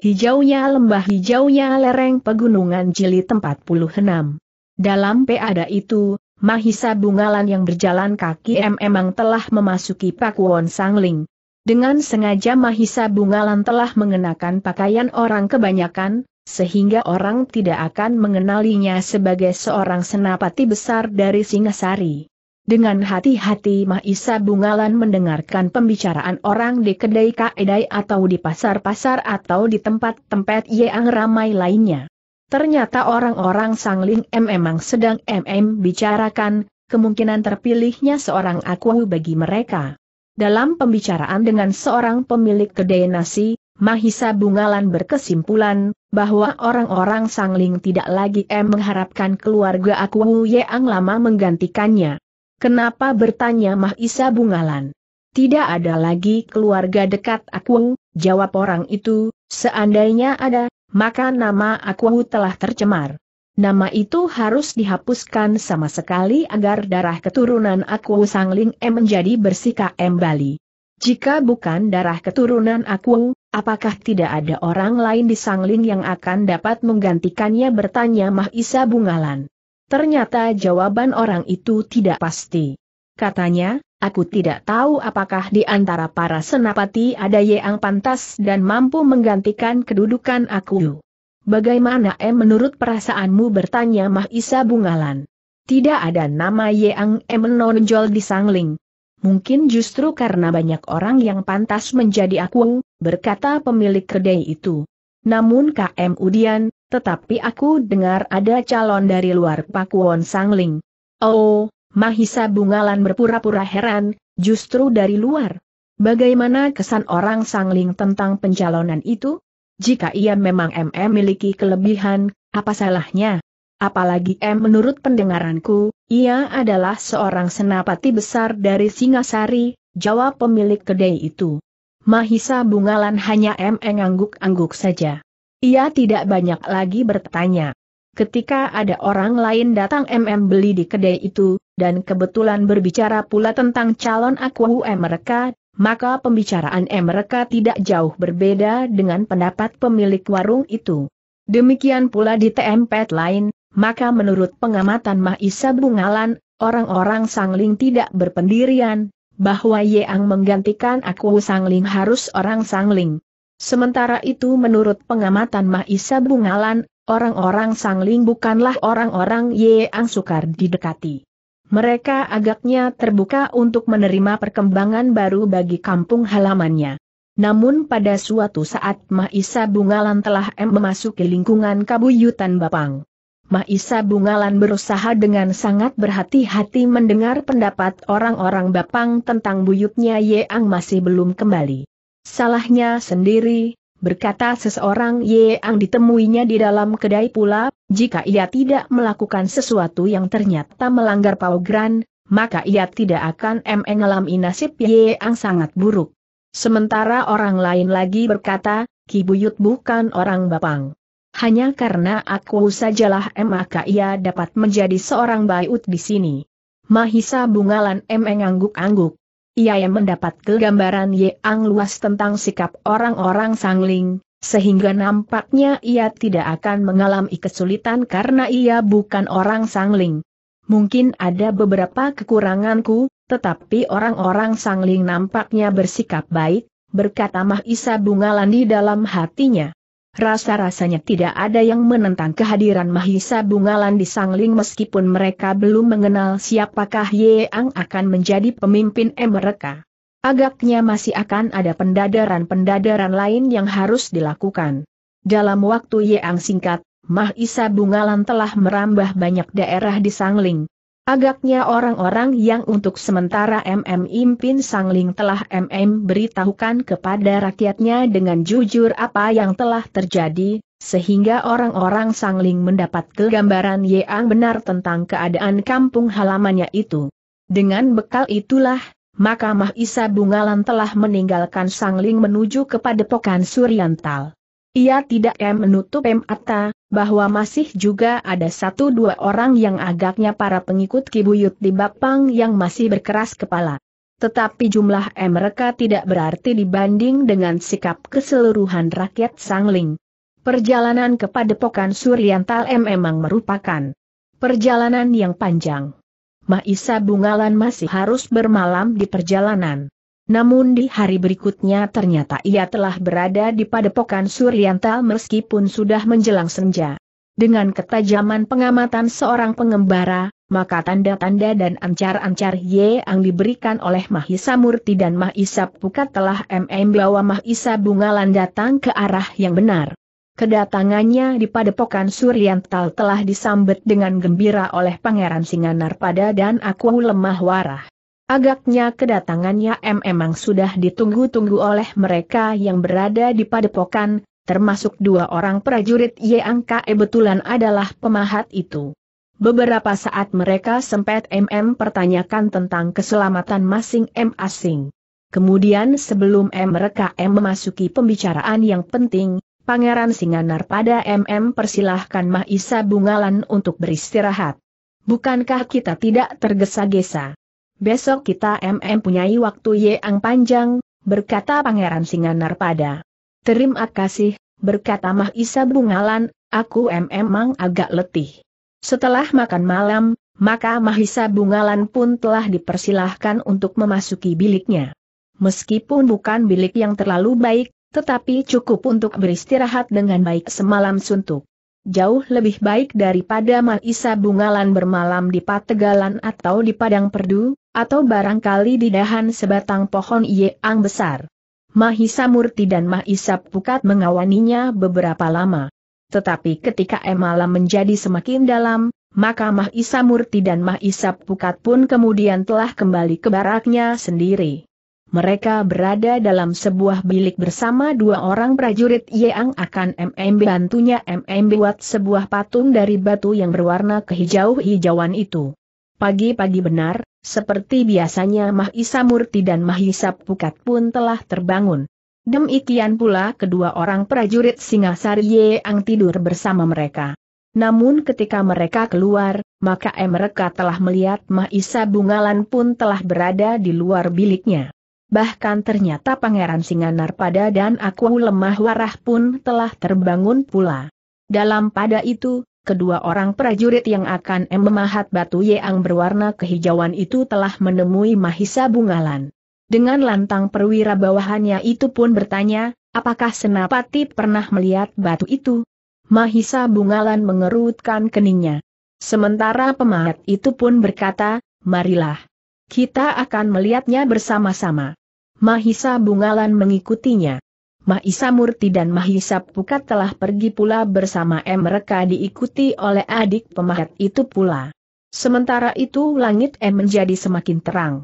Hijaunya lembah hijaunya lereng pegunungan jili tempat puluh enam. Dalam peada itu, Mahisa Bungalan yang berjalan kaki memang telah memasuki Pakuwon Sangling. Dengan sengaja Mahisa Bungalan telah mengenakan pakaian orang kebanyakan, sehingga orang tidak akan mengenalinya sebagai seorang senapati besar dari Singasari. Dengan hati-hati Mahisa Bungalan mendengarkan pembicaraan orang di kedai kaedai atau di pasar-pasar atau di tempat-tempat yang ramai lainnya. Ternyata orang-orang Sangling M memang sedang MM bicarakan, kemungkinan terpilihnya seorang akuahu bagi mereka. Dalam pembicaraan dengan seorang pemilik kedai nasi, Mahisa Bungalan berkesimpulan, bahwa orang-orang Sangling tidak lagi M mengharapkan keluarga akuahu yang lama menggantikannya. Kenapa bertanya Mahisa Bungalan? Tidak ada lagi keluarga dekat aku, jawab orang itu, seandainya ada, maka nama aku telah tercemar. Nama itu harus dihapuskan sama sekali agar darah keturunan aku Sangling M menjadi bersih KM Bali. Jika bukan darah keturunan aku, apakah tidak ada orang lain di Sangling yang akan dapat menggantikannya bertanya Mahisa Bungalan. Ternyata jawaban orang itu tidak pasti. Katanya, aku tidak tahu apakah di antara para senapati ada yang pantas dan mampu menggantikan kedudukan aku. Bagaimana em menurut perasaanmu bertanya Mahisa Bungalan? Tidak ada nama yang em menonjol di sangling. Mungkin justru karena banyak orang yang pantas menjadi aku, berkata pemilik kedai itu. Namun KM Udian, tetapi aku dengar ada calon dari luar Pak Sang Ling. Oh, Mahisa Bungalan berpura-pura heran, justru dari luar. Bagaimana kesan orang Sang Ling tentang pencalonan itu? Jika ia memang MM miliki kelebihan, apa salahnya? Apalagi M menurut pendengaranku, ia adalah seorang senapati besar dari Singasari, jawab pemilik kedai itu. Mahisa Bungalan hanya M mengangguk-angguk saja. Ia tidak banyak lagi bertanya. Ketika ada orang lain datang MM beli di kedai itu, dan kebetulan berbicara pula tentang calon aku mereka, maka pembicaraan mereka tidak jauh berbeda dengan pendapat pemilik warung itu. Demikian pula di tempat lain, maka menurut pengamatan Mahisa Bungalan, orang-orang sangling tidak berpendirian, bahwa Yeang menggantikan aku sangling harus orang sangling, Sementara itu menurut pengamatan Mahisa Bungalan, orang-orang Sangling bukanlah orang-orang yang sukar didekati. Mereka agaknya terbuka untuk menerima perkembangan baru bagi kampung halamannya. Namun pada suatu saat Mahisa Bungalan telah memasuki lingkungan Kabuyutan Bapang. Mahisa Bungalan berusaha dengan sangat berhati-hati mendengar pendapat orang-orang Bapang tentang buyutnya Yeang masih belum kembali. Salahnya sendiri, berkata seseorang Ye Ang ditemuinya di dalam kedai pula, jika ia tidak melakukan sesuatu yang ternyata melanggar paugran, maka ia tidak akan mengalami nasib Ye Ang sangat buruk. Sementara orang lain lagi berkata, Kibuyut bukan orang Bapang. Hanya karena aku sajalah maka ia dapat menjadi seorang bayut di sini. Mahisa Bungalan mengangguk-angguk ia yang mendapat kegambaran Ang luas tentang sikap orang-orang sangling, sehingga nampaknya ia tidak akan mengalami kesulitan karena ia bukan orang sangling. Mungkin ada beberapa kekuranganku, tetapi orang-orang sangling nampaknya bersikap baik, berkata Mahisa Bungalan di dalam hatinya. Rasa-rasanya tidak ada yang menentang kehadiran Mahisa Bungalan di Sangling meskipun mereka belum mengenal siapakah Yeang akan menjadi pemimpin mereka. Agaknya masih akan ada pendadaran-pendadaran lain yang harus dilakukan. Dalam waktu Yeang singkat, Mahisa Bungalan telah merambah banyak daerah di Sangling. Agaknya orang-orang yang untuk sementara MM Impin Sangling telah MM beritahukan kepada rakyatnya dengan jujur apa yang telah terjadi, sehingga orang-orang Sangling mendapat gambaran yang benar tentang keadaan kampung halamannya itu. Dengan bekal itulah, maka Isa Bungalan telah meninggalkan Sangling menuju kepada Padepokan Suryantal. Ia tidak menutup M bahwa masih juga ada satu dua orang yang agaknya para pengikut Kibuyut di Bapang yang masih berkeras kepala. Tetapi jumlah mereka tidak berarti dibanding dengan sikap keseluruhan rakyat Sangling. Perjalanan ke Padepokan Suryantal M memang merupakan perjalanan yang panjang. Maisa Bungalan masih harus bermalam di perjalanan. Namun di hari berikutnya ternyata ia telah berada di padepokan Suryanta meskipun sudah menjelang senja. Dengan ketajaman pengamatan seorang pengembara, maka tanda-tanda dan ancar-ancar ye yang diberikan oleh Mahisa Murti dan Mahisa Pukat telah MM bahwa Mahisa Bungalan datang ke arah yang benar. Kedatangannya di padepokan Suryantal telah disambut dengan gembira oleh Pangeran Singanarpada dan Aku Lemah Warah. Agaknya kedatangannya M memang sudah ditunggu-tunggu oleh mereka yang berada di padepokan, termasuk dua orang prajurit yang KE betulan adalah pemahat itu. Beberapa saat mereka sempat MM pertanyakan tentang keselamatan masing-masing. Kemudian sebelum M mereka M memasuki pembicaraan yang penting, Pangeran Singanar pada MM persilahkan Mahisa Bungalan untuk beristirahat. Bukankah kita tidak tergesa-gesa? Besok kita MM punyai waktu yang panjang, berkata Pangeran Singanar pada. Terima kasih, berkata Mahisa Bungalan, aku MM mang agak letih. Setelah makan malam, maka Mahisa Bungalan pun telah dipersilahkan untuk memasuki biliknya. Meskipun bukan bilik yang terlalu baik, tetapi cukup untuk beristirahat dengan baik semalam suntuk jauh lebih baik daripada Maisa Bungalan bermalam di Pategalan atau di Padang Perdu, atau barangkali di dahan sebatang pohon yang besar. Mahisa Murti dan Mahisa Pukat mengawaninya beberapa lama. Tetapi ketika emalam menjadi semakin dalam, maka Mahisa Murti dan Mahisa Pukat pun kemudian telah kembali ke baraknya sendiri mereka berada dalam sebuah bilik bersama dua orang prajurit yang akan MMB bantunya MMB buat sebuah patung dari batu yang berwarna kehijau-hijauan itu. Pagi-pagi benar, seperti biasanya Mahisa Murti dan Mahisa Pukat pun telah terbangun. Demikian pula kedua orang prajurit Singasari yang tidur bersama mereka. Namun ketika mereka keluar, maka mereka telah melihat Mahisa Bungalan pun telah berada di luar biliknya bahkan ternyata Pangeran Singanar pada dan aku lemah warah pun telah terbangun pula. Dalam pada itu, kedua orang prajurit yang akan memahat batu yang berwarna kehijauan itu telah menemui Mahisa Bungalan. Dengan lantang perwira bawahannya itu pun bertanya, apakah Senapati pernah melihat batu itu? Mahisa Bungalan mengerutkan keningnya. Sementara pemahat itu pun berkata, marilah. Kita akan melihatnya bersama-sama. Mahisa Bungalan mengikutinya. Mahisa Murti dan Mahisa Pukat telah pergi pula bersama M. Mereka diikuti oleh adik pemahat itu pula. Sementara itu langit M menjadi semakin terang.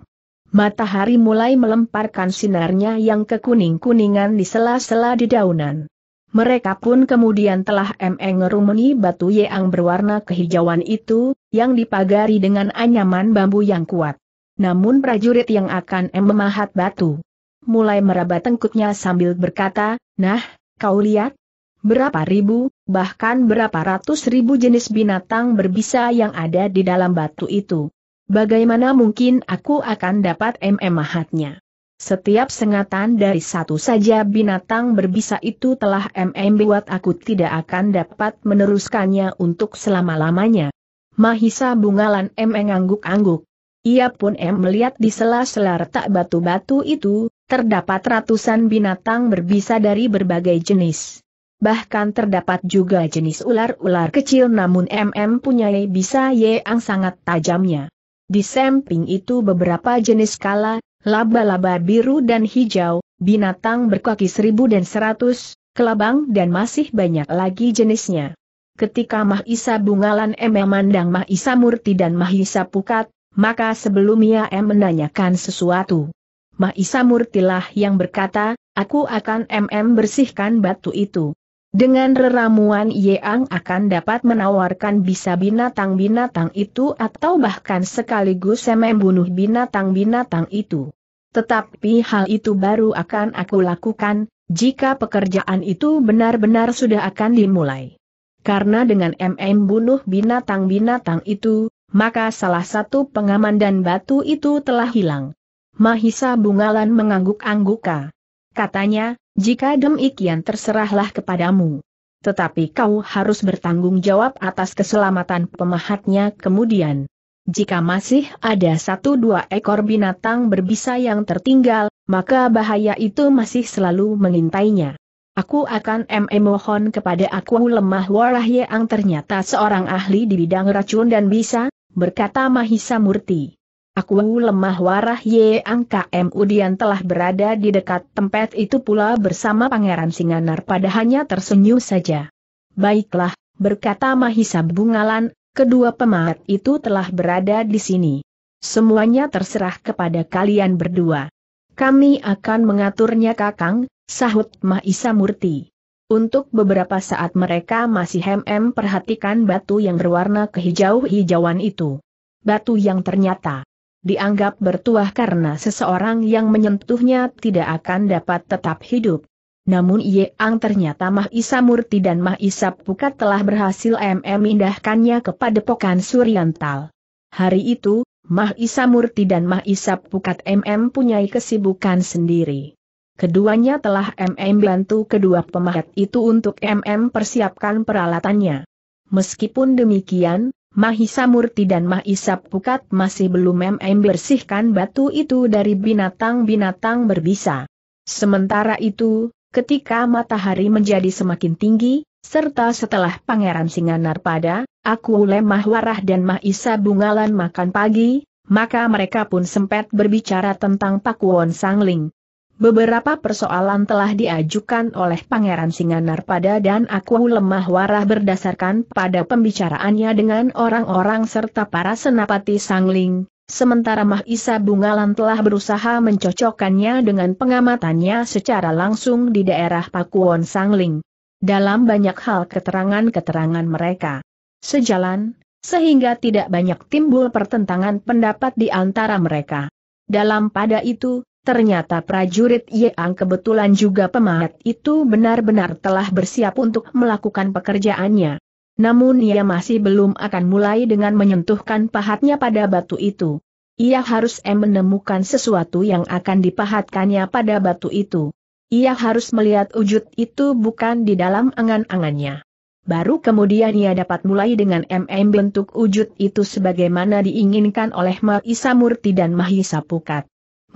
Matahari mulai melemparkan sinarnya yang kekuning-kuningan di sela-sela dedaunan. Mereka pun kemudian telah mengerumuni batu yang berwarna kehijauan itu, yang dipagari dengan anyaman bambu yang kuat. Namun prajurit yang akan memahat batu mulai meraba tengkuknya sambil berkata, Nah, kau lihat? Berapa ribu, bahkan berapa ratus ribu jenis binatang berbisa yang ada di dalam batu itu. Bagaimana mungkin aku akan dapat mmahatnya? Setiap sengatan dari satu saja binatang berbisa itu telah mm buat aku tidak akan dapat meneruskannya untuk selama-lamanya. Mahisa bungalan mmangguk angguk angguk Ia pun M melihat di sela-sela retak batu-batu itu, terdapat ratusan binatang berbisa dari berbagai jenis. Bahkan terdapat juga jenis ular-ular kecil namun MM punya bisa yang sangat tajamnya. Di samping itu beberapa jenis kala, laba-laba biru dan hijau, binatang berkaki seribu dan seratus, kelabang dan masih banyak lagi jenisnya. Ketika Mahisa Bungalan mm memandang Mahisa Murti dan Mahisa Pukat, maka sebelumnya M menanyakan sesuatu. Maisa Murtilah yang berkata, aku akan MM bersihkan batu itu. Dengan reramuan yeang akan dapat menawarkan bisa binatang-binatang itu atau bahkan sekaligus bunuh binatang-binatang itu. Tetapi hal itu baru akan aku lakukan, jika pekerjaan itu benar-benar sudah akan dimulai. Karena dengan MM bunuh binatang-binatang itu, maka salah satu pengaman dan batu itu telah hilang. Mahisa Bungalan mengangguk-angguka. Katanya, jika demikian terserahlah kepadamu. Tetapi kau harus bertanggung jawab atas keselamatan pemahatnya kemudian. Jika masih ada satu dua ekor binatang berbisa yang tertinggal, maka bahaya itu masih selalu mengintainya. Aku akan memohon kepada aku lemah warah yang ternyata seorang ahli di bidang racun dan bisa, berkata Mahisa Murti. Aku lemah warah Ye Angka M. Udian telah berada di dekat tempat itu pula bersama Pangeran Singanar pada hanya tersenyum saja. Baiklah, berkata Mahisa Bungalan, kedua pemahat itu telah berada di sini. Semuanya terserah kepada kalian berdua. Kami akan mengaturnya kakang, sahut Mahisa Murti. Untuk beberapa saat mereka masih hem-hem perhatikan batu yang berwarna kehijau-hijauan itu. Batu yang ternyata dianggap bertuah karena seseorang yang menyentuhnya tidak akan dapat tetap hidup. Namun Yeang ternyata Mah Isa Murti dan Mah Isa Pukat telah berhasil memindahkannya ke padepokan Suriantal. Hari itu, Mah Isa Murti dan Mah Isa Pukat MM punyai kesibukan sendiri. Keduanya telah MM bantu kedua pemahat itu untuk MM persiapkan peralatannya. Meskipun demikian, Mahisa Murti dan Mahisa Pukat masih belum mem bersihkan batu itu dari binatang-binatang berbisa. Sementara itu, ketika matahari menjadi semakin tinggi, serta setelah Pangeran Singanar pada, aku lemah warah dan Mahisa Bungalan makan pagi, maka mereka pun sempat berbicara tentang Pakuwon Sangling, Beberapa persoalan telah diajukan oleh Pangeran Singanar pada dan aku lemah warah berdasarkan pada pembicaraannya dengan orang-orang serta para senapati sangling, sementara Mahisa Bungalan telah berusaha mencocokkannya dengan pengamatannya secara langsung di daerah Pakuwon Sangling. Dalam banyak hal keterangan-keterangan mereka sejalan, sehingga tidak banyak timbul pertentangan pendapat di antara mereka. Dalam pada itu, Ternyata prajurit Yeang kebetulan juga pemahat itu benar-benar telah bersiap untuk melakukan pekerjaannya. Namun ia masih belum akan mulai dengan menyentuhkan pahatnya pada batu itu. Ia harus menemukan sesuatu yang akan dipahatkannya pada batu itu. Ia harus melihat wujud itu bukan di dalam angan-angannya. Baru kemudian ia dapat mulai dengan MM bentuk wujud itu sebagaimana diinginkan oleh Mahisa Murti dan Mahisa Pukat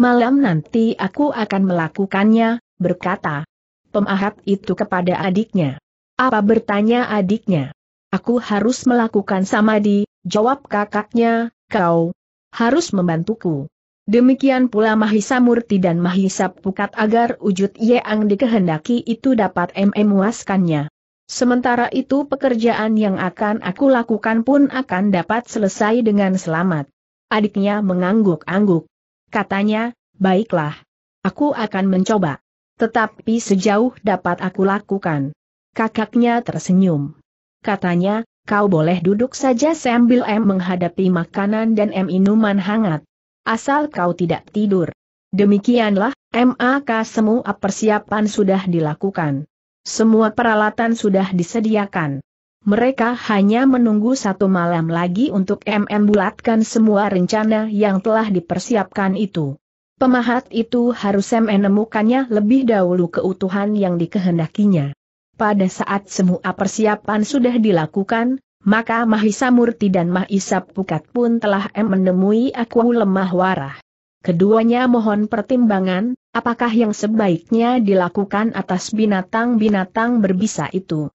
malam nanti aku akan melakukannya, berkata pemahat itu kepada adiknya. Apa bertanya adiknya? Aku harus melakukan samadi, jawab kakaknya, kau harus membantuku. Demikian pula Mahisa Murti dan Mahisa Pukat agar wujud yeang dikehendaki itu dapat memuaskannya. Sementara itu pekerjaan yang akan aku lakukan pun akan dapat selesai dengan selamat. Adiknya mengangguk-angguk. Katanya, baiklah. Aku akan mencoba. Tetapi sejauh dapat aku lakukan. Kakaknya tersenyum. Katanya, kau boleh duduk saja sambil M menghadapi makanan dan M minuman hangat. Asal kau tidak tidur. Demikianlah, MAK semua persiapan sudah dilakukan. Semua peralatan sudah disediakan. Mereka hanya menunggu satu malam lagi untuk MM bulatkan semua rencana yang telah dipersiapkan itu. Pemahat itu harus menemukannya lebih dahulu keutuhan yang dikehendakinya. Pada saat semua persiapan sudah dilakukan, maka Mahisa Murti dan Mahisa Pukat pun telah menemui Aku Lemah Warah. Keduanya mohon pertimbangan, apakah yang sebaiknya dilakukan atas binatang-binatang berbisa itu.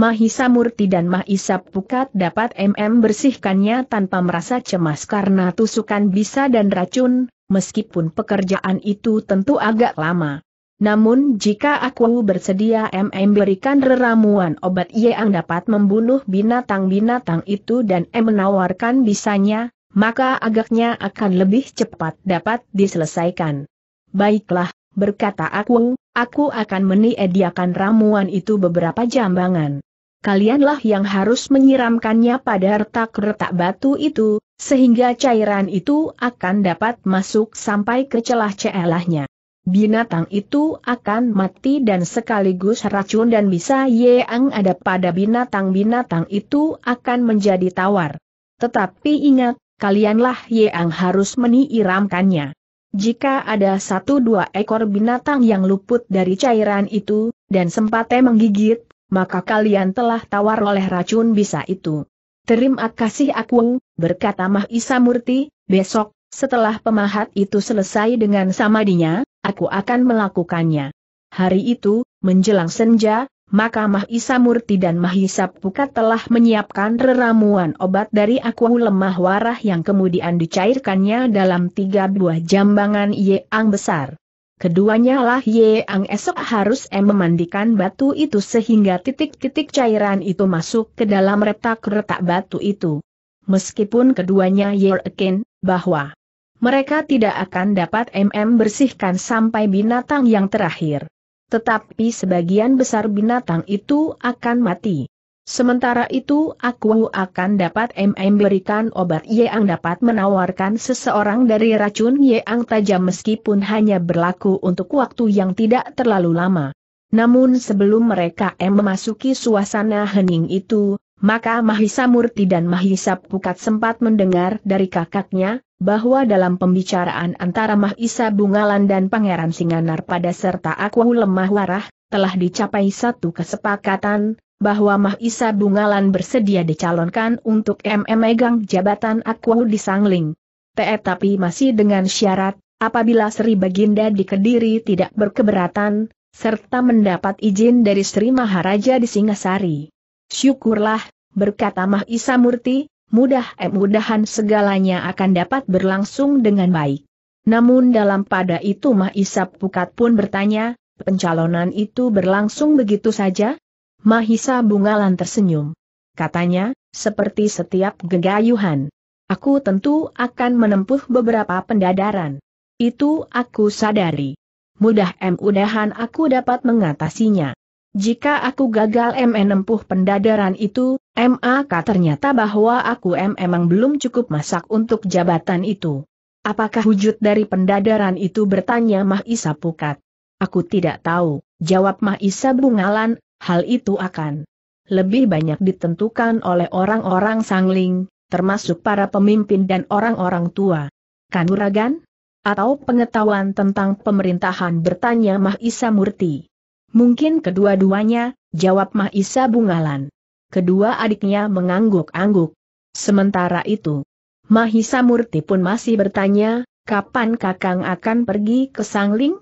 Mahisa Murti dan Mahisa Pukat dapat MM bersihkannya tanpa merasa cemas karena tusukan bisa dan racun, meskipun pekerjaan itu tentu agak lama. Namun jika aku bersedia MM berikan reramuan obat yang dapat membunuh binatang-binatang itu dan M menawarkan bisanya, maka agaknya akan lebih cepat dapat diselesaikan. Baiklah, berkata aku, aku akan meniediakan ramuan itu beberapa jambangan kalianlah yang harus menyiramkannya pada retak-retak batu itu, sehingga cairan itu akan dapat masuk sampai ke celah-celahnya. Binatang itu akan mati dan sekaligus racun dan bisa yang ada pada binatang-binatang itu akan menjadi tawar. Tetapi ingat, kalianlah yang harus meniiramkannya. Jika ada satu dua ekor binatang yang luput dari cairan itu, dan sempat menggigit, maka kalian telah tawar oleh racun bisa itu. Terima kasih aku, berkata Mah Murti. besok, setelah pemahat itu selesai dengan samadinya, aku akan melakukannya. Hari itu, menjelang senja, maka Mah Murti dan Mahisa Pukat telah menyiapkan reramuan obat dari aku lemah warah yang kemudian dicairkannya dalam tiga buah jambangan yang besar. Keduanya lah ye, Yang esok harus em memandikan batu itu sehingga titik-titik cairan itu masuk ke dalam retak-retak batu itu. Meskipun keduanya yakin bahwa mereka tidak akan dapat MM bersihkan sampai binatang yang terakhir. Tetapi sebagian besar binatang itu akan mati. Sementara itu aku akan dapat memberikan obat yang dapat menawarkan seseorang dari racun yang tajam meskipun hanya berlaku untuk waktu yang tidak terlalu lama. Namun sebelum mereka M memasuki suasana hening itu, maka Mahisa Murti dan Mahisa Pukat sempat mendengar dari kakaknya, bahwa dalam pembicaraan antara Mahisa Bungalan dan Pangeran Singanar pada serta aku lemah warah, telah dicapai satu kesepakatan, bahwa Mahisa Bungalan bersedia dicalonkan untuk MM megang jabatan aku di Sangling. Tetapi tapi masih dengan syarat, apabila Sri Baginda di Kediri tidak berkeberatan, serta mendapat izin dari Sri Maharaja di Singasari. Syukurlah, berkata Mahisa Murti, mudah mudahan segalanya akan dapat berlangsung dengan baik. Namun dalam pada itu Mahisa Pukat pun bertanya, pencalonan itu berlangsung begitu saja, Mahisa Bungalan tersenyum. Katanya, seperti setiap gegayuhan. Aku tentu akan menempuh beberapa pendadaran. Itu aku sadari. Mudah mudahan aku dapat mengatasinya. Jika aku gagal menempuh pendadaran itu, MAK ternyata bahwa aku M emang belum cukup masak untuk jabatan itu. Apakah wujud dari pendadaran itu bertanya Mahisa Pukat? Aku tidak tahu, jawab Mahisa Bungalan, hal itu akan lebih banyak ditentukan oleh orang-orang sangling, termasuk para pemimpin dan orang-orang tua. Kanuragan? Atau pengetahuan tentang pemerintahan bertanya Mahisa Murti. Mungkin kedua-duanya, jawab Mahisa Bungalan. Kedua adiknya mengangguk-angguk. Sementara itu, Mahisa Murti pun masih bertanya, kapan Kakang akan pergi ke Sangling?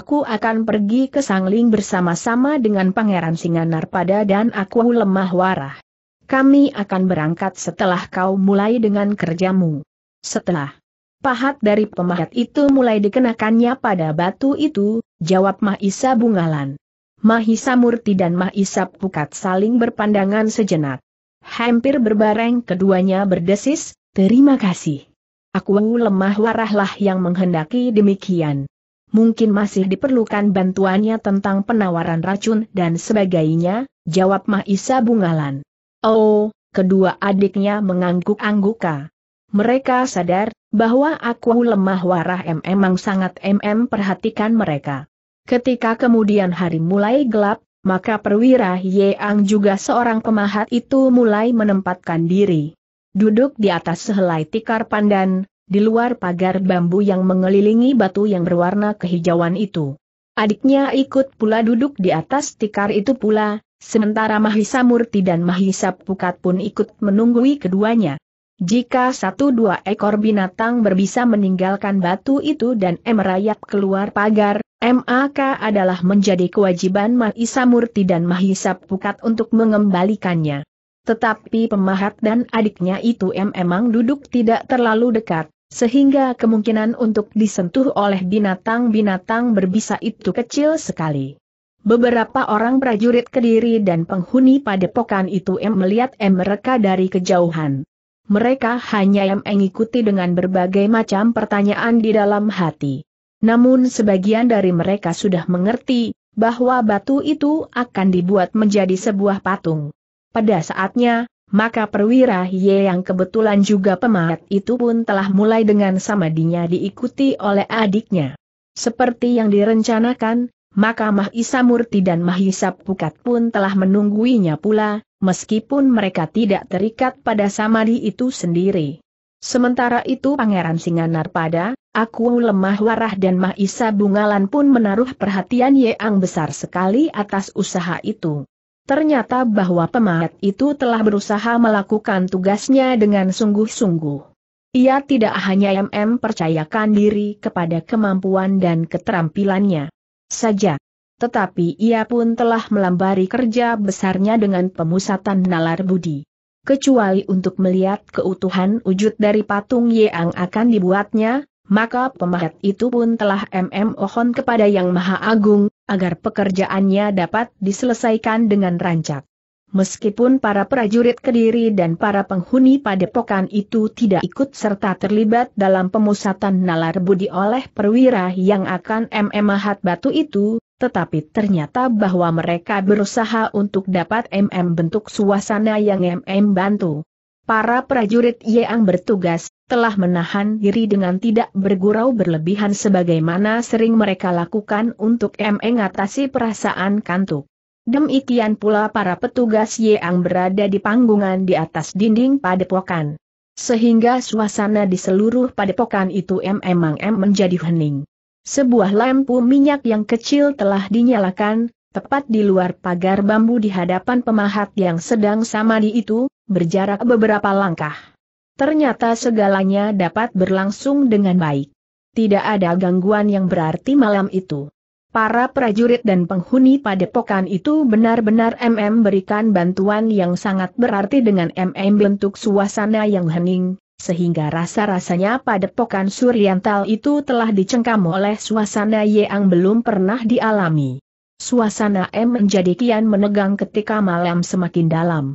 Aku akan pergi ke Sangling bersama-sama dengan Pangeran Singanar pada dan aku lemah warah. Kami akan berangkat setelah kau mulai dengan kerjamu. Setelah pahat dari pemahat itu mulai dikenakannya pada batu itu, jawab Mahisa Bungalan. Mahisa Murti dan Mahisa Pukat saling berpandangan sejenak. Hampir berbareng keduanya berdesis, terima kasih. Aku lemah warahlah yang menghendaki demikian mungkin masih diperlukan bantuannya tentang penawaran racun dan sebagainya, jawab Mahisa Bungalan. Oh, kedua adiknya mengangguk-angguka. Mereka sadar, bahwa aku lemah warah M emang sangat MM perhatikan mereka. Ketika kemudian hari mulai gelap, maka perwira Yeang juga seorang pemahat itu mulai menempatkan diri. Duduk di atas sehelai tikar pandan, di luar pagar bambu yang mengelilingi batu yang berwarna kehijauan itu. Adiknya ikut pula duduk di atas tikar itu pula, sementara Mahisa Murti dan Mahisa Pukat pun ikut menunggui keduanya. Jika satu dua ekor binatang berbisa meninggalkan batu itu dan M merayap keluar pagar, MAK adalah menjadi kewajiban Mahisa Murti dan Mahisa Pukat untuk mengembalikannya. Tetapi pemahat dan adiknya itu M emang duduk tidak terlalu dekat, sehingga kemungkinan untuk disentuh oleh binatang-binatang berbisa itu kecil sekali. Beberapa orang prajurit kediri dan penghuni padepokan itu em melihat em mereka dari kejauhan. Mereka hanya yang mengikuti dengan berbagai macam pertanyaan di dalam hati. Namun sebagian dari mereka sudah mengerti bahwa batu itu akan dibuat menjadi sebuah patung. Pada saatnya, maka perwira Ye yang kebetulan juga pemahat itu pun telah mulai dengan samadinya diikuti oleh adiknya. Seperti yang direncanakan, maka Mahisa Murti dan Mahisa Pukat pun telah menungguinya pula, meskipun mereka tidak terikat pada samadi itu sendiri. Sementara itu Pangeran Singanar pada, Aku Lemah Warah dan Mahisa Bungalan pun menaruh perhatian Yeang besar sekali atas usaha itu. Ternyata bahwa pemahat itu telah berusaha melakukan tugasnya dengan sungguh-sungguh. Ia tidak hanya MM percayakan diri kepada kemampuan dan keterampilannya saja. Tetapi ia pun telah melambari kerja besarnya dengan pemusatan nalar budi. Kecuali untuk melihat keutuhan wujud dari patung Yeang akan dibuatnya, maka pemahat itu pun telah MM mohon kepada Yang Maha Agung agar pekerjaannya dapat diselesaikan dengan rancak. Meskipun para prajurit Kediri dan para penghuni padepokan itu tidak ikut serta terlibat dalam pemusatan nalar budi oleh perwira yang akan MM batu itu, tetapi ternyata bahwa mereka berusaha untuk dapat MM bentuk suasana yang MM bantu para prajurit yang bertugas, telah menahan diri dengan tidak bergurau berlebihan sebagaimana sering mereka lakukan untuk mengatasi perasaan kantuk. Demikian pula para petugas yang berada di panggungan di atas dinding padepokan. Sehingga suasana di seluruh padepokan itu memang menjadi hening. Sebuah lampu minyak yang kecil telah dinyalakan, tepat di luar pagar bambu di hadapan pemahat yang sedang samadi itu, berjarak beberapa langkah. Ternyata segalanya dapat berlangsung dengan baik. Tidak ada gangguan yang berarti malam itu. Para prajurit dan penghuni padepokan itu benar-benar MM berikan bantuan yang sangat berarti dengan MM bentuk suasana yang hening, sehingga rasa-rasanya padepokan Suryantal itu telah dicengkam oleh suasana yang belum pernah dialami. Suasana M menjadi kian menegang ketika malam semakin dalam.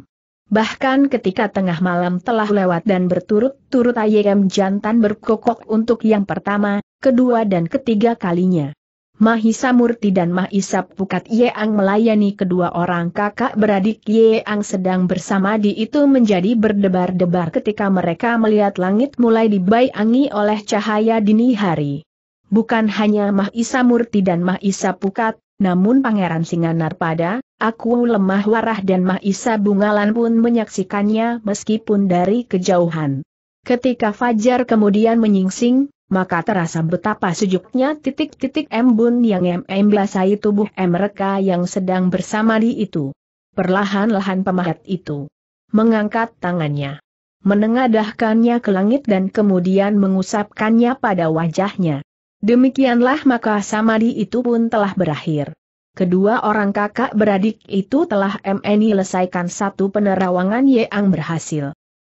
Bahkan ketika tengah malam telah lewat dan berturut-turut ayam jantan berkokok untuk yang pertama, kedua dan ketiga kalinya. Mahisa Murti dan Mahisa Pukat Yeang melayani kedua orang kakak beradik Yeang sedang bersama di itu menjadi berdebar-debar ketika mereka melihat langit mulai dibayangi oleh cahaya dini hari. Bukan hanya Mahisa Murti dan Mahisa Pukat, namun Pangeran Singanar pada Aku lemah warah dan Mahisa Bungalan pun menyaksikannya meskipun dari kejauhan. Ketika Fajar kemudian menyingsing, maka terasa betapa sejuknya titik-titik embun yang em belasai tubuh mereka yang sedang bersama di itu. Perlahan-lahan pemahat itu mengangkat tangannya, menengadahkannya ke langit dan kemudian mengusapkannya pada wajahnya. Demikianlah maka samadi itu pun telah berakhir. Kedua orang kakak beradik itu telah MNI selesaikan satu penerawangan Yang berhasil.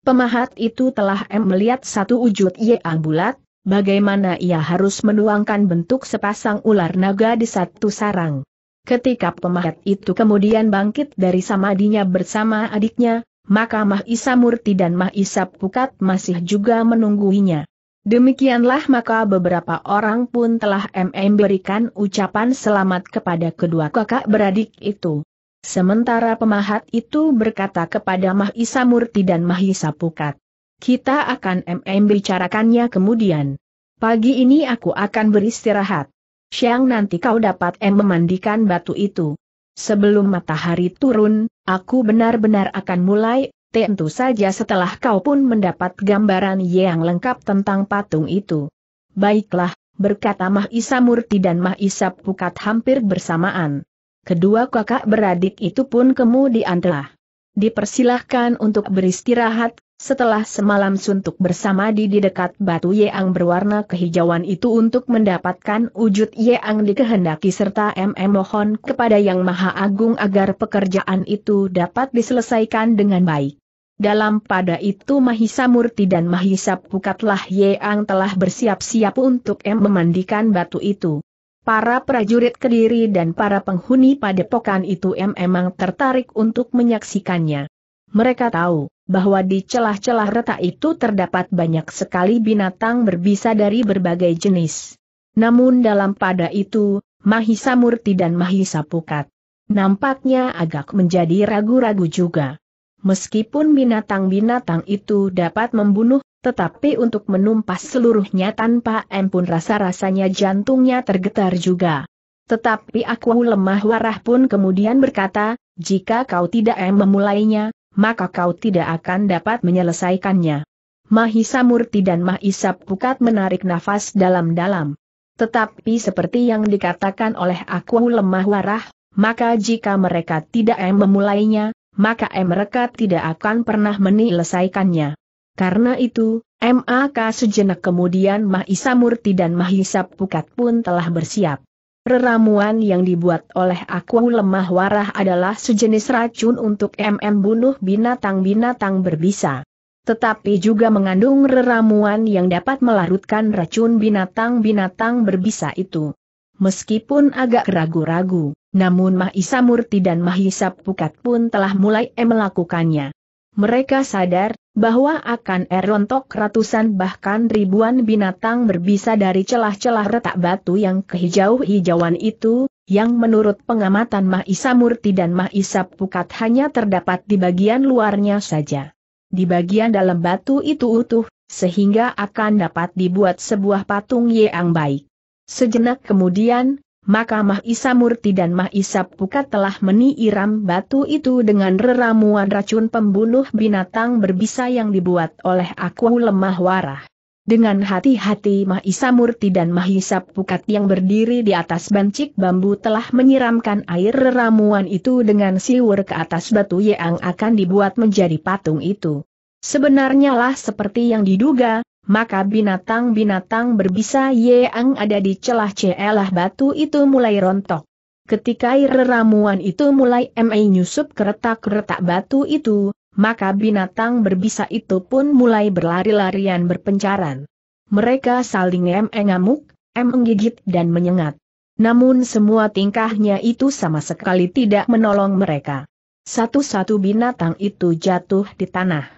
Pemahat itu telah M melihat satu wujud Yang bulat, bagaimana ia harus menuangkan bentuk sepasang ular naga di satu sarang. Ketika pemahat itu kemudian bangkit dari samadinya bersama adiknya, maka Mahisa Murti dan Mahisa Pukat masih juga menungguinya. Demikianlah maka beberapa orang pun telah memberikan ucapan selamat kepada kedua kakak beradik itu. Sementara pemahat itu berkata kepada Mahisa Murti dan Mahisa Pukat. Kita akan membicarakannya kemudian. Pagi ini aku akan beristirahat. Siang nanti kau dapat memandikan batu itu. Sebelum matahari turun, aku benar-benar akan mulai tentu saja setelah kau pun mendapat gambaran yang lengkap tentang patung itu. Baiklah, berkata Mah Murti dan Mah Pukat hampir bersamaan. Kedua kakak beradik itu pun kemudian telah dipersilahkan untuk beristirahat, setelah semalam suntuk bersama di di dekat batu yang berwarna kehijauan itu untuk mendapatkan wujud yang dikehendaki serta MM mohon kepada Yang Maha Agung agar pekerjaan itu dapat diselesaikan dengan baik. Dalam pada itu Mahisa Murti dan Mahisa Pukatlah Yeang telah bersiap-siap untuk M memandikan batu itu. Para prajurit kediri dan para penghuni padepokan itu memang emang tertarik untuk menyaksikannya. Mereka tahu bahwa di celah-celah retak itu terdapat banyak sekali binatang berbisa dari berbagai jenis. Namun dalam pada itu, Mahisa Murti dan Mahisa Pukat nampaknya agak menjadi ragu-ragu juga. Meskipun binatang-binatang itu dapat membunuh, tetapi untuk menumpas seluruhnya tanpa pun rasa-rasanya jantungnya tergetar juga. Tetapi aku lemah warah pun kemudian berkata, jika kau tidak memulainya, maka kau tidak akan dapat menyelesaikannya. Mahisa Murti dan Mahisa Pukat menarik nafas dalam-dalam. Tetapi seperti yang dikatakan oleh aku lemah warah, maka jika mereka tidak memulainya, maka mereka tidak akan pernah menyelesaikannya. Karena itu, Maka sejenak kemudian Mahisa Murti dan Mahisa Pukat pun telah bersiap. Reramuan yang dibuat oleh aku lemah warah adalah sejenis racun untuk MM bunuh binatang-binatang berbisa. Tetapi juga mengandung reramuan yang dapat melarutkan racun binatang-binatang berbisa itu. Meskipun agak ragu-ragu, namun Mahisa Murti dan Mahisa Pukat pun telah mulai melakukannya. Mereka sadar bahwa akan erontok ratusan bahkan ribuan binatang berbisa dari celah-celah retak batu yang kehijau-hijauan itu, yang menurut pengamatan Mahisa Murti dan Mahisa Pukat hanya terdapat di bagian luarnya saja. Di bagian dalam batu itu utuh, sehingga akan dapat dibuat sebuah patung yang baik. Sejenak kemudian, maka Mahisa Murti dan Mahisa Pukat telah meniiram batu itu dengan reramuan racun pembunuh binatang berbisa yang dibuat oleh aku lemah warah. Dengan hati-hati Mahisa Murti dan Mahisa Pukat yang berdiri di atas bancik bambu telah menyiramkan air ramuan itu dengan siwur ke atas batu yang akan dibuat menjadi patung itu. Sebenarnya lah seperti yang diduga, maka binatang-binatang berbisa yang ada di celah-celah batu itu mulai rontok. Ketika air ramuan itu mulai menyusup ke retak-retak batu itu, maka binatang berbisa itu pun mulai berlari-larian berpencaran. Mereka saling mengamuk, menggigit dan menyengat. Namun semua tingkahnya itu sama sekali tidak menolong mereka. Satu-satu binatang itu jatuh di tanah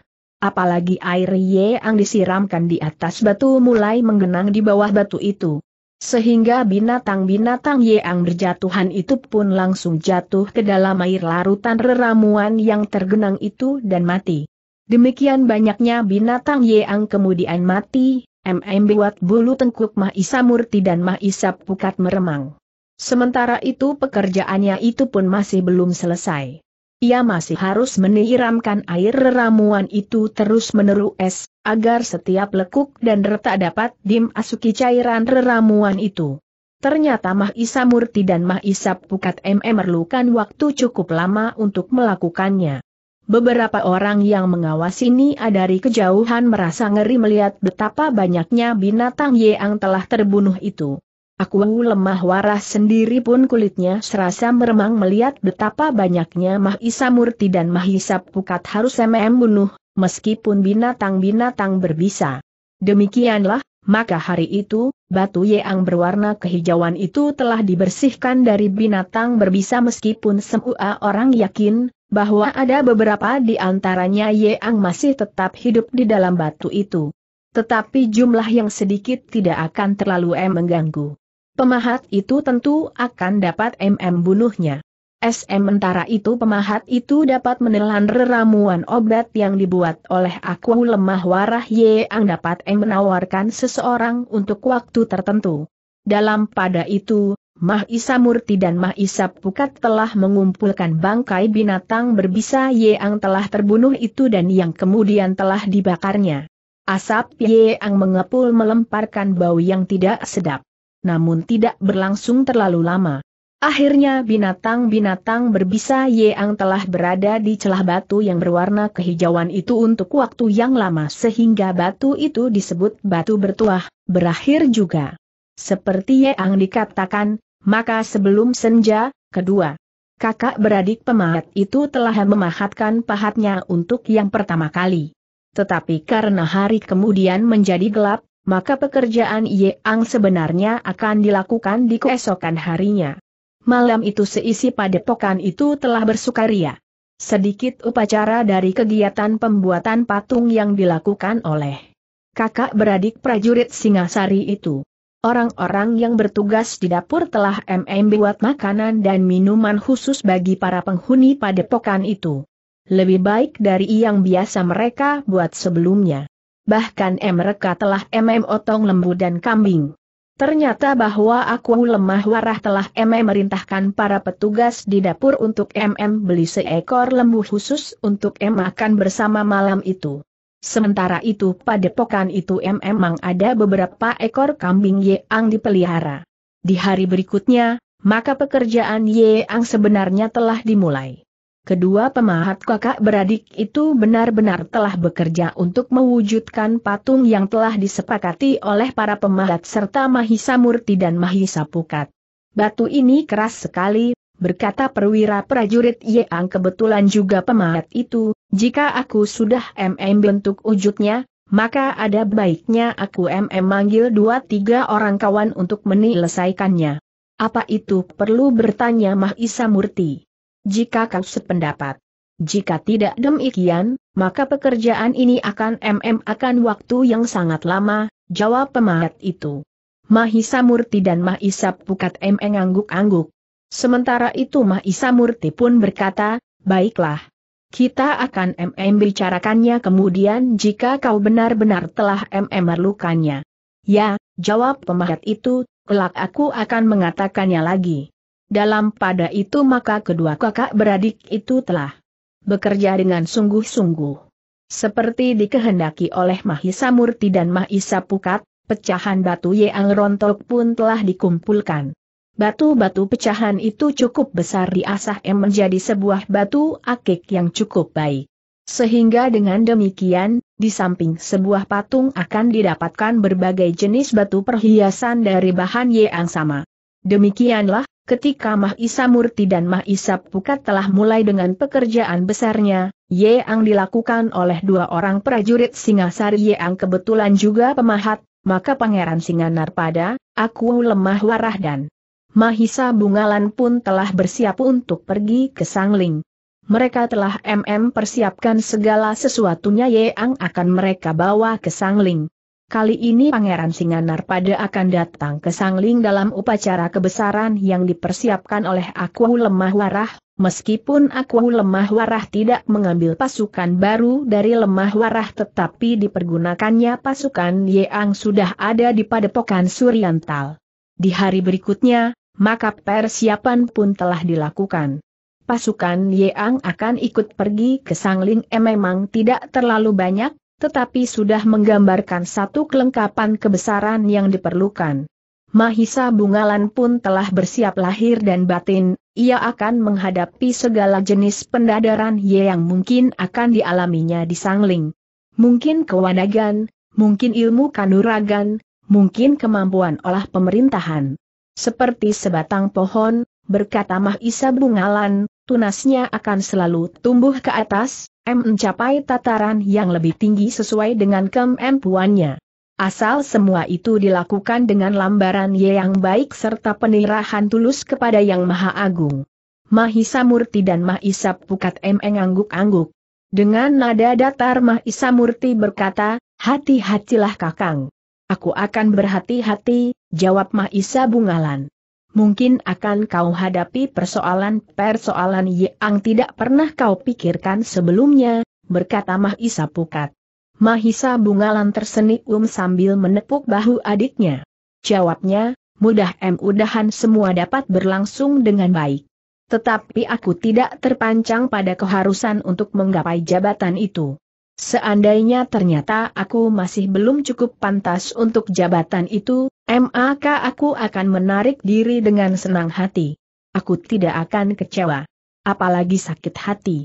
apalagi air ye yang disiramkan di atas batu mulai menggenang di bawah batu itu. Sehingga binatang-binatang ye yang berjatuhan itu pun langsung jatuh ke dalam air larutan reramuan yang tergenang itu dan mati. Demikian banyaknya binatang ye yang kemudian mati, MM buat bulu tengkuk Mahisa Murti dan Mahisa Pukat meremang. Sementara itu pekerjaannya itu pun masih belum selesai. Ia masih harus menyiramkan air ramuan itu terus-menerus, es, agar setiap lekuk dan retak dapat dimasuki cairan ramuan itu. Ternyata Mah Isa Murti dan Mah Isa Pukat MM memerlukan waktu cukup lama untuk melakukannya. Beberapa orang yang mengawasi ini dari kejauhan merasa ngeri melihat betapa banyaknya binatang yang telah terbunuh itu. Aku lemah waras sendiri pun kulitnya serasa meremang melihat betapa banyaknya Mahisa Murti dan Mahisa Pukat harus MM bunuh, meskipun binatang-binatang berbisa. Demikianlah, maka hari itu, batu yang berwarna kehijauan itu telah dibersihkan dari binatang berbisa meskipun semua orang yakin, bahwa ada beberapa di antaranya yang masih tetap hidup di dalam batu itu. Tetapi jumlah yang sedikit tidak akan terlalu mengganggu. Pemahat itu tentu akan dapat MM bunuhnya. SM mentara itu pemahat itu dapat menelan ramuan obat yang dibuat oleh aku lemah warah ye yang dapat eng menawarkan seseorang untuk waktu tertentu. Dalam pada itu, Mah Isa Murti dan Mah Isa Pukat telah mengumpulkan bangkai binatang berbisa ye yang telah terbunuh itu dan yang kemudian telah dibakarnya. Asap ye yang mengepul melemparkan bau yang tidak sedap namun tidak berlangsung terlalu lama. Akhirnya binatang-binatang berbisa Yeang telah berada di celah batu yang berwarna kehijauan itu untuk waktu yang lama sehingga batu itu disebut batu bertuah, berakhir juga. Seperti Yeang dikatakan, maka sebelum senja, kedua kakak beradik pemahat itu telah memahatkan pahatnya untuk yang pertama kali. Tetapi karena hari kemudian menjadi gelap, maka pekerjaan Ye Ang sebenarnya akan dilakukan di keesokan harinya. Malam itu seisi padepokan itu telah bersukaria. Sedikit upacara dari kegiatan pembuatan patung yang dilakukan oleh kakak beradik prajurit Singasari itu. Orang-orang yang bertugas di dapur telah MMB buat makanan dan minuman khusus bagi para penghuni padepokan itu. Lebih baik dari yang biasa mereka buat sebelumnya bahkan mereka telah mm otong lembu dan kambing. Ternyata bahwa aku lemah warah telah MM merintahkan para petugas di dapur untuk MM beli seekor lembu khusus untuk M makan bersama malam itu. Sementara itu pada pokan itu MM mang ada beberapa ekor kambing yang dipelihara. Di hari berikutnya, maka pekerjaan Yeang sebenarnya telah dimulai. Kedua pemahat kakak beradik itu benar-benar telah bekerja untuk mewujudkan patung yang telah disepakati oleh para pemahat serta Mahisa Murti dan Mahisa Pukat. Batu ini keras sekali, berkata perwira prajurit Yeang kebetulan juga pemahat itu, jika aku sudah MM bentuk wujudnya, maka ada baiknya aku MM manggil dua tiga orang kawan untuk menyelesaikannya. Apa itu perlu bertanya Mahisa Murti? jika kau sependapat. Jika tidak demikian, maka pekerjaan ini akan mm akan waktu yang sangat lama, jawab pemahat itu. Mahisa Murti dan Mahisa Pukat mm angguk-angguk. Sementara itu Mahisa Murti pun berkata, baiklah. Kita akan mm bicarakannya kemudian jika kau benar-benar telah mm merlukannya. Ya, jawab pemahat itu, kelak aku akan mengatakannya lagi. Dalam pada itu maka kedua kakak beradik itu telah bekerja dengan sungguh-sungguh. Seperti dikehendaki oleh Mahisa Murti dan Mahisa Pukat, pecahan batu Yang Rontok pun telah dikumpulkan. Batu-batu pecahan itu cukup besar diasah M menjadi sebuah batu akik yang cukup baik. Sehingga dengan demikian, di samping sebuah patung akan didapatkan berbagai jenis batu perhiasan dari bahan yang sama. Demikianlah, Ketika Mahisa Murti dan Mahisa Pukat telah mulai dengan pekerjaan besarnya, Yeang dilakukan oleh dua orang prajurit Singasari Yeang kebetulan juga pemahat, maka Pangeran Singanar pada, aku lemah warah dan Mahisa Bungalan pun telah bersiap untuk pergi ke Sangling. Mereka telah MM persiapkan segala sesuatunya Yeang akan mereka bawa ke Sangling. Kali ini Pangeran Singanar pada akan datang ke Sangling dalam upacara kebesaran yang dipersiapkan oleh Aku Lemah Warah, meskipun Aku Lemah Warah tidak mengambil pasukan baru dari Lemah Warah tetapi dipergunakannya pasukan Yeang sudah ada di Padepokan Suriantal. Di hari berikutnya, maka persiapan pun telah dilakukan pasukan Yeang akan ikut pergi ke Sangling eh memang tidak terlalu banyak, tetapi sudah menggambarkan satu kelengkapan kebesaran yang diperlukan. Mahisa Bungalan pun telah bersiap lahir dan batin, ia akan menghadapi segala jenis pendadaran yang mungkin akan dialaminya di Sangling. Mungkin kewanagan, mungkin ilmu kanuragan, mungkin kemampuan olah pemerintahan. Seperti sebatang pohon, berkata Mahisa Bungalan, tunasnya akan selalu tumbuh ke atas, M mencapai tataran yang lebih tinggi sesuai dengan kemampuannya. Asal semua itu dilakukan dengan lambaran ye yang baik serta penirahan tulus kepada Yang Maha Agung. Mahisa Murti dan Mahisa Pukat M angguk-angguk. Dengan nada datar Mahisa Murti berkata, hati-hatilah kakang. Aku akan berhati-hati, jawab Mahisa Bungalan mungkin akan kau hadapi persoalan-persoalan yang tidak pernah kau pikirkan sebelumnya, berkata Mahisa Pukat. Mahisa Bungalan tersenyum sambil menepuk bahu adiknya. Jawabnya, mudah mudahan semua dapat berlangsung dengan baik. Tetapi aku tidak terpancang pada keharusan untuk menggapai jabatan itu. Seandainya ternyata aku masih belum cukup pantas untuk jabatan itu, maka aku akan menarik diri dengan senang hati. Aku tidak akan kecewa. Apalagi sakit hati.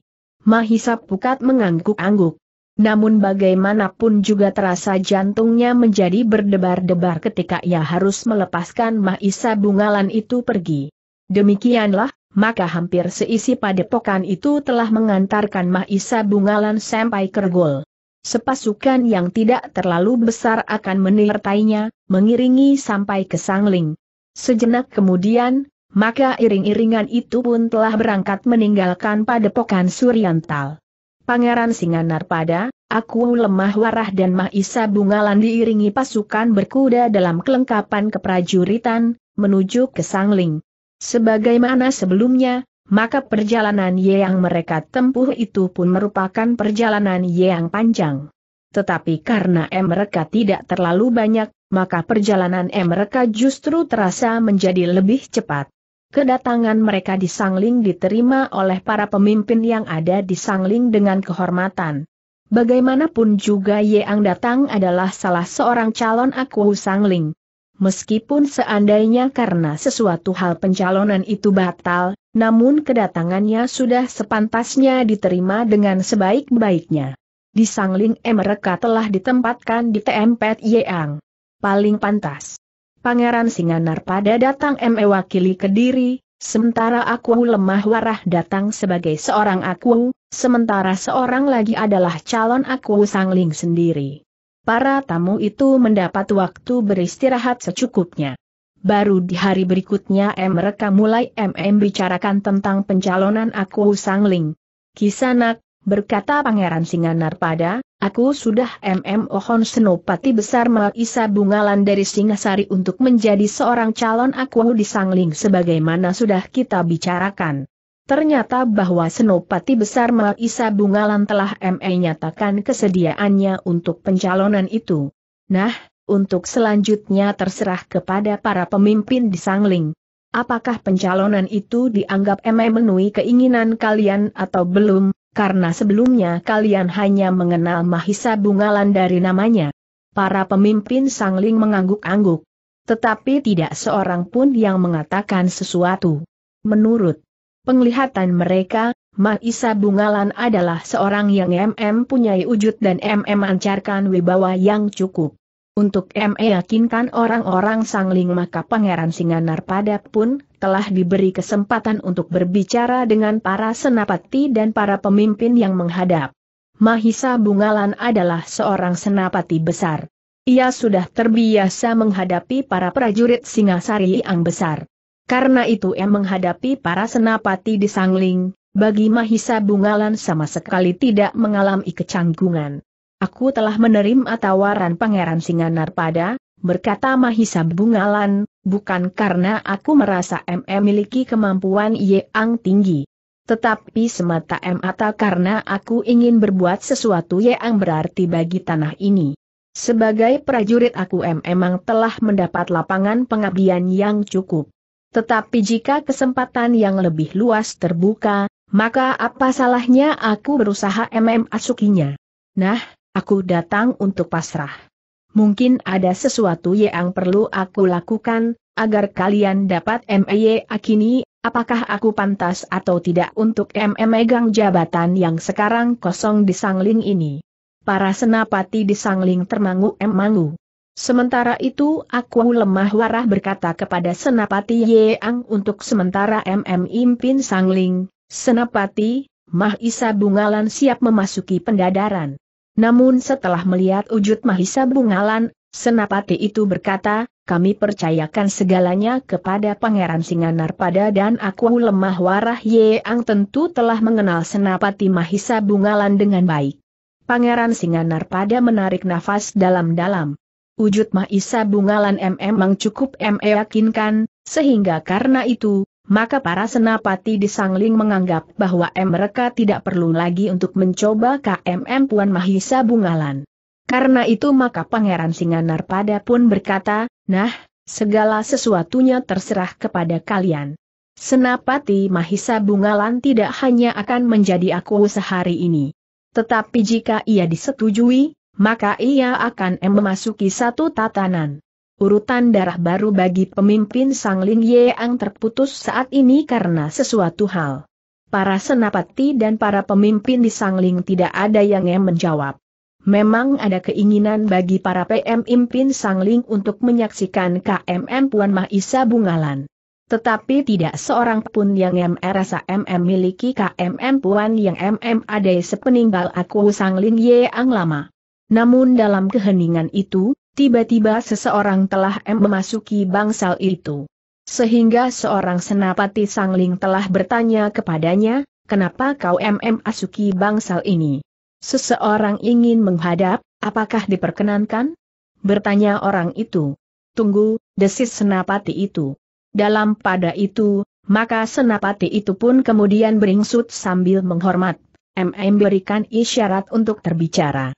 Mahisa Pukat mengangguk-angguk. Namun bagaimanapun juga terasa jantungnya menjadi berdebar-debar ketika ia harus melepaskan Mahisa Bungalan itu pergi. Demikianlah, maka hampir seisi padepokan itu telah mengantarkan Mahisa Bungalan sampai Kergol. Sepasukan yang tidak terlalu besar akan menirtainya, mengiringi sampai ke Sangling. Sejenak kemudian, maka iring-iringan itu pun telah berangkat meninggalkan padepokan Suryantal. Pangeran Singanarpada, aku lemah warah dan Mahisa Bungalan diiringi pasukan berkuda dalam kelengkapan keprajuritan, menuju ke Sangling. Sebagaimana sebelumnya, maka perjalanan yang mereka tempuh itu pun merupakan perjalanan yang panjang. Tetapi karena mereka tidak terlalu banyak, maka perjalanan M mereka justru terasa menjadi lebih cepat. Kedatangan mereka di Sangling diterima oleh para pemimpin yang ada di Sangling dengan kehormatan. Bagaimanapun juga Yeang datang adalah salah seorang calon aku Sangling meskipun seandainya karena sesuatu hal pencalonan itu batal, namun kedatangannya sudah sepantasnya diterima dengan sebaik-baiknya. Di Sangling M mereka telah ditempatkan di TMP Yeang. Paling pantas. Pangeran Singanar pada datang mewakili Kediri, sementara aku lemah warah datang sebagai seorang aku, sementara seorang lagi adalah calon aku Sangling sendiri para tamu itu mendapat waktu beristirahat secukupnya. Baru di hari berikutnya mereka mulai MM bicarakan tentang pencalonan aku Sangling. Kisanak, berkata Pangeran Singanar pada, aku sudah MM Ohon Senopati Besar Maisa Bungalan dari Singasari untuk menjadi seorang calon aku di Sangling sebagaimana sudah kita bicarakan. Ternyata bahwa Senopati Besar Maisa Bungalan telah ME nyatakan kesediaannya untuk pencalonan itu. Nah, untuk selanjutnya terserah kepada para pemimpin di Sangling. Apakah pencalonan itu dianggap ME memenuhi keinginan kalian atau belum, karena sebelumnya kalian hanya mengenal Mahisa Bungalan dari namanya. Para pemimpin Sangling mengangguk-angguk. Tetapi tidak seorang pun yang mengatakan sesuatu. Menurut Penglihatan mereka, Maisa Bungalan adalah seorang yang MM punyai wujud dan MM mancarkan wibawa yang cukup. Untuk ME yakinkan orang-orang sangling maka Pangeran Singanar Padak pun telah diberi kesempatan untuk berbicara dengan para senapati dan para pemimpin yang menghadap. Mahisa Bungalan adalah seorang senapati besar. Ia sudah terbiasa menghadapi para prajurit Singasari yang besar. Karena itu em menghadapi para senapati di Sangling, bagi Mahisa Bungalan sama sekali tidak mengalami kecanggungan. Aku telah menerima tawaran Pangeran Singanar pada, berkata Mahisa Bungalan, bukan karena aku merasa em memiliki kemampuan yang tinggi. Tetapi semata mata karena aku ingin berbuat sesuatu yang berarti bagi tanah ini. Sebagai prajurit aku M e memang telah mendapat lapangan pengabdian yang cukup. Tetapi jika kesempatan yang lebih luas terbuka, maka apa salahnya aku berusaha MM asukinya? Nah, aku datang untuk pasrah. Mungkin ada sesuatu yang perlu aku lakukan, agar kalian dapat MEY akini, apakah aku pantas atau tidak untuk MM megang jabatan yang sekarang kosong di Sangling ini. Para senapati di Sangling termangu-emangu. Sementara itu aku lemah warah berkata kepada Senapati Yeang untuk sementara MM Impin Sangling, Senapati, Mahisa Bungalan siap memasuki pendadaran. Namun setelah melihat wujud Mahisa Bungalan, Senapati itu berkata, kami percayakan segalanya kepada Pangeran pada dan aku lemah warah Yeang tentu telah mengenal Senapati Mahisa Bungalan dengan baik. Pangeran pada menarik nafas dalam-dalam. Wujud Mahisa Bungalan MM memang cukup meyakinkan, sehingga karena itu, maka para senapati di Sangling menganggap bahwa mereka tidak perlu lagi untuk mencoba KMM Puan Mahisa Bungalan. Karena itu maka Pangeran Singanarpada pun berkata, nah, segala sesuatunya terserah kepada kalian. Senapati Mahisa Bungalan tidak hanya akan menjadi aku sehari ini. Tetapi jika ia disetujui, maka ia akan memasuki satu tatanan. Urutan darah baru bagi pemimpin Sang Ling Yeang terputus saat ini karena sesuatu hal. Para senapati dan para pemimpin di Sang Ling tidak ada yang menjawab. Memang ada keinginan bagi para PM Impin Ling untuk menyaksikan KMM Puan Mahisa Bungalan. Tetapi tidak seorang pun yang merasa MM miliki KMM Puan yang MM ada sepeninggal aku Sang Sangling Yeang lama. Namun dalam keheningan itu, tiba-tiba seseorang telah memasuki bangsal itu. Sehingga seorang senapati sangling telah bertanya kepadanya, kenapa kau MM asuki bangsal ini? Seseorang ingin menghadap, apakah diperkenankan? Bertanya orang itu. Tunggu, desis senapati itu. Dalam pada itu, maka senapati itu pun kemudian beringsut sambil menghormat. MM berikan isyarat untuk terbicara.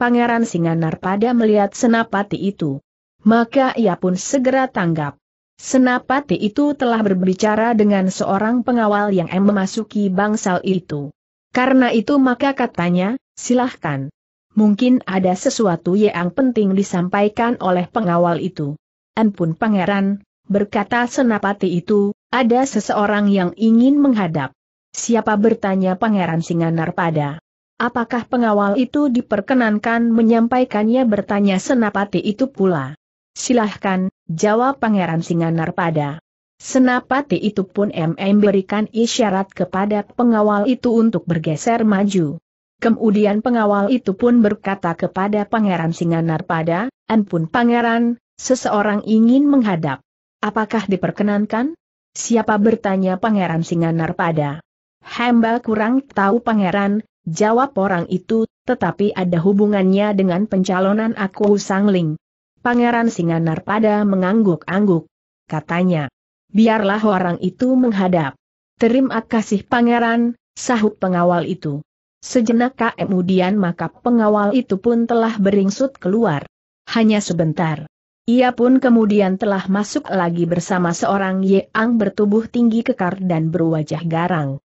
Pangeran Singanar pada melihat senapati itu. Maka ia pun segera tanggap. Senapati itu telah berbicara dengan seorang pengawal yang memasuki bangsal itu. Karena itu maka katanya, silahkan. Mungkin ada sesuatu yang penting disampaikan oleh pengawal itu. Ampun pangeran, berkata senapati itu, ada seseorang yang ingin menghadap. Siapa bertanya pangeran Singanar pada? Apakah pengawal itu diperkenankan menyampaikannya bertanya senapati itu pula? Silahkan, jawab Pangeran pada. Senapati itu pun MM berikan isyarat kepada pengawal itu untuk bergeser maju. Kemudian pengawal itu pun berkata kepada Pangeran pada, Ampun Pangeran, seseorang ingin menghadap. Apakah diperkenankan? Siapa bertanya Pangeran pada? Hamba kurang tahu Pangeran, Jawab orang itu, tetapi ada hubungannya dengan pencalonan aku Sangling. Pangeran Singanar pada mengangguk-angguk. Katanya, biarlah orang itu menghadap. Terima kasih pangeran, sahut pengawal itu. Sejenak kemudian maka pengawal itu pun telah beringsut keluar. Hanya sebentar. Ia pun kemudian telah masuk lagi bersama seorang Yeang bertubuh tinggi kekar dan berwajah garang.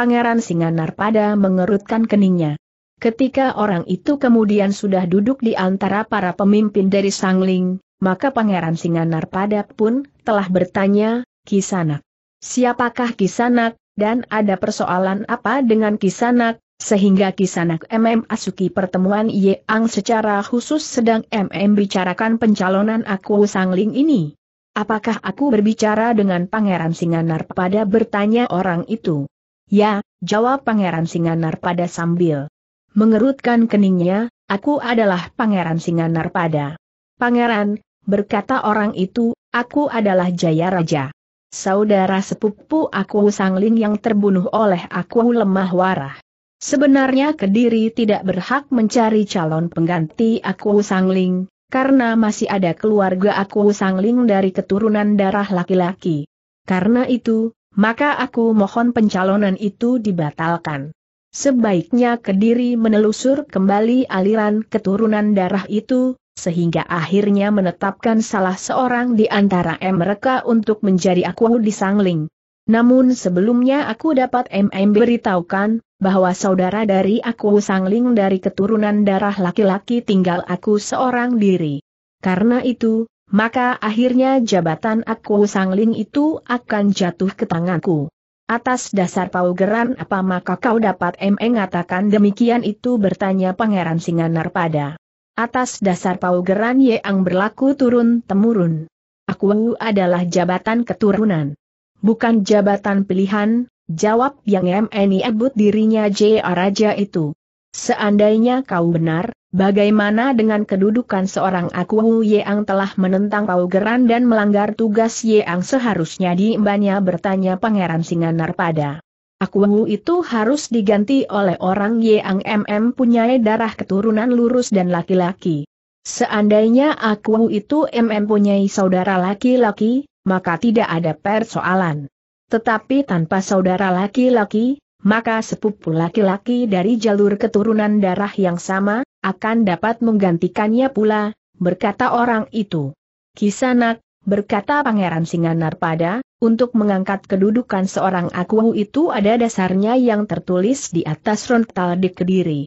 Pangeran Singanarpada mengerutkan keningnya. Ketika orang itu kemudian sudah duduk di antara para pemimpin dari Sangling, maka Pangeran Singanarpada pun telah bertanya, Kisanak. Siapakah Kisanak, dan ada persoalan apa dengan Kisanak, sehingga Kisanak MM Asuki pertemuan Ye Ang secara khusus sedang MM bicarakan pencalonan aku Sangling ini? Apakah aku berbicara dengan Pangeran Singanar pada bertanya orang itu? Ya, jawab Pangeran Singanar pada sambil mengerutkan keningnya, aku adalah Pangeran Singanar pada. Pangeran, berkata orang itu, aku adalah Jaya Raja. Saudara sepupu aku Sangling yang terbunuh oleh aku lemah warah. Sebenarnya Kediri tidak berhak mencari calon pengganti aku Sangling, karena masih ada keluarga aku Sangling dari keturunan darah laki-laki. Karena itu, maka aku mohon pencalonan itu dibatalkan. Sebaiknya Kediri menelusur kembali aliran keturunan darah itu, sehingga akhirnya menetapkan salah seorang di antara mereka untuk menjadi aku di Sangling. Namun sebelumnya aku dapat MM beritahukan, bahwa saudara dari aku Sangling dari keturunan darah laki-laki tinggal aku seorang diri. Karena itu, maka akhirnya jabatan aku sangling itu akan jatuh ke tanganku. Atas dasar paugeran apa maka kau dapat mengatakan demikian itu bertanya Pangeran Singanar pada. Atas dasar paugeran yang berlaku turun-temurun. Aku adalah jabatan keturunan. Bukan jabatan pilihan, jawab yang MNI ebut dirinya J. Raja itu. Seandainya kau benar, Bagaimana dengan kedudukan seorang Aku Yang telah menentang Paugeran dan melanggar tugas Yeang seharusnya di diembannya bertanya Pangeran Singanar pada. Aku itu harus diganti oleh orang Yeang MM punya darah keturunan lurus dan laki-laki. Seandainya aku itu MM punya saudara laki-laki, maka tidak ada persoalan. Tetapi tanpa saudara laki-laki, maka sepupu laki-laki dari jalur keturunan darah yang sama, akan dapat menggantikannya pula, berkata orang itu. Kisanak, berkata Pangeran Singanar pada, untuk mengangkat kedudukan seorang akuhu itu ada dasarnya yang tertulis di atas rontal di kediri.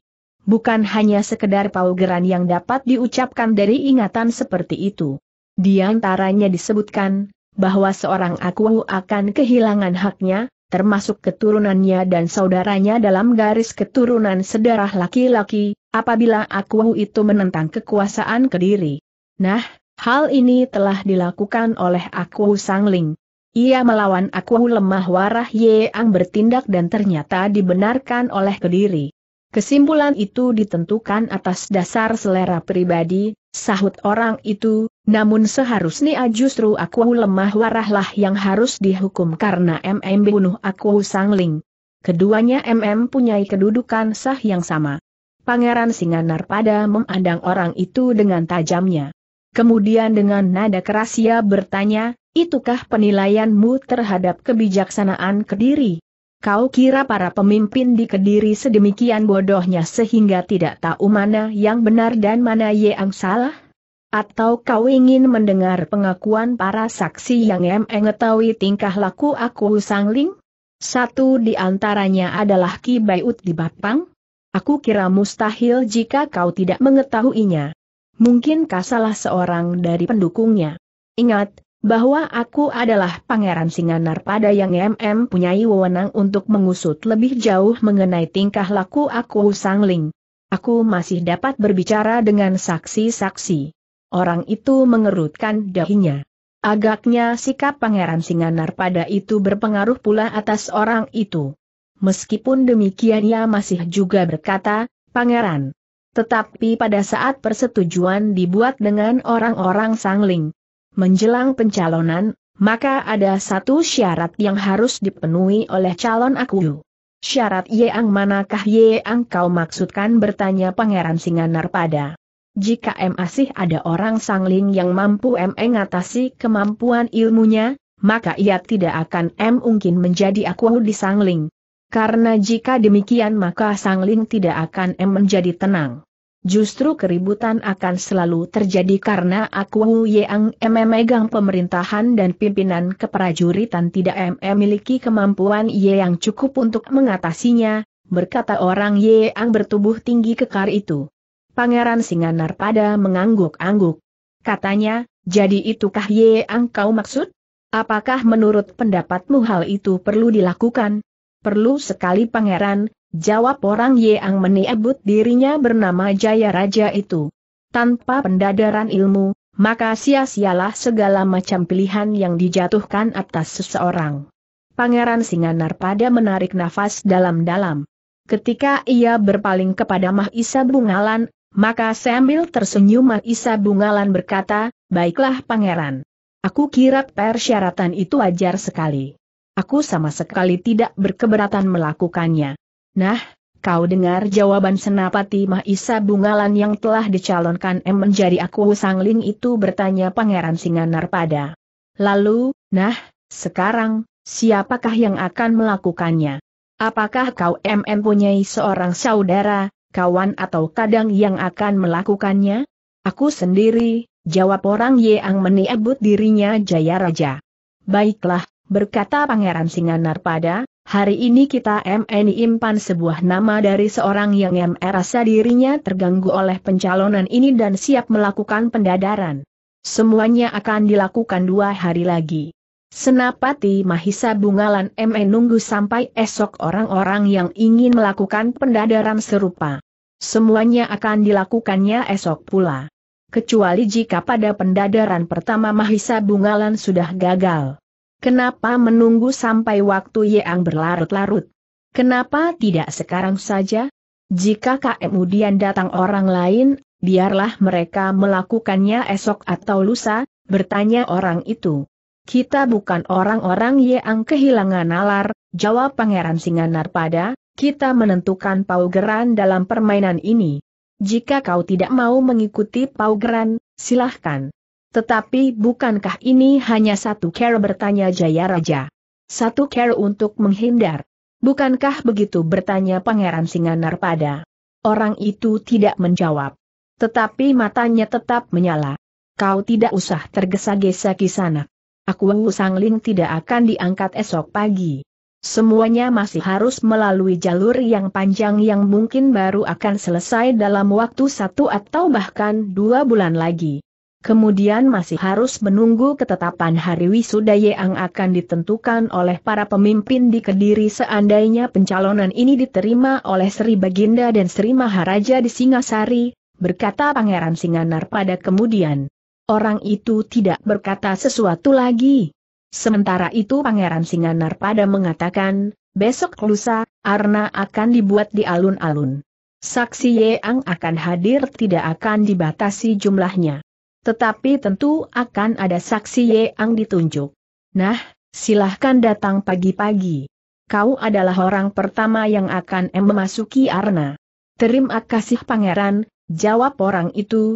Bukan hanya sekedar paugeran yang dapat diucapkan dari ingatan seperti itu. Di antaranya disebutkan, bahwa seorang akuhu akan kehilangan haknya, termasuk keturunannya dan saudaranya dalam garis keturunan sedarah laki-laki, apabila aku itu menentang kekuasaan Kediri. Nah, hal ini telah dilakukan oleh aku Sangling. Ia melawan aku lemah warah Yeang bertindak dan ternyata dibenarkan oleh Kediri. Kesimpulan itu ditentukan atas dasar selera pribadi, sahut orang itu, namun seharusnya justru aku lemah warahlah yang harus dihukum karena MM bunuh aku Sangling. Keduanya MM punyai kedudukan sah yang sama. Pangeran Singanar pada memandang orang itu dengan tajamnya. Kemudian dengan nada keras ia bertanya, itukah penilaianmu terhadap kebijaksanaan Kediri? Kau kira para pemimpin di Kediri sedemikian bodohnya sehingga tidak tahu mana yang benar dan mana yang salah? Atau kau ingin mendengar pengakuan para saksi yang mengetahui tingkah laku aku sangling? Satu di antaranya adalah Ki Baiut di Bapang, Aku kira mustahil jika kau tidak mengetahuinya. Mungkinkah salah seorang dari pendukungnya? Ingat, bahwa aku adalah Pangeran Singanar pada yang MM punyai wewenang untuk mengusut lebih jauh mengenai tingkah laku aku Sangling. Aku masih dapat berbicara dengan saksi-saksi. Orang itu mengerutkan dahinya. Agaknya sikap Pangeran Singanar pada itu berpengaruh pula atas orang itu. Meskipun demikian ia masih juga berkata, Pangeran. Tetapi pada saat persetujuan dibuat dengan orang-orang sangling, menjelang pencalonan, maka ada satu syarat yang harus dipenuhi oleh calon aku. Syarat yang manakah yang kau maksudkan bertanya Pangeran Singanar pada. Jika em masih ada orang sangling yang mampu em mengatasi kemampuan ilmunya, maka ia tidak akan em mungkin menjadi aku di sangling, karena jika demikian maka Sang Sangling tidak akan em menjadi tenang. Justru keributan akan selalu terjadi karena Aku Yang M memegang pemerintahan dan pimpinan keprajuritan tidak M memiliki kemampuan Y yang cukup untuk mengatasinya, berkata orang Ye yang bertubuh tinggi kekar itu. Pangeran Singanar pada mengangguk-angguk. Katanya, jadi itukah Ye yang kau maksud? Apakah menurut pendapatmu hal itu perlu dilakukan? Perlu sekali pangeran, jawab orang yang menyebut dirinya bernama Jaya Raja itu. Tanpa pendadaran ilmu, maka sia-sialah segala macam pilihan yang dijatuhkan atas seseorang. Pangeran Singanar pada menarik nafas dalam-dalam. Ketika ia berpaling kepada Mahisa Bungalan, maka sambil tersenyum Mahisa Bungalan berkata, Baiklah pangeran. Aku kira persyaratan itu wajar sekali. Aku sama sekali tidak berkeberatan melakukannya. Nah, kau dengar jawaban Senapati Mahisa Bungalan yang telah dicalonkan M menjadi aku Ling itu bertanya Pangeran Singanar pada. Lalu, nah, sekarang, siapakah yang akan melakukannya? Apakah kau M punyai seorang saudara, kawan atau kadang yang akan melakukannya? Aku sendiri, jawab orang Yang menyebut dirinya Jaya Raja. Baiklah, berkata Pangeran singanar pada hari ini kita MN impan sebuah nama dari seorang yang MR dirinya terganggu oleh pencalonan ini dan siap melakukan pendadaran. Semuanya akan dilakukan dua hari lagi. Senapati Mahisa Bungalan MN nunggu sampai esok orang-orang yang ingin melakukan pendadaran serupa. Semuanya akan dilakukannya esok pula. Kecuali jika pada pendadaran pertama Mahisa Bungalan sudah gagal. Kenapa menunggu sampai waktu yang berlarut-larut? Kenapa tidak sekarang saja? Jika kemudian datang orang lain, biarlah mereka melakukannya esok atau lusa, bertanya orang itu. Kita bukan orang-orang yang kehilangan nalar, jawab Pangeran Singanar pada, kita menentukan paugeran dalam permainan ini. Jika kau tidak mau mengikuti paugeran, silahkan. Tetapi bukankah ini hanya satu cara bertanya Jaya Raja? Satu cara untuk menghindar. Bukankah begitu bertanya Pangeran Singanar pada? Orang itu tidak menjawab. Tetapi matanya tetap menyala. Kau tidak usah tergesa-gesa sana. Aku Wu Sangling tidak akan diangkat esok pagi. Semuanya masih harus melalui jalur yang panjang yang mungkin baru akan selesai dalam waktu satu atau bahkan dua bulan lagi. Kemudian masih harus menunggu ketetapan hari wisuda yang akan ditentukan oleh para pemimpin di Kediri seandainya pencalonan ini diterima oleh Sri Baginda dan Sri Maharaja di Singasari, berkata Pangeran Singanar pada kemudian. Orang itu tidak berkata sesuatu lagi. Sementara itu Pangeran Singanar pada mengatakan, besok lusa, Arna akan dibuat di alun-alun. Saksi Yeang akan hadir tidak akan dibatasi jumlahnya. Tetapi tentu akan ada saksi Ang ditunjuk. Nah, silahkan datang pagi-pagi. Kau adalah orang pertama yang akan memasuki Arna. Terima kasih pangeran, jawab orang itu,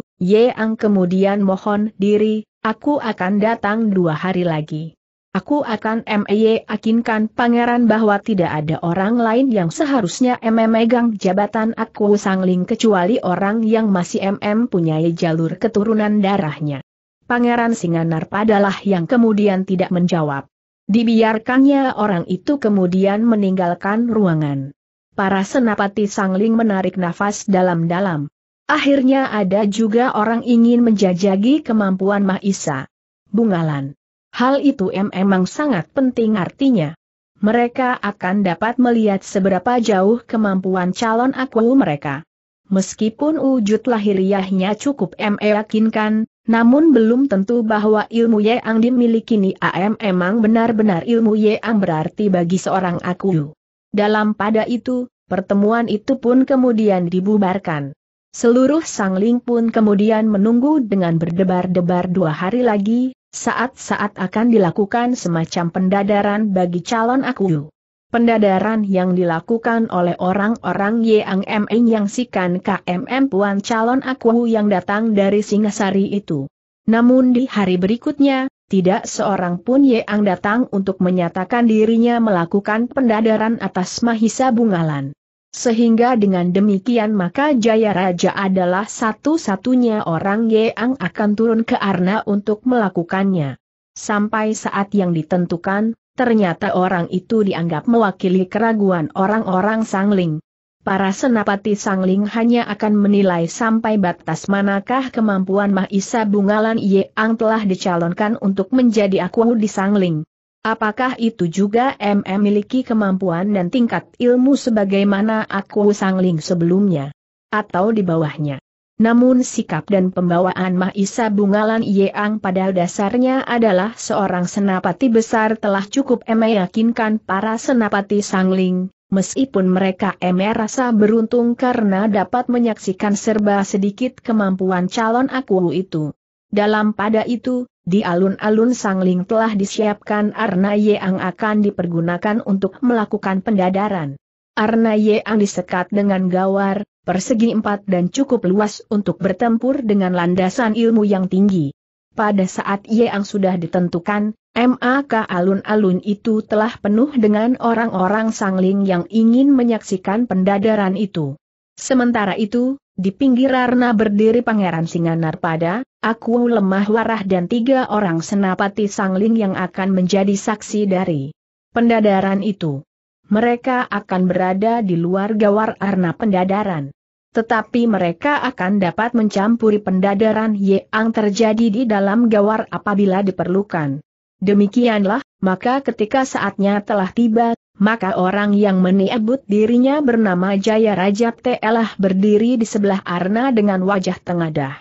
Ang kemudian mohon diri, aku akan datang dua hari lagi. Aku akan meyakinkan pangeran bahwa tidak ada orang lain yang seharusnya memegang jabatan aku sangling kecuali orang yang masih MM punyai jalur keturunan darahnya. Pangeran Singanar padalah yang kemudian tidak menjawab. Dibiarkannya orang itu kemudian meninggalkan ruangan. Para senapati sangling menarik nafas dalam-dalam. Akhirnya ada juga orang ingin menjajagi kemampuan Mahisa. Bungalan. Hal itu memang sangat penting artinya. Mereka akan dapat melihat seberapa jauh kemampuan calon aku mereka. Meskipun wujud lahiriahnya cukup meyakinkan, namun belum tentu bahwa ilmu yang dimiliki AM memang benar-benar ilmu yang berarti bagi seorang aku. Dalam pada itu, pertemuan itu pun kemudian dibubarkan. Seluruh sangling pun kemudian menunggu dengan berdebar-debar dua hari lagi, saat-saat akan dilakukan semacam pendadaran bagi calon aku. Pendadaran yang dilakukan oleh orang-orang Yang M.N. yang sikan KMM Puan calon aku yang datang dari Singasari itu. Namun di hari berikutnya, tidak seorang pun Yang datang untuk menyatakan dirinya melakukan pendadaran atas Mahisa Bungalan. Sehingga dengan demikian maka Jaya Raja adalah satu-satunya orang yang akan turun ke Arna untuk melakukannya. Sampai saat yang ditentukan, ternyata orang itu dianggap mewakili keraguan orang-orang Sangling. Para senapati Sangling hanya akan menilai sampai batas manakah kemampuan Mahisa Bungalan yang telah dicalonkan untuk menjadi aku di Sangling. Apakah itu juga MM memiliki kemampuan dan tingkat ilmu sebagaimana aku sangling sebelumnya? Atau di bawahnya? Namun sikap dan pembawaan Mahisa Bungalan Yeang pada dasarnya adalah seorang senapati besar telah cukup meyakinkan para senapati sangling, meskipun mereka eme merasa beruntung karena dapat menyaksikan serba sedikit kemampuan calon aku itu. Dalam pada itu, di alun-alun Sangling telah disiapkan arna yang akan dipergunakan untuk melakukan pendadaran. Arna yang disekat dengan gawar, persegi empat dan cukup luas untuk bertempur dengan landasan ilmu yang tinggi. Pada saat Yeang sudah ditentukan, MAK alun-alun itu telah penuh dengan orang-orang sangling yang ingin menyaksikan pendadaran itu. Sementara itu, di pinggir arna berdiri Pangeran Singanarpada, aku lemah warah dan tiga orang senapati sangling yang akan menjadi saksi dari pendadaran itu. Mereka akan berada di luar gawar arna pendadaran. Tetapi mereka akan dapat mencampuri pendadaran yang terjadi di dalam gawar apabila diperlukan. Demikianlah, maka ketika saatnya telah tiba, maka orang yang meniabut dirinya bernama Jaya Rajab telah berdiri di sebelah Arna dengan wajah tengadah.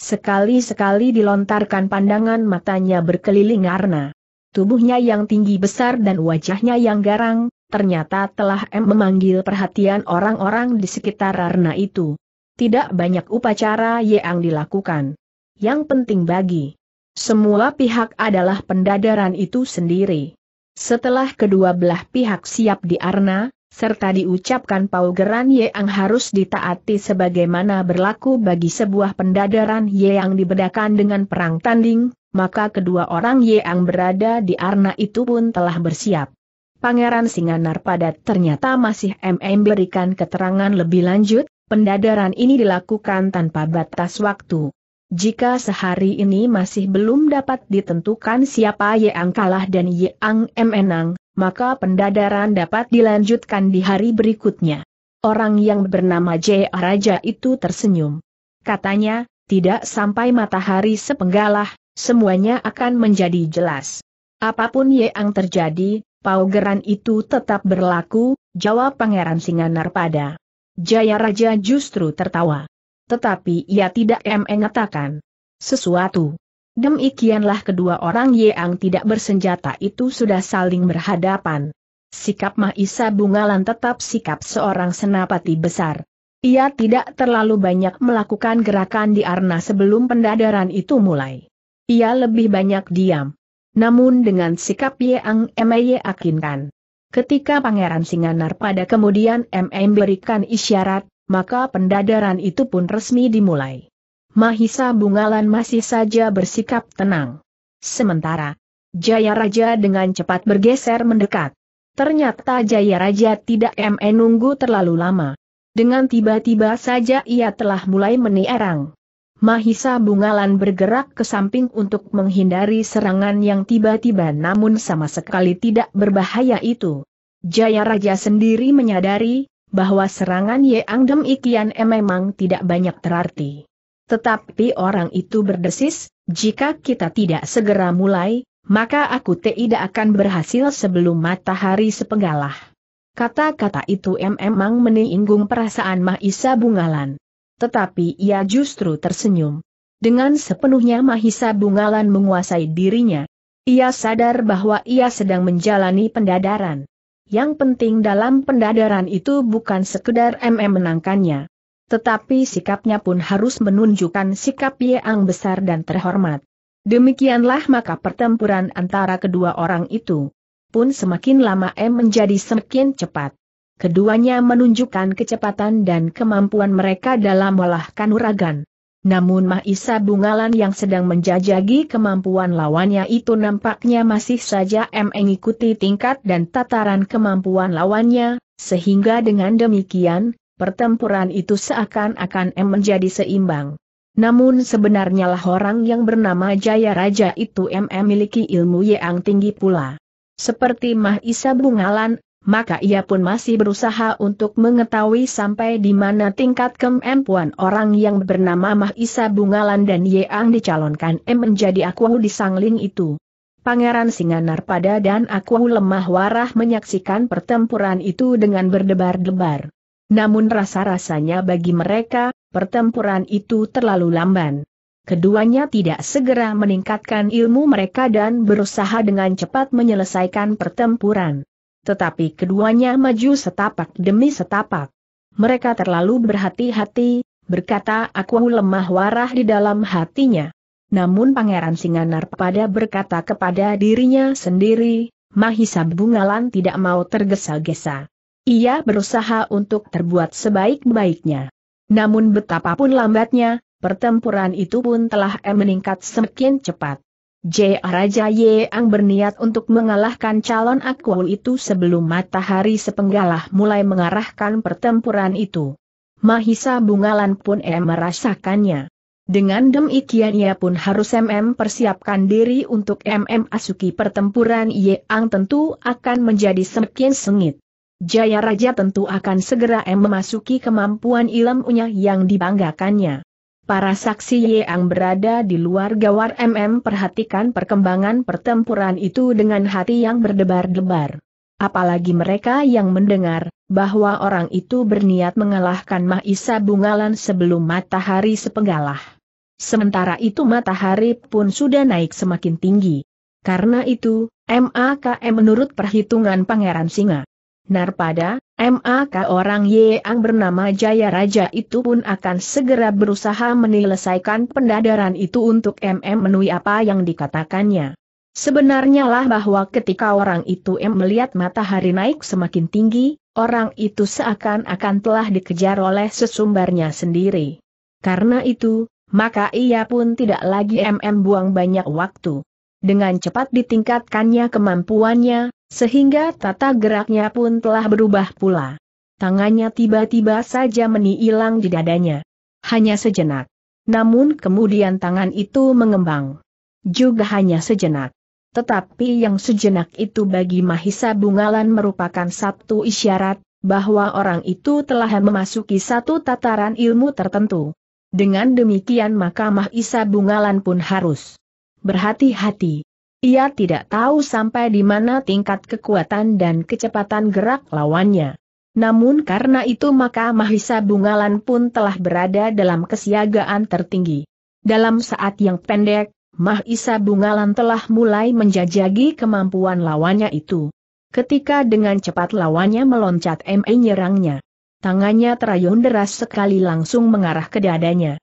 Sekali-sekali dilontarkan pandangan matanya berkeliling Arna. Tubuhnya yang tinggi besar dan wajahnya yang garang, ternyata telah M memanggil perhatian orang-orang di sekitar Arna itu. Tidak banyak upacara yang dilakukan. Yang penting bagi semua pihak adalah pendadaran itu sendiri. Setelah kedua belah pihak siap di diarna, serta diucapkan paugeran yang harus ditaati sebagaimana berlaku bagi sebuah pendadaran yang dibedakan dengan perang tanding, maka kedua orang yang berada di arna itu pun telah bersiap. Pangeran Singanar Padat ternyata masih MM berikan keterangan lebih lanjut, pendadaran ini dilakukan tanpa batas waktu. Jika sehari ini masih belum dapat ditentukan siapa Yang kalah dan Yang Menang, maka pendadaran dapat dilanjutkan di hari berikutnya. Orang yang bernama J. Raja itu tersenyum. Katanya, tidak sampai matahari sepenggalah, semuanya akan menjadi jelas. Apapun yang terjadi, paugeran itu tetap berlaku, jawab Pangeran Singanar pada. Jaya Raja justru tertawa tetapi ia tidak mengatakan sesuatu. Demikianlah kedua orang yang tidak bersenjata itu sudah saling berhadapan. Sikap Mahisa Bungalan tetap sikap seorang senapati besar. Ia tidak terlalu banyak melakukan gerakan di arna sebelum pendadaran itu mulai. Ia lebih banyak diam. Namun dengan sikap Yeang, Me yakinkan. Ketika Pangeran Singanar pada kemudian MM berikan isyarat, maka pendadaran itu pun resmi dimulai. Mahisa Bungalan masih saja bersikap tenang. Sementara, Jaya Raja dengan cepat bergeser mendekat. Ternyata Jaya Raja tidak menunggu terlalu lama. Dengan tiba-tiba saja ia telah mulai menierang. Mahisa Bungalan bergerak ke samping untuk menghindari serangan yang tiba-tiba namun sama sekali tidak berbahaya itu. Jaya Raja sendiri menyadari, bahwa serangan Ye Dem Ikian e memang tidak banyak terarti. Tetapi orang itu berdesis, jika kita tidak segera mulai, maka aku tidak akan berhasil sebelum matahari sepenggalah. Kata-kata itu memang meninggung perasaan Mahisa Bungalan. Tetapi ia justru tersenyum. Dengan sepenuhnya Mahisa Bungalan menguasai dirinya. Ia sadar bahwa ia sedang menjalani pendadaran. Yang penting dalam pendadaran itu bukan sekedar MM menangkannya. Tetapi sikapnya pun harus menunjukkan sikap yang besar dan terhormat. Demikianlah maka pertempuran antara kedua orang itu pun semakin lama M menjadi semakin cepat. Keduanya menunjukkan kecepatan dan kemampuan mereka dalam olah uragan. Namun Mahisa Bungalan yang sedang menjajagi kemampuan lawannya itu nampaknya masih saja mengikuti tingkat dan tataran kemampuan lawannya, sehingga dengan demikian, pertempuran itu seakan-akan M menjadi seimbang. Namun sebenarnya lah orang yang bernama Jaya Raja itu M memiliki ilmu yang tinggi pula. Seperti Mahisa Bungalan, maka ia pun masih berusaha untuk mengetahui sampai di mana tingkat kemampuan orang yang bernama Mahisa Bungalan dan Yeang dicalonkan M menjadi Akuahu di Sangling itu. Pangeran Singanar pada dan Akuahu lemah warah menyaksikan pertempuran itu dengan berdebar-debar. Namun rasa-rasanya bagi mereka, pertempuran itu terlalu lamban. Keduanya tidak segera meningkatkan ilmu mereka dan berusaha dengan cepat menyelesaikan pertempuran tetapi keduanya maju setapak demi setapak. Mereka terlalu berhati-hati, berkata aku lemah warah di dalam hatinya. Namun Pangeran Singanar pada berkata kepada dirinya sendiri, Mahisa Bungalan tidak mau tergesa-gesa. Ia berusaha untuk terbuat sebaik-baiknya. Namun betapapun lambatnya, pertempuran itu pun telah meningkat semakin cepat. J. Raja Yeang berniat untuk mengalahkan calon Akwol itu sebelum matahari sepenggalah mulai mengarahkan pertempuran itu. Mahisa Bungalan pun em merasakannya. Dengan demikian ia pun harus MM persiapkan diri untuk MM Asuki pertempuran Yeang tentu akan menjadi semakin sengit. Jaya Raja tentu akan segera M memasuki kemampuan ilmunya yang dibanggakannya. Para saksi yang berada di luar gawar MM perhatikan perkembangan pertempuran itu dengan hati yang berdebar-debar. Apalagi mereka yang mendengar, bahwa orang itu berniat mengalahkan Mahisa Bungalan sebelum matahari sepenggalah. Sementara itu matahari pun sudah naik semakin tinggi. Karena itu, MAKM menurut perhitungan Pangeran Singa, Narpada, MAK orang yang bernama Jaya Raja itu pun akan segera berusaha menyelesaikan pendadaran itu untuk MM menui apa yang dikatakannya. Sebenarnya lah bahwa ketika orang itu M melihat matahari naik semakin tinggi, orang itu seakan-akan telah dikejar oleh sesumbarnya sendiri. Karena itu, maka ia pun tidak lagi MM buang banyak waktu. Dengan cepat ditingkatkannya kemampuannya, sehingga tata geraknya pun telah berubah pula. Tangannya tiba-tiba saja meniilang di dadanya. Hanya sejenak. Namun kemudian tangan itu mengembang. Juga hanya sejenak. Tetapi yang sejenak itu bagi Mahisa Bungalan merupakan satu isyarat, bahwa orang itu telah memasuki satu tataran ilmu tertentu. Dengan demikian maka Mahisa Bungalan pun harus berhati-hati. Ia tidak tahu sampai di mana tingkat kekuatan dan kecepatan gerak lawannya. Namun karena itu maka Mahisa Bungalan pun telah berada dalam kesiagaan tertinggi. Dalam saat yang pendek, Mahisa Bungalan telah mulai menjajagi kemampuan lawannya itu. Ketika dengan cepat lawannya meloncat ME nyerangnya. Tangannya terayun deras sekali langsung mengarah ke dadanya.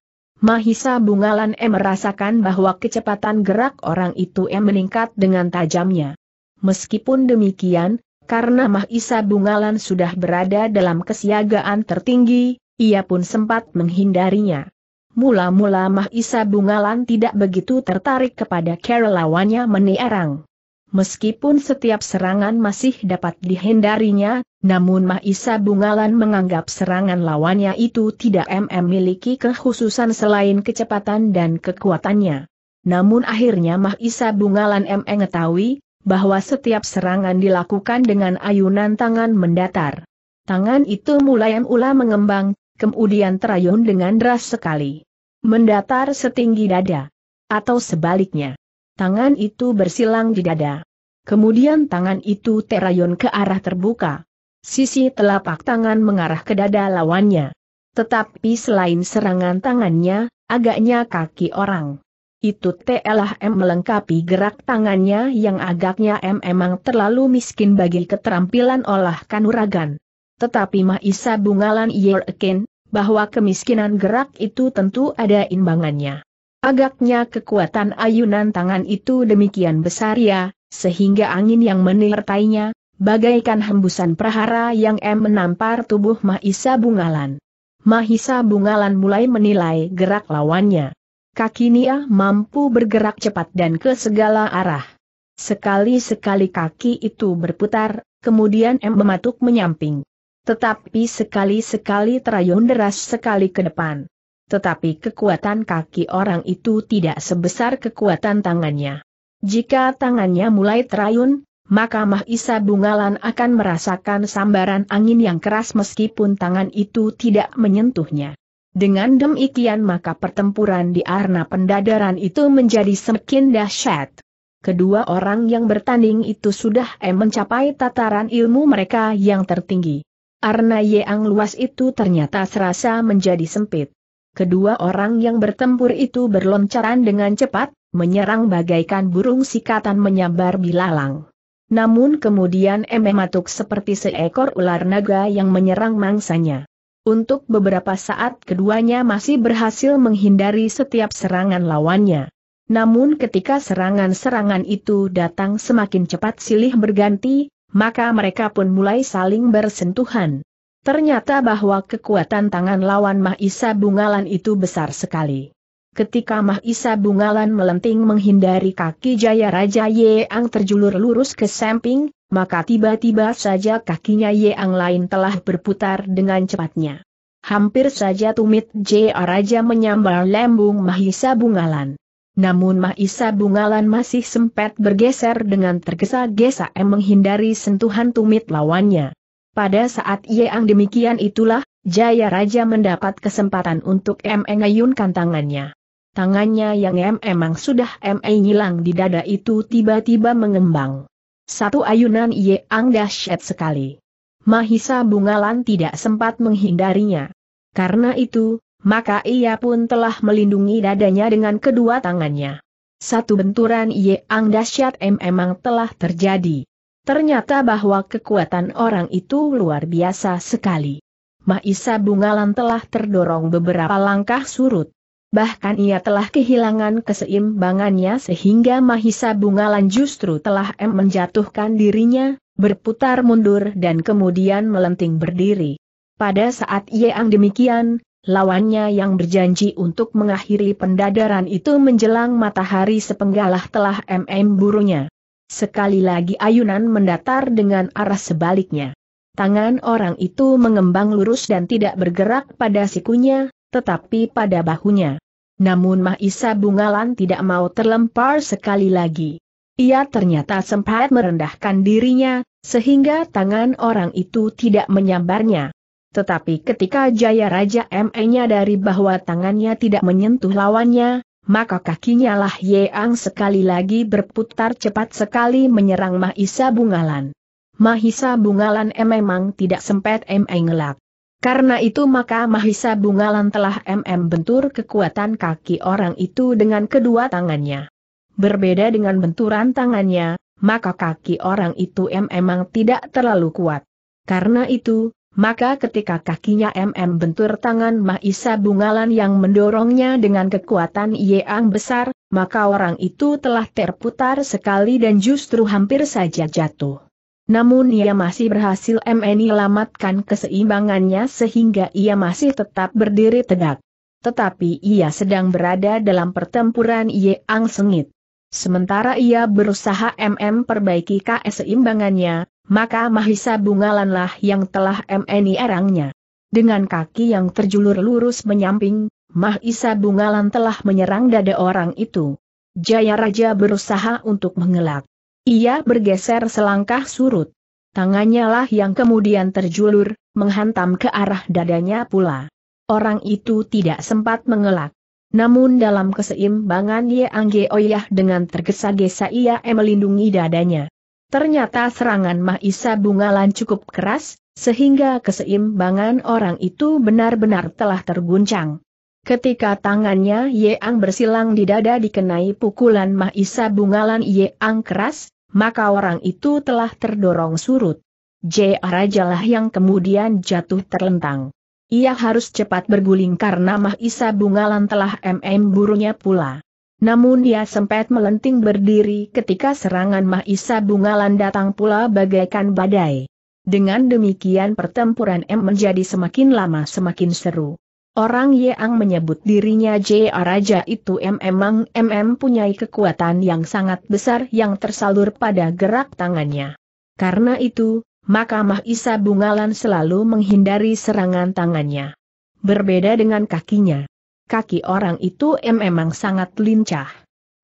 Mahisa Bungalan M merasakan bahwa kecepatan gerak orang itu M meningkat dengan tajamnya. Meskipun demikian, karena Mahisa Bungalan sudah berada dalam kesiagaan tertinggi, ia pun sempat menghindarinya. Mula-mula Mahisa Bungalan tidak begitu tertarik kepada kerelawannya menierang. Meskipun setiap serangan masih dapat dihindarinya, namun Mahisa Bungalan menganggap serangan lawannya itu tidak memiliki kekhususan selain kecepatan dan kekuatannya. Namun akhirnya Mahisa Bungalan M mengetahui bahwa setiap serangan dilakukan dengan ayunan tangan mendatar. Tangan itu mulai mula mengembang, kemudian terayun dengan deras sekali. Mendatar setinggi dada. Atau sebaliknya. Tangan itu bersilang di dada. Kemudian tangan itu terayun ke arah terbuka sisi telapak tangan mengarah ke dada lawannya. Tetapi selain serangan tangannya, agaknya kaki orang. Itu telah M melengkapi gerak tangannya yang agaknya M emang terlalu miskin bagi keterampilan olah kanuragan. Tetapi Mahisa bungalan Yerkin, bahwa kemiskinan gerak itu tentu ada imbangannya. Agaknya kekuatan ayunan tangan itu demikian besar ya, sehingga angin yang menertainya, Bagaikan hembusan prahara yang M menampar tubuh Mahisa Bungalan. Mahisa Bungalan mulai menilai gerak lawannya. Kaki Nia mampu bergerak cepat dan ke segala arah. Sekali-sekali kaki itu berputar, kemudian M mematuk menyamping. Tetapi sekali-sekali terayun deras sekali ke depan. Tetapi kekuatan kaki orang itu tidak sebesar kekuatan tangannya. Jika tangannya mulai terayun, maka Mahisa Bungalan akan merasakan sambaran angin yang keras meskipun tangan itu tidak menyentuhnya. Dengan demikian maka pertempuran di arna pendadaran itu menjadi semakin dahsyat. Kedua orang yang bertanding itu sudah eh mencapai tataran ilmu mereka yang tertinggi. Arna yang luas itu ternyata serasa menjadi sempit. Kedua orang yang bertempur itu berloncaran dengan cepat, menyerang bagaikan burung sikatan menyambar bilalang. Namun kemudian Eme matuk seperti seekor ular naga yang menyerang mangsanya. Untuk beberapa saat keduanya masih berhasil menghindari setiap serangan lawannya. Namun ketika serangan-serangan itu datang semakin cepat silih berganti, maka mereka pun mulai saling bersentuhan. Ternyata bahwa kekuatan tangan lawan Mahisa Bungalan itu besar sekali. Ketika Mahisa Bungalan melenting menghindari kaki Jaya Raja Yeang terjulur lurus ke samping, maka tiba-tiba saja kakinya Yeang lain telah berputar dengan cepatnya. Hampir saja tumit Jaya Raja menyambar lembung Mahisa Bungalan. Namun Mahisa Bungalan masih sempat bergeser dengan tergesa-gesa menghindari sentuhan tumit lawannya. Pada saat Yeang demikian itulah, Jaya Raja mendapat kesempatan untuk mengayunkan tangannya. Tangannya yang em emang sudah em nyilang di dada itu tiba-tiba mengembang. Satu ayunan Yeang dahsyat sekali. Mahisa Bungalan tidak sempat menghindarinya. Karena itu, maka ia pun telah melindungi dadanya dengan kedua tangannya. Satu benturan Yeang dahsyat em emang telah terjadi. Ternyata bahwa kekuatan orang itu luar biasa sekali. Mahisa Bungalan telah terdorong beberapa langkah surut bahkan ia telah kehilangan keseimbangannya sehingga Mahisa Bungalan justru telah M menjatuhkan dirinya, berputar mundur dan kemudian melenting berdiri. Pada saat ang demikian, lawannya yang berjanji untuk mengakhiri pendadaran itu menjelang matahari sepenggalah telah MM burunya. Sekali lagi ayunan mendatar dengan arah sebaliknya. Tangan orang itu mengembang lurus dan tidak bergerak pada sikunya, tetapi pada bahunya. Namun Mahisa Bungalan tidak mau terlempar sekali lagi. Ia ternyata sempat merendahkan dirinya, sehingga tangan orang itu tidak menyambarnya. Tetapi ketika Jaya Raja ME dari bahwa tangannya tidak menyentuh lawannya, maka kakinya lah Yeang sekali lagi berputar cepat sekali menyerang Mahisa Bungalan. Mahisa Bungalan memang tidak sempat ME ngelak. Karena itu maka Mahisa Bungalan telah MM bentur kekuatan kaki orang itu dengan kedua tangannya. Berbeda dengan benturan tangannya, maka kaki orang itu MM memang tidak terlalu kuat. Karena itu, maka ketika kakinya MM bentur tangan Mahisa Bungalan yang mendorongnya dengan kekuatan yang besar, maka orang itu telah terputar sekali dan justru hampir saja jatuh. Namun ia masih berhasil menyelamatkan keseimbangannya sehingga ia masih tetap berdiri tegak. Tetapi ia sedang berada dalam pertempuran Yeang Sengit. Sementara ia berusaha MM perbaiki keseimbangannya, maka Mahisa Bungalanlah yang telah MNI erangnya. Dengan kaki yang terjulur lurus menyamping, Mahisa Bungalan telah menyerang dada orang itu. Jaya Raja berusaha untuk mengelak. Ia bergeser selangkah surut. Tangannya lah yang kemudian terjulur, menghantam ke arah dadanya pula. Orang itu tidak sempat mengelak. Namun dalam keseimbangan ia Angge Oyah dengan tergesa-gesa ia melindungi dadanya. Ternyata serangan Mahisa Bungalan cukup keras, sehingga keseimbangan orang itu benar-benar telah terguncang. Ketika tangannya Ye Ang bersilang di dada dikenai pukulan Mahisa Bungalan Ang keras, maka orang itu telah terdorong surut. J Rajalah yang kemudian jatuh terlentang. Ia harus cepat berguling karena Mahisa Bungalan telah MM burunya pula. Namun dia sempat melenting berdiri ketika serangan Mahisa Bungalan datang pula bagaikan badai. Dengan demikian pertempuran M menjadi semakin lama semakin seru. Orang Yeang menyebut dirinya J.A. Raja itu memang MM punya kekuatan yang sangat besar yang tersalur pada gerak tangannya. Karena itu, maka Mahisa Bungalan selalu menghindari serangan tangannya. Berbeda dengan kakinya. Kaki orang itu memang sangat lincah.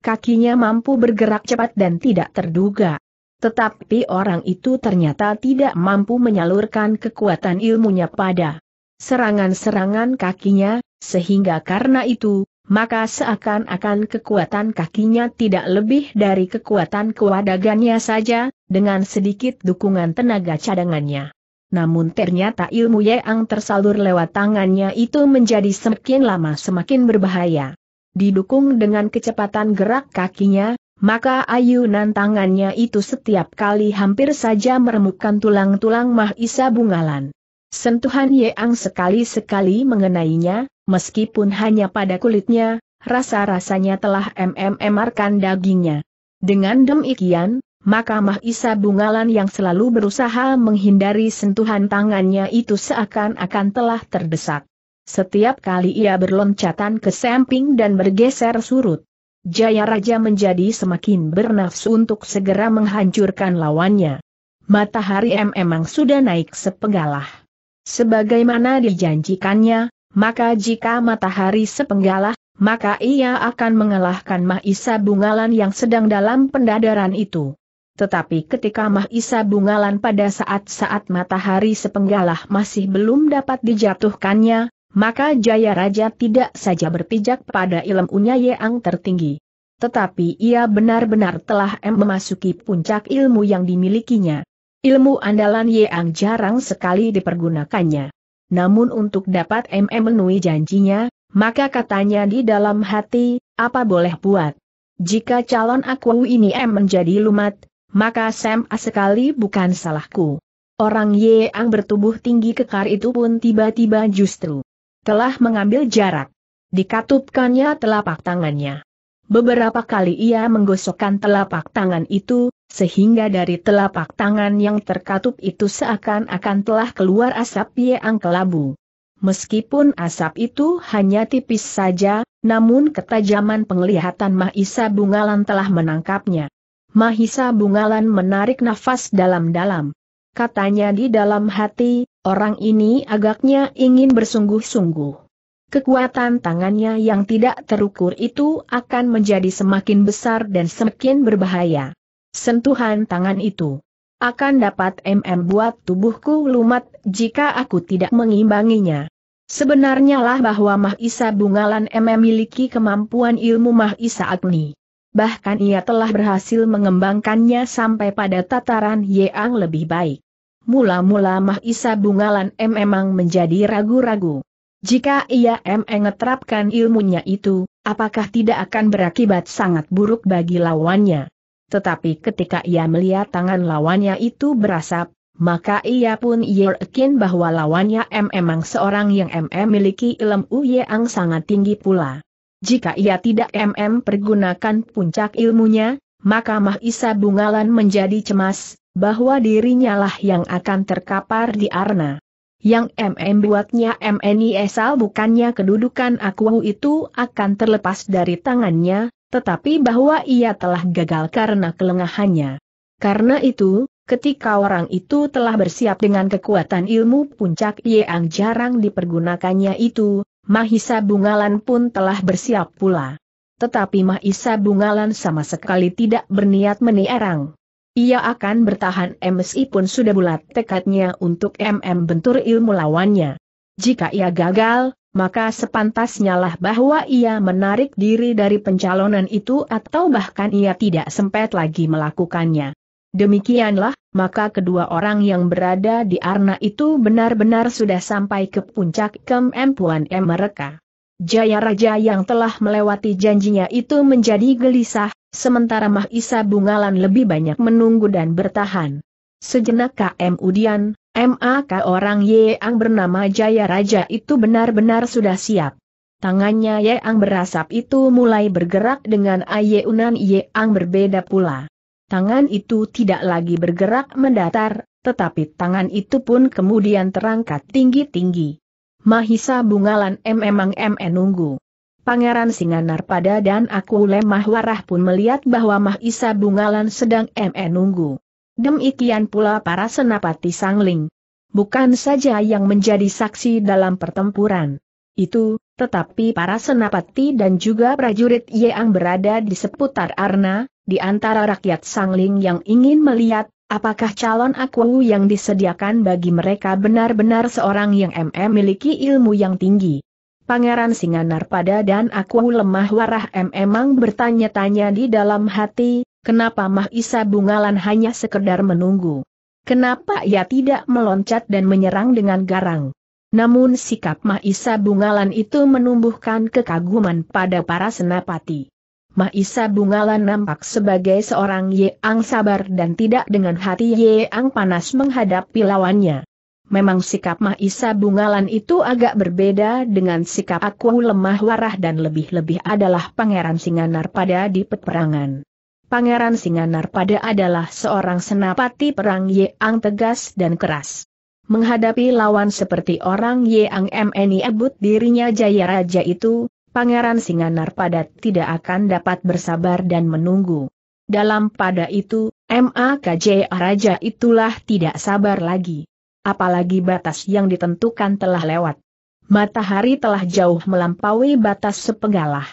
Kakinya mampu bergerak cepat dan tidak terduga. Tetapi orang itu ternyata tidak mampu menyalurkan kekuatan ilmunya pada serangan-serangan kakinya, sehingga karena itu, maka seakan-akan kekuatan kakinya tidak lebih dari kekuatan kewadagannya saja, dengan sedikit dukungan tenaga cadangannya. Namun ternyata ilmu Yeang tersalur lewat tangannya itu menjadi semakin lama semakin berbahaya. Didukung dengan kecepatan gerak kakinya, maka ayunan tangannya itu setiap kali hampir saja meremukkan tulang-tulang Mahisa Bungalan. Sentuhan Yeang sekali-sekali mengenainya, meskipun hanya pada kulitnya, rasa-rasanya telah mmmarkan dagingnya. Dengan demikian, maka Mahisa Bungalan yang selalu berusaha menghindari sentuhan tangannya itu seakan-akan telah terdesak. Setiap kali ia berloncatan ke samping dan bergeser surut. Jaya Raja menjadi semakin bernafsu untuk segera menghancurkan lawannya. Matahari memang sudah naik sepenggalah. Sebagaimana dijanjikannya, maka jika matahari sepenggalah, maka ia akan mengalahkan Mahisa Bungalan yang sedang dalam pendadaran itu. Tetapi ketika Mahisa Bungalan pada saat-saat matahari sepenggalah masih belum dapat dijatuhkannya, maka Jaya Raja tidak saja berpijak pada ilmunya yang tertinggi. Tetapi ia benar-benar telah memasuki puncak ilmu yang dimilikinya. Ilmu andalan Ye Ang jarang sekali dipergunakannya. Namun untuk dapat MM memenuhi janjinya, maka katanya di dalam hati, apa boleh buat. Jika calon aku ini M menjadi lumat, maka Sam sekali bukan salahku. Orang Ye Ang bertubuh tinggi kekar itu pun tiba-tiba justru telah mengambil jarak. Dikatupkannya telapak tangannya. Beberapa kali ia menggosokkan telapak tangan itu, sehingga dari telapak tangan yang terkatup itu seakan-akan telah keluar asap yang kelabu. Meskipun asap itu hanya tipis saja, namun ketajaman penglihatan Mahisa Bungalan telah menangkapnya. Mahisa Bungalan menarik nafas dalam-dalam. Katanya di dalam hati, orang ini agaknya ingin bersungguh-sungguh. Kekuatan tangannya yang tidak terukur itu akan menjadi semakin besar dan semakin berbahaya. Sentuhan tangan itu akan dapat mm buat tubuhku lumat jika aku tidak mengimbanginya. Sebenarnya lah bahwa Mahisa Bungalan mm miliki kemampuan ilmu Mahisa Agni. Bahkan ia telah berhasil mengembangkannya sampai pada tataran yang lebih baik. Mula-mula Mahisa Bungalan M memang menjadi ragu-ragu. Jika ia M mengetrapkan ilmunya itu, apakah tidak akan berakibat sangat buruk bagi lawannya? Tetapi ketika ia melihat tangan lawannya itu berasap, maka ia pun yakin bahwa lawannya M memang seorang yang MM miliki ilmu yang sangat tinggi pula. Jika ia tidak MM pergunakan puncak ilmunya, maka Mahisa Bungalan menjadi cemas, bahwa dirinya lah yang akan terkapar di arna. Yang MM buatnya MNI Esal bukannya kedudukan aku itu akan terlepas dari tangannya, tetapi bahwa ia telah gagal karena kelengahannya. Karena itu, ketika orang itu telah bersiap dengan kekuatan ilmu puncak yang jarang dipergunakannya itu, Mahisa Bungalan pun telah bersiap pula. Tetapi Mahisa Bungalan sama sekali tidak berniat menierang. Ia akan bertahan meskipun sudah bulat tekadnya untuk MM bentur ilmu lawannya. Jika ia gagal, maka sepantasnya lah bahwa ia menarik diri dari pencalonan itu atau bahkan ia tidak sempat lagi melakukannya. Demikianlah, maka kedua orang yang berada di Arna itu benar-benar sudah sampai ke puncak kemampuan mereka. Jaya Raja yang telah melewati janjinya itu menjadi gelisah, sementara Mahisa Bungalan lebih banyak menunggu dan bertahan. Sejenak KM Udian, MAK orang Yeang bernama Jaya Raja itu benar-benar sudah siap. Tangannya Yeang berasap itu mulai bergerak dengan Ayeunan Yeang berbeda pula. Tangan itu tidak lagi bergerak mendatar, tetapi tangan itu pun kemudian terangkat tinggi-tinggi. Mahisa Bungalan M emang M e nunggu. Pangeran Singanar pada dan aku lemah warah pun melihat bahwa Mahisa Bungalan sedang M e nunggu demikian pula para senapati sangling. Bukan saja yang menjadi saksi dalam pertempuran. Itu, tetapi para senapati dan juga prajurit Yeang berada di seputar Arna, di antara rakyat sangling yang ingin melihat, apakah calon aku yang disediakan bagi mereka benar-benar seorang yang MM memiliki ilmu yang tinggi. Pangeran Singanar pada dan aku lemah warah M bertanya-tanya di dalam hati, Kenapa Mahisa Bungalan hanya sekedar menunggu? Kenapa ia tidak meloncat dan menyerang dengan garang? Namun sikap Mahisa Bungalan itu menumbuhkan kekaguman pada para senapati. Mahisa Bungalan nampak sebagai seorang Yeang sabar dan tidak dengan hati Yeang panas menghadapi lawannya. Memang sikap Mahisa Bungalan itu agak berbeda dengan sikap aku lemah warah dan lebih-lebih adalah Pangeran Singanar pada di peperangan. Pangeran Singanar pada adalah seorang senapati perang yang tegas dan keras. Menghadapi lawan seperti orang yang MNI ebut dirinya jaya raja itu, Pangeran Singanar pada tidak akan dapat bersabar dan menunggu. Dalam pada itu, MAKJ Raja itulah tidak sabar lagi. Apalagi batas yang ditentukan telah lewat. Matahari telah jauh melampaui batas sepenggalah.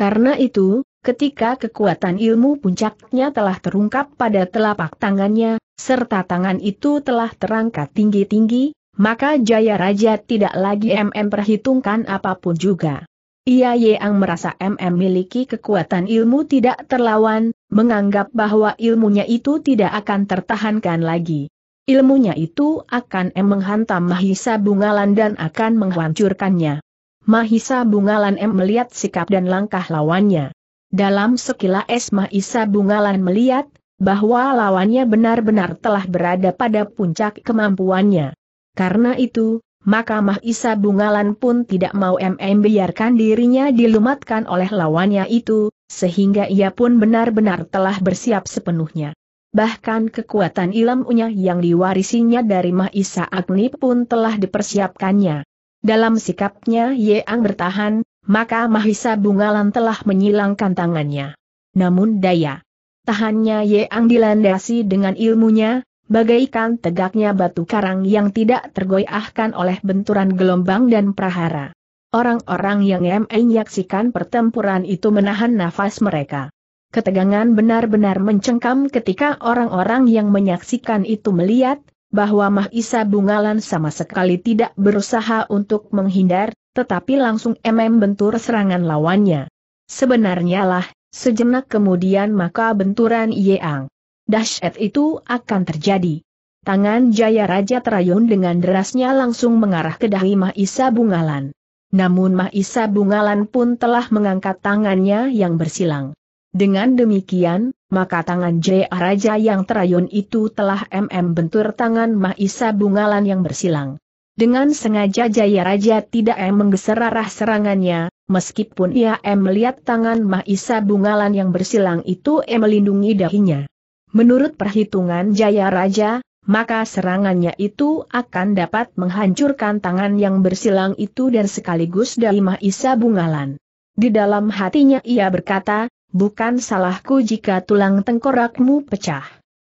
Karena itu, Ketika kekuatan ilmu puncaknya telah terungkap pada telapak tangannya, serta tangan itu telah terangkat tinggi-tinggi, maka Jaya Raja tidak lagi MM perhitungkan apapun juga. Ia yang merasa MM miliki kekuatan ilmu tidak terlawan, menganggap bahwa ilmunya itu tidak akan tertahankan lagi. Ilmunya itu akan M menghantam Mahisa Bungalan dan akan menghancurkannya. Mahisa Bungalan M melihat sikap dan langkah lawannya. Dalam sekilas Esma Isa Bungalan melihat, bahwa lawannya benar-benar telah berada pada puncak kemampuannya. Karena itu, maka Isa Bungalan pun tidak mau MM biarkan dirinya dilumatkan oleh lawannya itu, sehingga ia pun benar-benar telah bersiap sepenuhnya. Bahkan kekuatan ilmunya yang diwarisinya dari Mahisa Agni pun telah dipersiapkannya. Dalam sikapnya Yeang bertahan, maka Mahisa Bungalan telah menyilangkan tangannya. Namun daya tahannya Ang dilandasi dengan ilmunya, bagaikan tegaknya batu karang yang tidak tergoyahkan oleh benturan gelombang dan prahara. Orang-orang yang menyaksikan pertempuran itu menahan nafas mereka. Ketegangan benar-benar mencengkam ketika orang-orang yang menyaksikan itu melihat, bahwa Mahisa Bungalan sama sekali tidak berusaha untuk menghindar, tetapi langsung MM bentur serangan lawannya. Sebenarnya lah, sejenak kemudian maka benturan Yeang. Dahsyat itu akan terjadi. Tangan Jaya Raja Terayun dengan derasnya langsung mengarah ke dahi Mahisa Bungalan. Namun Mahisa Bungalan pun telah mengangkat tangannya yang bersilang. Dengan demikian, maka tangan Jaya Raja yang terayun itu telah MM bentur tangan Mahisa Bungalan yang bersilang. Dengan sengaja Jaya Raja tidak M menggeser arah serangannya, meskipun ia M melihat tangan Mahisa Bungalan yang bersilang itu M melindungi dahinya. Menurut perhitungan Jaya Raja, maka serangannya itu akan dapat menghancurkan tangan yang bersilang itu dan sekaligus dari Mahisa Bungalan. Di dalam hatinya ia berkata, bukan salahku jika tulang tengkorakmu pecah.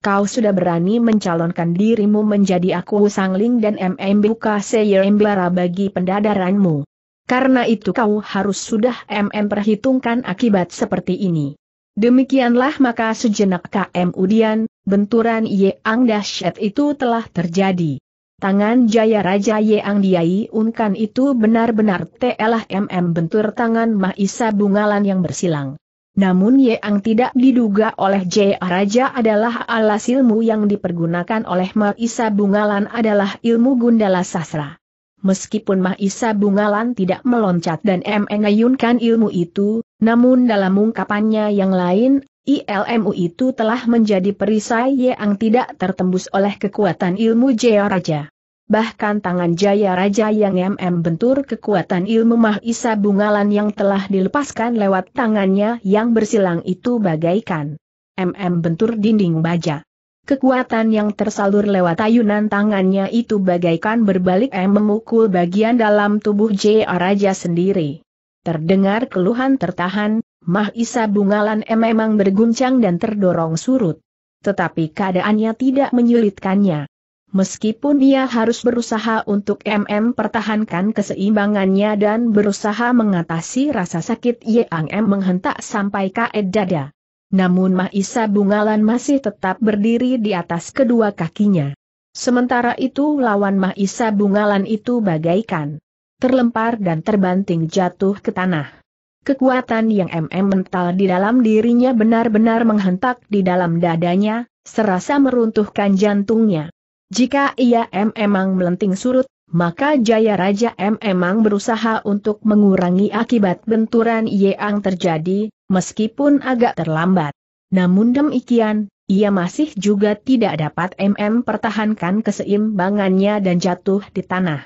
Kau sudah berani mencalonkan dirimu menjadi aku Sangling dan MMBK Seyembara bagi pendadaranmu. Karena itu kau harus sudah MM perhitungkan akibat seperti ini. Demikianlah maka sejenak KM Udian, benturan Yeang dahsyat itu telah terjadi. Tangan Jaya Raja Yeang Diai Unkan itu benar-benar telah MM bentur tangan Mahisa Bungalan yang bersilang. Namun yang tidak diduga oleh Jaya Raja adalah alas ilmu yang dipergunakan oleh Mahisa Bungalan adalah ilmu Gundala Sasra. Meskipun Mahisa Bungalan tidak meloncat dan mengayunkan ilmu itu, namun dalam ungkapannya yang lain, ILMU itu telah menjadi perisai yang tidak tertembus oleh kekuatan ilmu Jaya Raja bahkan tangan Jaya Raja yang MM bentur kekuatan ilmu Mahisa Bungalan yang telah dilepaskan lewat tangannya yang bersilang itu bagaikan MM bentur dinding baja. Kekuatan yang tersalur lewat ayunan tangannya itu bagaikan berbalik M memukul bagian dalam tubuh J.A. Raja sendiri. Terdengar keluhan tertahan, Mahisa Bungalan M memang berguncang dan terdorong surut. Tetapi keadaannya tidak menyulitkannya. Meskipun ia harus berusaha untuk MM pertahankan keseimbangannya dan berusaha mengatasi rasa sakit Yang M menghentak sampai kaet dada. Namun Mahisa Bungalan masih tetap berdiri di atas kedua kakinya. Sementara itu lawan Mahisa Bungalan itu bagaikan terlempar dan terbanting jatuh ke tanah. Kekuatan yang MM mental di dalam dirinya benar-benar menghentak di dalam dadanya, serasa meruntuhkan jantungnya. Jika ia memang melenting surut, maka Jaya Raja memang berusaha untuk mengurangi akibat benturan yang terjadi, meskipun agak terlambat. Namun demikian, ia masih juga tidak dapat MM pertahankan keseimbangannya dan jatuh di tanah.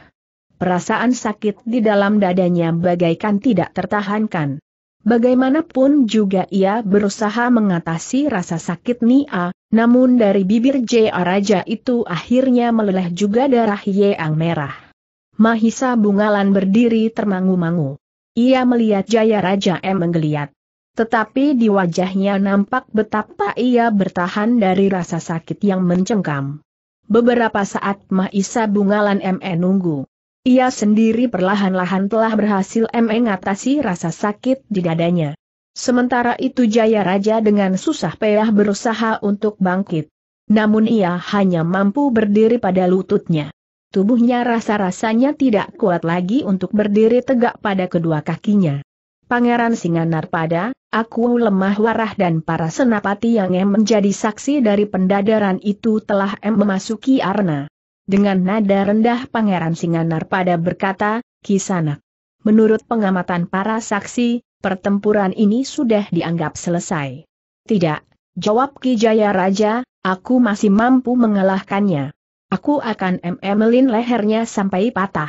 Perasaan sakit di dalam dadanya bagaikan tidak tertahankan. Bagaimanapun juga ia berusaha mengatasi rasa sakit Nia, namun dari bibir J.A. Raja itu akhirnya meleleh juga darah Yeang Merah. Mahisa Bungalan berdiri termangu-mangu. Ia melihat Jaya Raja M menggeliat. Tetapi di wajahnya nampak betapa ia bertahan dari rasa sakit yang mencengkam. Beberapa saat Mahisa Bungalan M. E nunggu. Ia sendiri perlahan-lahan telah berhasil mengatasi mengatasi rasa sakit di dadanya. Sementara itu Jaya Raja dengan susah payah berusaha untuk bangkit. Namun ia hanya mampu berdiri pada lututnya. Tubuhnya rasa-rasanya tidak kuat lagi untuk berdiri tegak pada kedua kakinya. Pangeran pada, aku lemah warah dan para senapati yang em menjadi saksi dari pendadaran itu telah em memasuki Arna. Dengan nada rendah Pangeran pada berkata, Kisanak. Menurut pengamatan para saksi, pertempuran ini sudah dianggap selesai. Tidak, jawab Ki Jaya Raja, aku masih mampu mengalahkannya. Aku akan memelin lehernya sampai patah.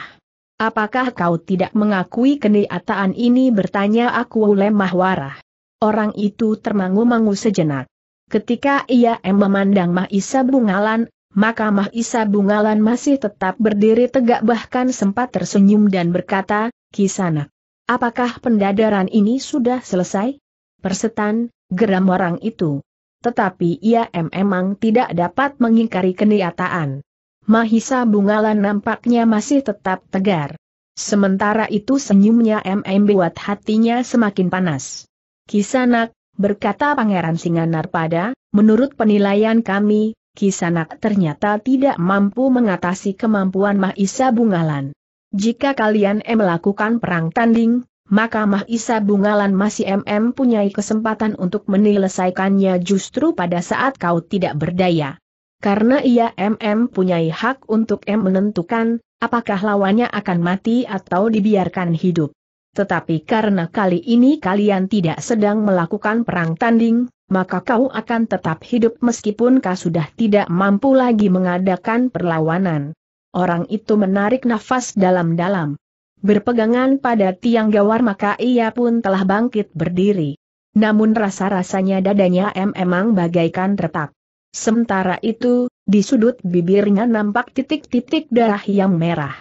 Apakah kau tidak mengakui kenyataan ini bertanya aku oleh Mahwara. Orang itu termangu-mangu sejenak. Ketika ia memandang Mahisa Bungalan, maka Mahisa Bungalan masih tetap berdiri tegak bahkan sempat tersenyum dan berkata, Kisanak. Apakah pendadaran ini sudah selesai? Persetan, geram orang itu. Tetapi ia memang tidak dapat mengingkari kenyataan. Mahisa Bungalan nampaknya masih tetap tegar. Sementara itu senyumnya MM buat hatinya semakin panas. Kisanak, berkata Pangeran Singanar pada, menurut penilaian kami, Kisanak ternyata tidak mampu mengatasi kemampuan Mahisa Bungalan. Jika kalian em melakukan perang tanding, maka Mahisa Bungalan masih MM punyai kesempatan untuk menyelesaikannya justru pada saat kau tidak berdaya. Karena ia MM punyai hak untuk M menentukan, apakah lawannya akan mati atau dibiarkan hidup. Tetapi karena kali ini kalian tidak sedang melakukan perang tanding, maka kau akan tetap hidup meskipun kau sudah tidak mampu lagi mengadakan perlawanan. Orang itu menarik nafas dalam-dalam. Berpegangan pada tiang gawar maka ia pun telah bangkit berdiri. Namun rasa-rasanya dadanya em emang bagaikan retak. Sementara itu, di sudut bibirnya nampak titik-titik darah yang merah.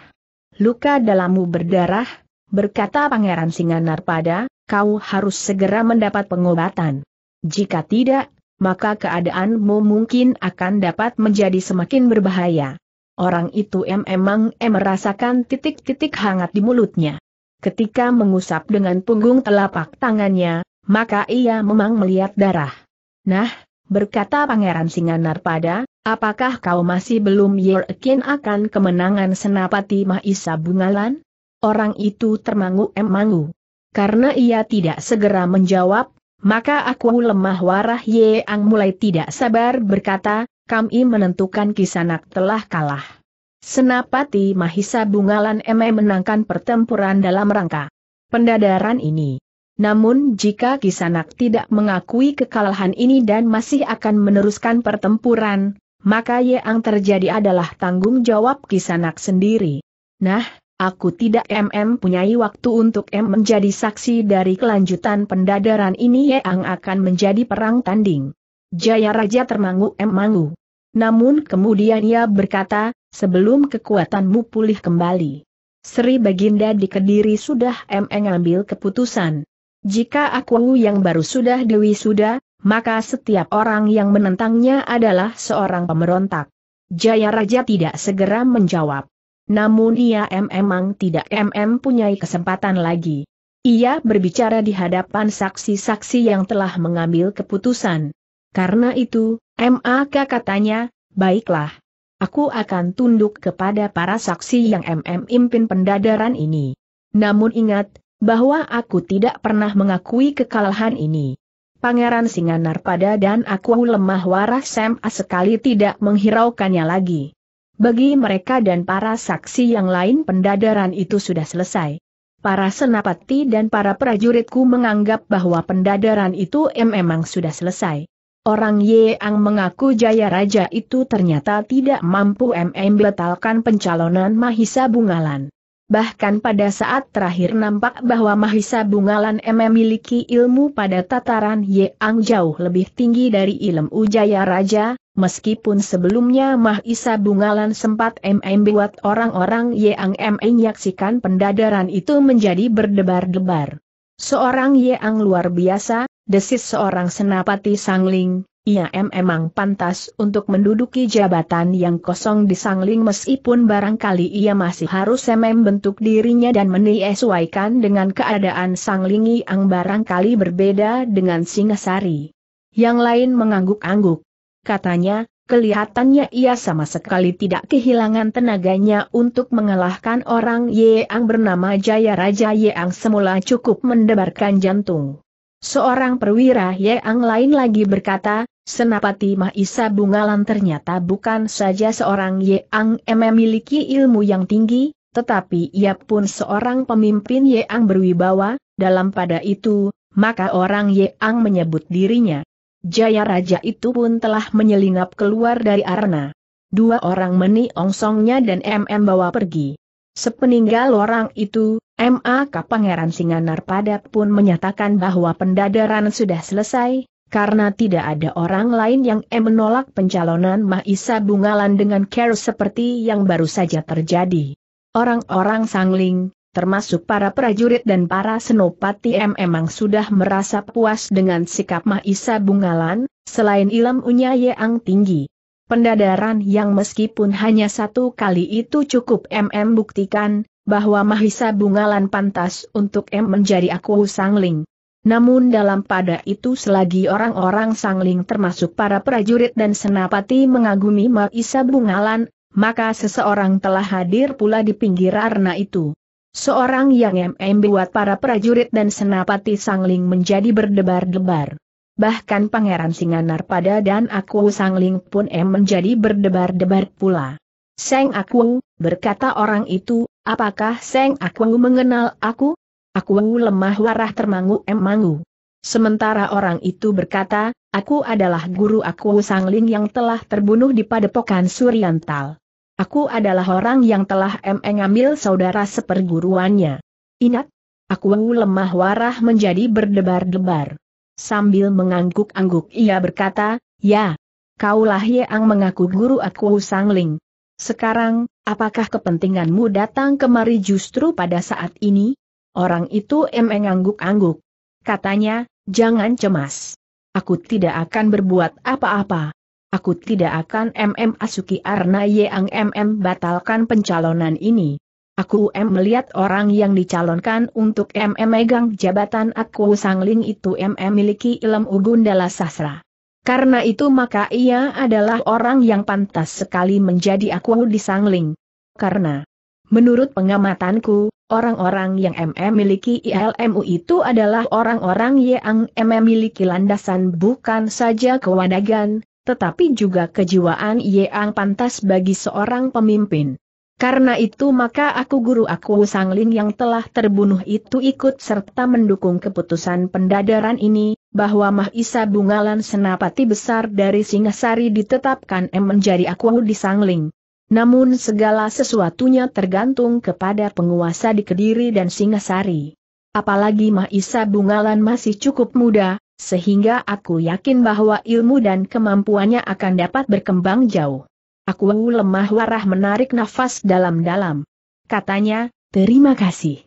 Luka dalammu berdarah, berkata Pangeran pada, kau harus segera mendapat pengobatan. Jika tidak, maka keadaanmu mungkin akan dapat menjadi semakin berbahaya. Orang itu em emang em merasakan titik-titik hangat di mulutnya. Ketika mengusap dengan punggung telapak tangannya, maka ia memang melihat darah. Nah, berkata Pangeran Singanar pada, apakah kau masih belum yakin akan kemenangan Senapati Mahisa Bungalan? Orang itu termangu-emangu. Karena ia tidak segera menjawab, maka aku lemah warah ye ang mulai tidak sabar berkata, kami menentukan Kisanak telah kalah. Senapati Mahisa Bungalan Eme menangkan pertempuran dalam rangka pendadaran ini. Namun jika Kisanak tidak mengakui kekalahan ini dan masih akan meneruskan pertempuran, maka yang terjadi adalah tanggung jawab Kisanak sendiri. Nah, aku tidak MM punyai waktu untuk M menjadi saksi dari kelanjutan pendadaran ini yang akan menjadi perang tanding. Jaya Raja termangu-emangu. Namun kemudian ia berkata, sebelum kekuatanmu pulih kembali. Sri Baginda di Kediri sudah mengambil keputusan. Jika aku yang baru sudah Dewi sudah, maka setiap orang yang menentangnya adalah seorang pemberontak. Jaya Raja tidak segera menjawab. Namun ia memang tidak mm punyai kesempatan lagi. Ia berbicara di hadapan saksi-saksi yang telah mengambil keputusan. Karena itu, MAK katanya, baiklah. Aku akan tunduk kepada para saksi yang MM impin pendadaran ini. Namun ingat, bahwa aku tidak pernah mengakui kekalahan ini. Pangeran pada dan aku lemah waras Sam sekali tidak menghiraukannya lagi. Bagi mereka dan para saksi yang lain pendadaran itu sudah selesai. Para senapati dan para prajuritku menganggap bahwa pendadaran itu memang sudah selesai. Orang Ye Ang mengaku Jaya Raja itu ternyata tidak mampu MM batalkan pencalonan Mahisa Bungalan. Bahkan pada saat terakhir nampak bahwa Mahisa Bungalan memiliki ilmu pada tataran Yeang jauh lebih tinggi dari ilmu Jaya Raja, meskipun sebelumnya Mahisa Bungalan sempat MM buat orang-orang Yeang MM menyaksikan pendadaran itu menjadi berdebar-debar. Seorang Yeang luar biasa, desis seorang senapati sangling, ia memang pantas untuk menduduki jabatan yang kosong di Sangling meskipun barangkali ia masih harus membentuk dirinya dan menyesuaikan dengan keadaan Sangling yang barangkali berbeda dengan Singasari. Yang lain mengangguk-angguk. Katanya, kelihatannya ia sama sekali tidak kehilangan tenaganya untuk mengalahkan orang yang bernama Jaya Raja yang semula cukup mendebarkan jantung. Seorang perwira yang lain lagi berkata, Senapati Mahisa Bungalan ternyata bukan saja seorang yang memiliki ilmu yang tinggi, tetapi ia pun seorang pemimpin yang berwibawa, dalam pada itu, maka orang yang menyebut dirinya. Jaya Raja itu pun telah menyelinap keluar dari arena. Dua orang meni ongsongnya dan MM bawa pergi. Sepeninggal orang itu, MAK Pangeran Singanar Padat pun menyatakan bahwa pendadaran sudah selesai, karena tidak ada orang lain yang M menolak pencalonan Mahisa Bungalan dengan care seperti yang baru saja terjadi. Orang-orang sangling, termasuk para prajurit dan para senopati M memang sudah merasa puas dengan sikap Mahisa Bungalan, selain ilmunya yang tinggi. Pendadaran yang meskipun hanya satu kali itu cukup MM buktikan, bahwa Mahisa Bungalan pantas untuk M menjadi aku Sangling. Namun dalam pada itu selagi orang-orang Sangling termasuk para prajurit dan senapati mengagumi Mahisa Bungalan, maka seseorang telah hadir pula di pinggir arena itu. Seorang yang MM buat para prajurit dan senapati Sangling menjadi berdebar-debar. Bahkan Pangeran Singanar pada dan aku Sangling pun M menjadi berdebar-debar pula. Seng aku, berkata orang itu, Apakah Seng Akuangu mengenal aku? Akuangu lemah warah termangu emangu. Sementara orang itu berkata, aku adalah guru aku Sangling yang telah terbunuh di padepokan Suriantal. Aku adalah orang yang telah mengambil saudara seperguruannya. Ingat? Akuangu lemah warah menjadi berdebar-debar. Sambil mengangguk-angguk ia berkata, ya, kaulah yang mengaku guru aku Sangling. Sekarang, Apakah kepentinganmu datang kemari justru pada saat ini? Orang itu emeng angguk-angguk. Katanya, jangan cemas. Aku tidak akan berbuat apa-apa. Aku tidak akan MM Asuki Arna Yang MM batalkan pencalonan ini. Aku M melihat orang yang dicalonkan untuk MM megang jabatan aku Sangling itu MM miliki ilmu Gundala Sasra. Karena itu maka ia adalah orang yang pantas sekali menjadi aku di Sangling. Karena, menurut pengamatanku, orang-orang yang MM miliki ILMU itu adalah orang-orang yang MM miliki landasan bukan saja kewadagan, tetapi juga kejiwaan yang pantas bagi seorang pemimpin. Karena itu maka aku guru aku Sangling yang telah terbunuh itu ikut serta mendukung keputusan pendadaran ini, bahwa Mahisa Bungalan Senapati Besar dari Singasari ditetapkan M menjadi aku di Sangling. Namun segala sesuatunya tergantung kepada penguasa di Kediri dan Singasari. Apalagi Mahisa Bungalan masih cukup muda, sehingga aku yakin bahwa ilmu dan kemampuannya akan dapat berkembang jauh. Aku lemah warah menarik nafas dalam-dalam. Katanya, terima kasih.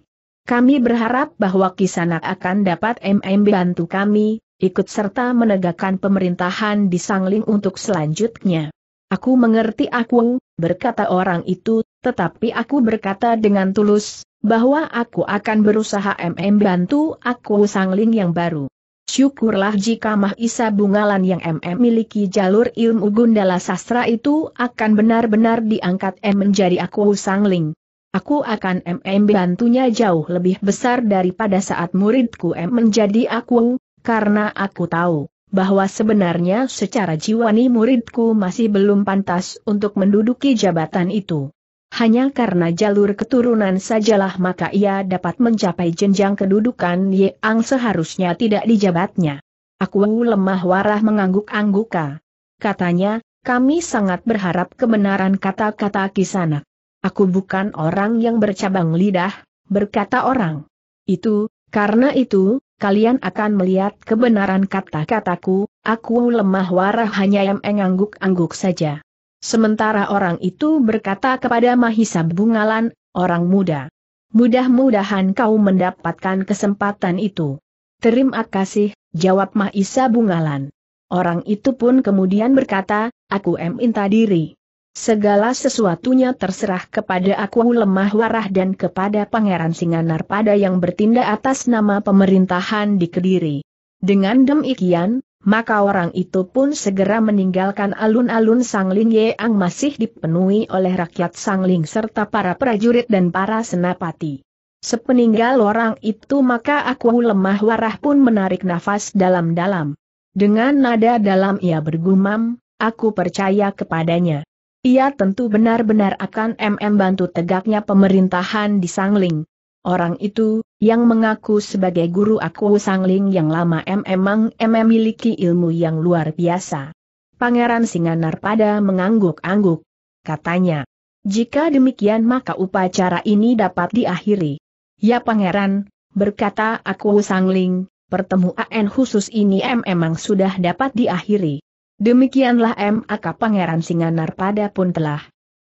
Kami berharap bahwa Kisanak akan dapat MM bantu kami, ikut serta menegakkan pemerintahan di Sangling untuk selanjutnya. Aku mengerti aku, berkata orang itu, tetapi aku berkata dengan tulus, bahwa aku akan berusaha MM bantu aku Sangling yang baru. Syukurlah jika Mahisa Bungalan yang MM miliki jalur ilmu Gundala Sastra itu akan benar-benar diangkat M menjadi aku Sangling. Aku akan MM bantunya jauh lebih besar daripada saat muridku M menjadi aku, karena aku tahu bahwa sebenarnya secara jiwani muridku masih belum pantas untuk menduduki jabatan itu. Hanya karena jalur keturunan sajalah maka ia dapat mencapai jenjang kedudukan yang seharusnya tidak dijabatnya. Aku lemah warah mengangguk-angguka. Katanya, kami sangat berharap kebenaran kata-kata kisanak. Aku bukan orang yang bercabang lidah, berkata orang. Itu, karena itu, kalian akan melihat kebenaran kata-kataku, aku lemah warah hanya yang mengangguk angguk saja. Sementara orang itu berkata kepada Mahisa Bungalan, orang muda. Mudah-mudahan kau mendapatkan kesempatan itu. Terima kasih, jawab Mahisa Bungalan. Orang itu pun kemudian berkata, aku minta diri. Segala sesuatunya terserah kepada aku lemah warah dan kepada Pangeran Singanar pada yang bertindak atas nama pemerintahan di Kediri. Dengan demikian, maka orang itu pun segera meninggalkan alun-alun Sangling yang masih dipenuhi oleh rakyat Sangling serta para prajurit dan para senapati. Sepeninggal orang itu maka aku lemah warah pun menarik nafas dalam-dalam. Dengan nada dalam ia bergumam, aku percaya kepadanya. Ia tentu benar-benar akan MM bantu tegaknya pemerintahan di Sangling. Orang itu, yang mengaku sebagai guru aku Sangling yang lama memang MM memiliki ilmu yang luar biasa. Pangeran Singanar pada mengangguk-angguk. Katanya, jika demikian maka upacara ini dapat diakhiri. Ya pangeran, berkata aku Sangling, pertemuan khusus ini memang sudah dapat diakhiri. Demikianlah M.A.K. Pangeran Singanar pada pun telah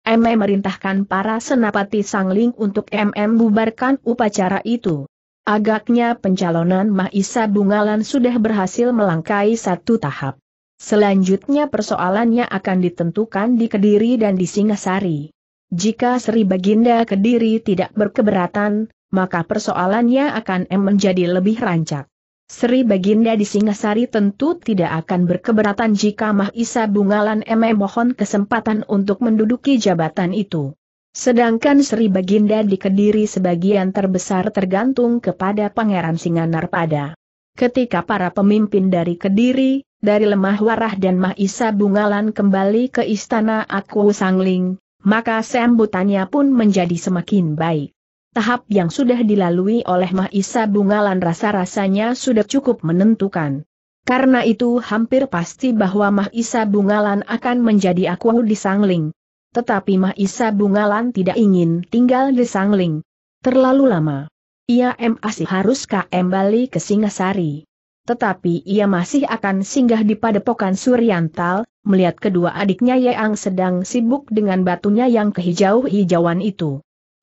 M merintahkan para senapati Sangling untuk M bubarkan upacara itu. Agaknya pencalonan Mahisa Bungalan sudah berhasil melangkai satu tahap. Selanjutnya persoalannya akan ditentukan di Kediri dan di Singasari. Jika Sri Baginda Kediri tidak berkeberatan, maka persoalannya akan M menjadi lebih rancak. Sri Baginda di Singasari tentu tidak akan berkeberatan jika Mahisa Bungalan M.E. mohon kesempatan untuk menduduki jabatan itu. Sedangkan Sri Baginda di Kediri sebagian terbesar tergantung kepada Pangeran Singanar pada. Ketika para pemimpin dari Kediri, dari Lemah Warah dan Mahisa Bungalan kembali ke Istana Aku Sangling, maka sambutannya pun menjadi semakin baik. Tahap yang sudah dilalui oleh Mahisa Bungalan rasa-rasanya sudah cukup menentukan. Karena itu hampir pasti bahwa Mahisa Bungalan akan menjadi aku di Sangling. Tetapi Mahisa Bungalan tidak ingin tinggal di Sangling. Terlalu lama. Ia masih harus kembali ke Singasari. Tetapi ia masih akan singgah di padepokan Suryantal, melihat kedua adiknya yang sedang sibuk dengan batunya yang kehijau-hijauan itu.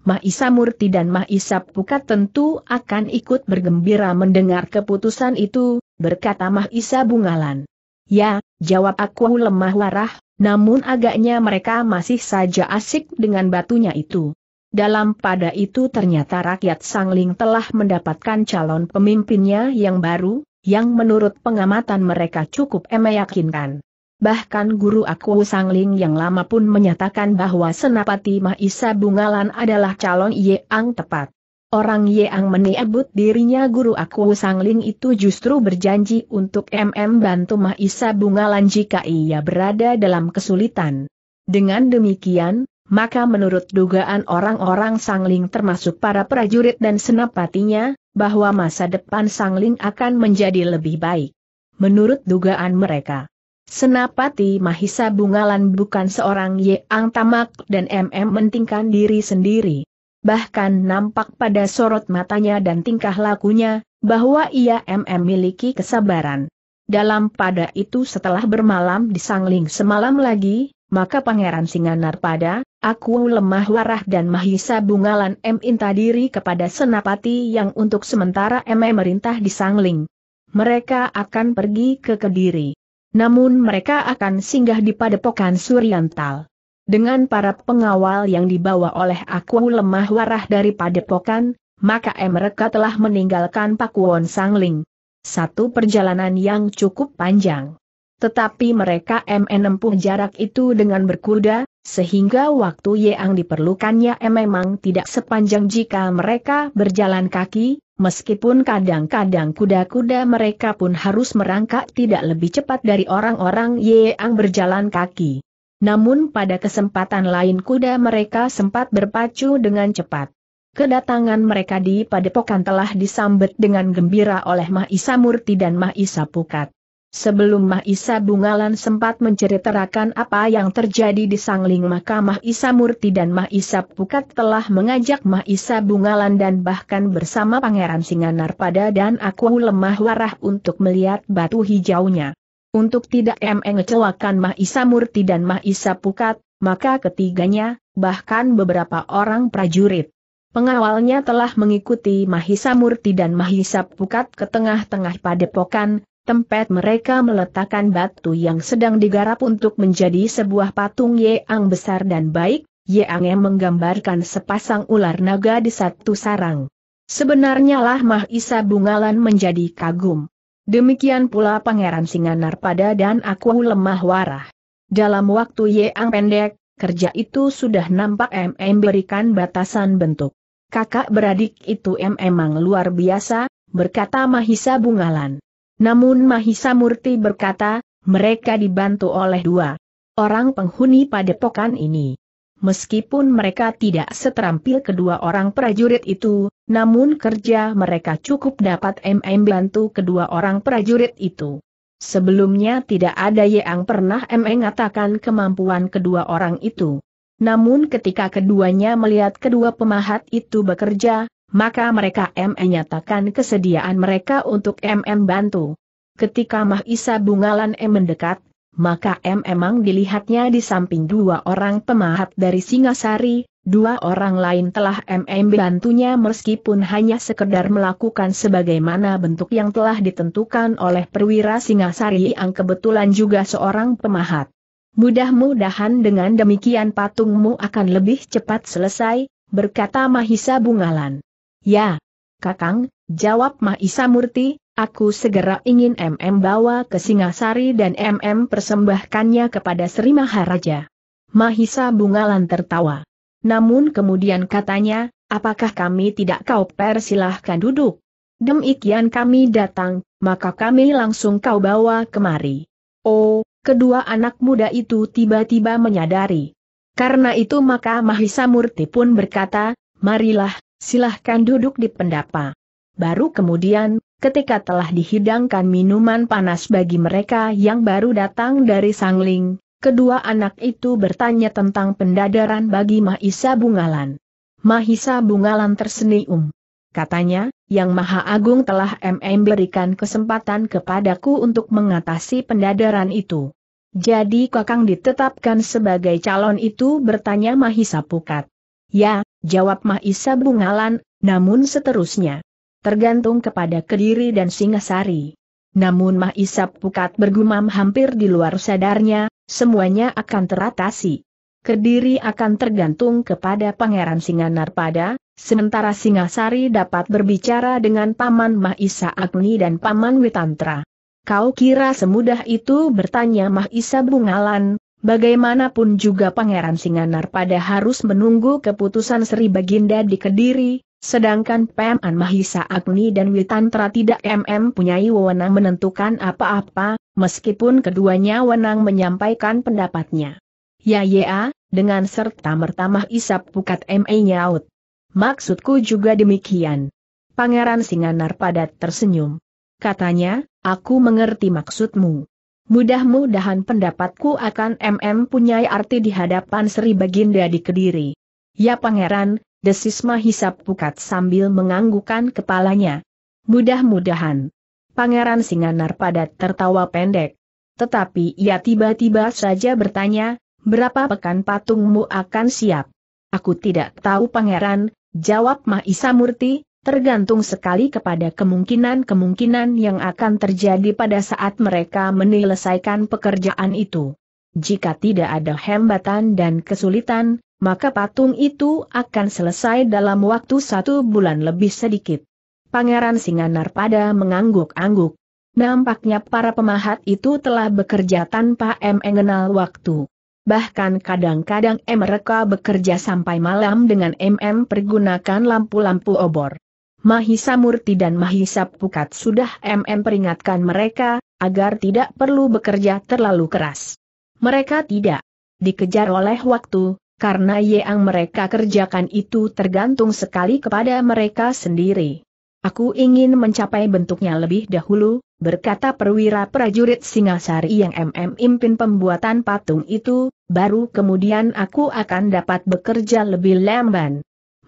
Mahisa Murti dan Mahisa Pukat tentu akan ikut bergembira mendengar keputusan itu, berkata Mahisa Bungalan. Ya, jawab aku lemah warah, namun agaknya mereka masih saja asik dengan batunya itu. Dalam pada itu ternyata rakyat Sangling telah mendapatkan calon pemimpinnya yang baru, yang menurut pengamatan mereka cukup meyakinkan. Bahkan guru aku Ling yang lama pun menyatakan bahwa Senapati Mahisa Bungalan adalah calon Yeang tepat. Orang Yeang menyebut dirinya guru aku Ling itu justru berjanji untuk MM bantu Mahisa Bungalan jika ia berada dalam kesulitan. Dengan demikian, maka menurut dugaan orang-orang Sang Ling termasuk para prajurit dan senapatinya, bahwa masa depan Sang Ling akan menjadi lebih baik. Menurut dugaan mereka. Senapati Mahisa Bungalan bukan seorang Yang Tamak dan MM mentingkan diri sendiri. Bahkan nampak pada sorot matanya dan tingkah lakunya, bahwa ia MM miliki kesabaran. Dalam pada itu setelah bermalam di Sangling semalam lagi, maka Pangeran Singanar pada, aku lemah warah dan Mahisa Bungalan M inta diri kepada Senapati yang untuk sementara MM merintah di Sangling. Mereka akan pergi ke Kediri. Namun mereka akan singgah di padepokan Suriantal Dengan para pengawal yang dibawa oleh aku lemah warah dari padepokan, maka mereka telah meninggalkan Pakuwon Sangling. Satu perjalanan yang cukup panjang. Tetapi mereka menempuh jarak itu dengan berkuda, sehingga waktu yang diperlukannya memang tidak sepanjang jika mereka berjalan kaki, meskipun kadang-kadang kuda-kuda mereka pun harus merangkak tidak lebih cepat dari orang-orang yang berjalan kaki. Namun pada kesempatan lain kuda mereka sempat berpacu dengan cepat. Kedatangan mereka di padepokan telah disambut dengan gembira oleh Mahisa Murti dan Mahisa Pukat. Sebelum Mahisa Bungalan sempat menceritakan apa yang terjadi di Sangling maka Mahisa Murti dan Mahisa Pukat telah mengajak Mahisa Bungalan dan bahkan bersama Pangeran Singanar pada dan aku lemah warah untuk melihat batu hijaunya. Untuk tidak mengecewakan Mahisa Murti dan Mahisa Pukat, maka ketiganya, bahkan beberapa orang prajurit. Pengawalnya telah mengikuti Mahisa Murti dan Mahisa Pukat ke tengah-tengah padepokan, Tempat mereka meletakkan batu yang sedang digarap untuk menjadi sebuah patung yang besar dan baik, yang menggambarkan sepasang ular naga di satu sarang. Sebenarnya lah Mah Isa Bungalan menjadi kagum. Demikian pula Pangeran Singanar pada dan aku lemah warah. Dalam waktu yang pendek, kerja itu sudah nampak MM berikan batasan bentuk. Kakak beradik itu memang luar biasa, berkata Mahisa Bungalan. Namun Mahisa Murti berkata, mereka dibantu oleh dua orang penghuni padepokan ini. Meskipun mereka tidak seterampil kedua orang prajurit itu, namun kerja mereka cukup dapat MM bantu kedua orang prajurit itu. Sebelumnya tidak ada yang pernah MM mengatakan kemampuan kedua orang itu. Namun ketika keduanya melihat kedua pemahat itu bekerja, maka mereka MM nyatakan kesediaan mereka untuk MM bantu. Ketika Mahisa Bungalan M mendekat, maka M emang dilihatnya di samping dua orang pemahat dari Singasari, dua orang lain telah MM bantunya meskipun hanya sekedar melakukan sebagaimana bentuk yang telah ditentukan oleh perwira Singasari yang kebetulan juga seorang pemahat. Mudah-mudahan dengan demikian patungmu akan lebih cepat selesai, berkata Mahisa Bungalan. Ya, Kakang, jawab Mahisa Murti, aku segera ingin MM bawa ke Singasari dan MM persembahkannya kepada Sri Maharaja. Mahisa Bungalan tertawa. Namun kemudian katanya, apakah kami tidak kau persilahkan duduk? Demikian kami datang, maka kami langsung kau bawa kemari. Oh, kedua anak muda itu tiba-tiba menyadari. Karena itu maka Mahisa Murti pun berkata, marilah, silahkan duduk di pendapa. Baru kemudian, ketika telah dihidangkan minuman panas bagi mereka yang baru datang dari Sangling, kedua anak itu bertanya tentang pendadaran bagi Mahisa Bungalan. Mahisa Bungalan tersenyum. Katanya, Yang Maha Agung telah MM berikan kesempatan kepadaku untuk mengatasi pendadaran itu. Jadi Kakang ditetapkan sebagai calon itu bertanya Mahisa Pukat. Ya, Jawab Mahisa Bungalan, namun seterusnya. Tergantung kepada Kediri dan Singasari. Namun Mahisa Pukat bergumam hampir di luar sadarnya, semuanya akan teratasi. Kediri akan tergantung kepada Pangeran Singanar pada, sementara Singasari dapat berbicara dengan Paman Mahisa Agni dan Paman Witantra. Kau kira semudah itu bertanya Mahisa Bungalan, Bagaimanapun juga Pangeran Singanar pada harus menunggu keputusan Sri Baginda di Kediri, sedangkan Peman Mahisa Agni dan Witantra tidak MM punyai wewenang menentukan apa-apa, meskipun keduanya wenang menyampaikan pendapatnya. Ya ya, dengan serta mertamah isap pukat ME nyaut. Maksudku juga demikian. Pangeran Singanar padat tersenyum. Katanya, aku mengerti maksudmu. Mudah-mudahan pendapatku akan MM punya arti di hadapan Sri Baginda di Kediri. Ya pangeran, desis Mahisa Pukat sambil menganggukan kepalanya. Mudah-mudahan. Pangeran Singanar padat tertawa pendek. Tetapi ia tiba-tiba saja bertanya, berapa pekan patungmu akan siap? Aku tidak tahu pangeran, jawab Mahisa Murti, tergantung sekali kepada kemungkinan-kemungkinan yang akan terjadi pada saat mereka menyelesaikan pekerjaan itu. Jika tidak ada hambatan dan kesulitan, maka patung itu akan selesai dalam waktu satu bulan lebih sedikit. Pangeran Singanar pada mengangguk-angguk. Nampaknya para pemahat itu telah bekerja tanpa mengenal waktu. Bahkan kadang-kadang mereka bekerja sampai malam dengan MM pergunakan lampu-lampu obor. Mahisa Murti dan Mahisa Pukat sudah MM peringatkan mereka, agar tidak perlu bekerja terlalu keras. Mereka tidak dikejar oleh waktu, karena yang mereka kerjakan itu tergantung sekali kepada mereka sendiri. Aku ingin mencapai bentuknya lebih dahulu, berkata perwira prajurit Singasari yang MM impin pembuatan patung itu, baru kemudian aku akan dapat bekerja lebih lamban.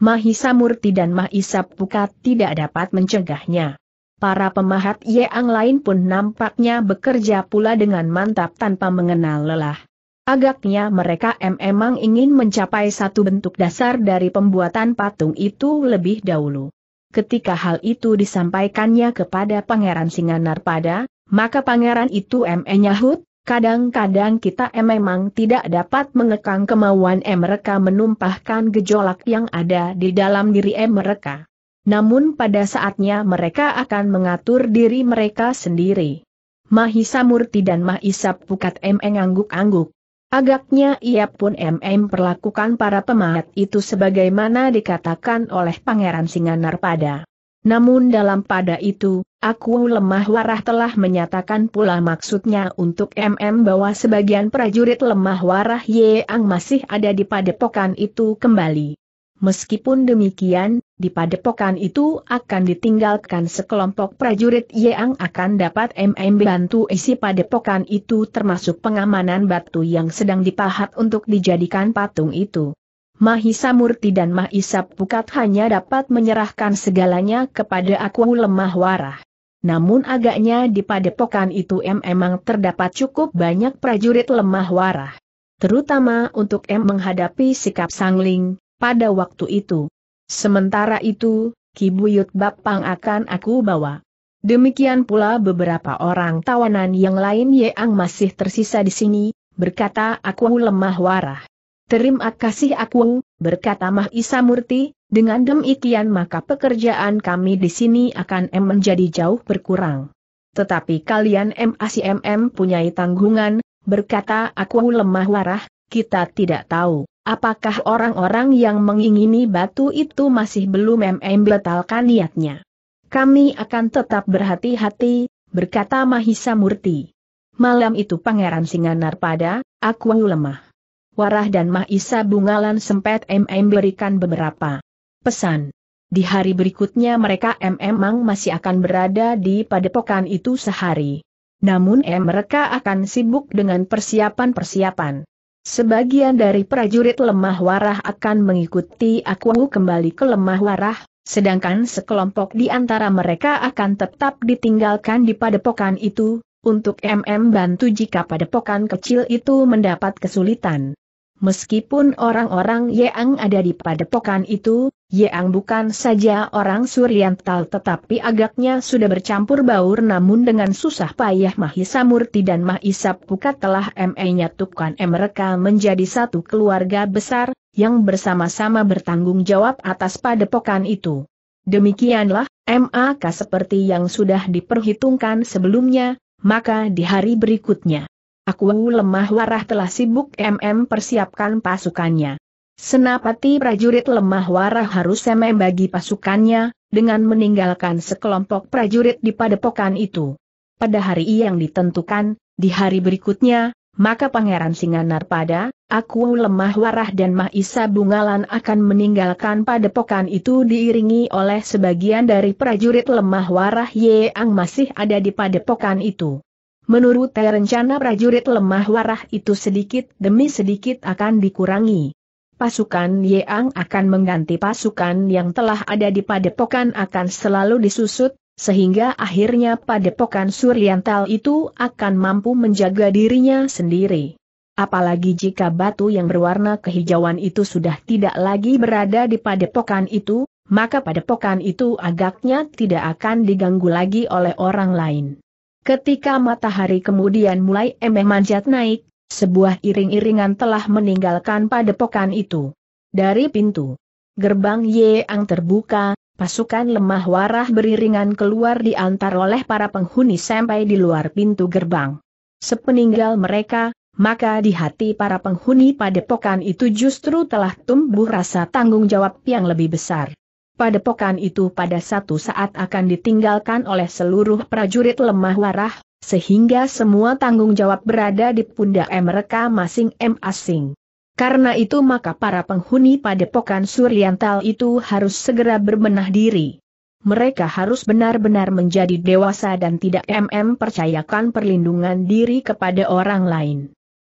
Mahisa Murti dan Mahisa Pukat tidak dapat mencegahnya. Para pemahat Yeang lain pun nampaknya bekerja pula dengan mantap tanpa mengenal lelah. Agaknya mereka memang ingin mencapai satu bentuk dasar dari pembuatan patung itu lebih dahulu. Ketika hal itu disampaikannya kepada Pangeran Singanarpada, maka pangeran itu Nyahut, Kadang-kadang kita memang tidak dapat mengekang kemauan mereka menumpahkan gejolak yang ada di dalam diri mereka. Namun pada saatnya mereka akan mengatur diri mereka sendiri. Mahisa Murti dan Mahisa Pukat M angguk angguk Agaknya ia pun MM perlakukan para pemahat itu sebagaimana dikatakan oleh Pangeran Singanar pada namun dalam pada itu, aku lemah warah telah menyatakan pula maksudnya untuk MM bahwa sebagian prajurit lemah warah Yeang masih ada di padepokan itu kembali. Meskipun demikian, di padepokan itu akan ditinggalkan sekelompok prajurit Yeang akan dapat MM bantu isi padepokan itu termasuk pengamanan batu yang sedang dipahat untuk dijadikan patung itu. Mahisa Murti dan Mahisa Pukat hanya dapat menyerahkan segalanya kepada aku lemah warah. Namun agaknya di padepokan itu em emang terdapat cukup banyak prajurit lemah warah. Terutama untuk em menghadapi sikap sangling, pada waktu itu. Sementara itu, Kibuyut Bapang akan aku bawa. Demikian pula beberapa orang tawanan yang lain yang masih tersisa di sini, berkata aku lemah warah. Terima kasih aku, berkata Mahisa Murti, dengan demikian maka pekerjaan kami di sini akan em menjadi jauh berkurang. Tetapi kalian MACMM punyai tanggungan, berkata aku lemah warah, kita tidak tahu. Apakah orang-orang yang mengingini batu itu masih belum MM batalkan niatnya? Kami akan tetap berhati-hati, berkata Mahisa Murti. Malam itu Pangeran Singanar pada, aku lemah. Warah dan Mahisa Bungalan sempat MM berikan beberapa pesan. Di hari berikutnya mereka MM mang masih akan berada di padepokan itu sehari. Namun M mereka akan sibuk dengan persiapan-persiapan. Sebagian dari prajurit lemah warah akan mengikuti aku kembali ke lemah warah, sedangkan sekelompok di antara mereka akan tetap ditinggalkan di padepokan itu, untuk MM bantu jika padepokan kecil itu mendapat kesulitan. Meskipun orang-orang Yeang ada di padepokan itu, Yeang bukan saja orang Suriantal, tetapi agaknya sudah bercampur baur namun dengan susah payah Mahisa Murti dan Mahisa Pukat telah ME nyatukan mereka menjadi satu keluarga besar, yang bersama-sama bertanggung jawab atas padepokan itu. Demikianlah, MAK seperti yang sudah diperhitungkan sebelumnya, maka di hari berikutnya. Aku lemah warah telah sibuk MM persiapkan pasukannya. Senapati prajurit lemah warah harus MM bagi pasukannya, dengan meninggalkan sekelompok prajurit di padepokan itu. Pada hari yang ditentukan, di hari berikutnya, maka Pangeran Singanar pada, aku lemah warah dan Mahisa Bungalan akan meninggalkan padepokan itu diiringi oleh sebagian dari prajurit lemah warah Yeang masih ada di padepokan itu. Menurut rencana prajurit lemah warah itu sedikit demi sedikit akan dikurangi. Pasukan Yeang akan mengganti pasukan yang telah ada di padepokan akan selalu disusut, sehingga akhirnya padepokan Suriantal itu akan mampu menjaga dirinya sendiri. Apalagi jika batu yang berwarna kehijauan itu sudah tidak lagi berada di padepokan itu, maka padepokan itu agaknya tidak akan diganggu lagi oleh orang lain. Ketika matahari kemudian mulai emeh manjat naik, sebuah iring-iringan telah meninggalkan padepokan itu. Dari pintu gerbang Yeang terbuka, pasukan lemah warah beriringan keluar diantar oleh para penghuni sampai di luar pintu gerbang. Sepeninggal mereka, maka di hati para penghuni padepokan itu justru telah tumbuh rasa tanggung jawab yang lebih besar padepokan itu pada satu saat akan ditinggalkan oleh seluruh prajurit lemah warah, sehingga semua tanggung jawab berada di pundak mereka masing-masing. Karena itu maka para penghuni padepokan Suryantal itu harus segera berbenah diri. Mereka harus benar-benar menjadi dewasa dan tidak mm percayakan perlindungan diri kepada orang lain.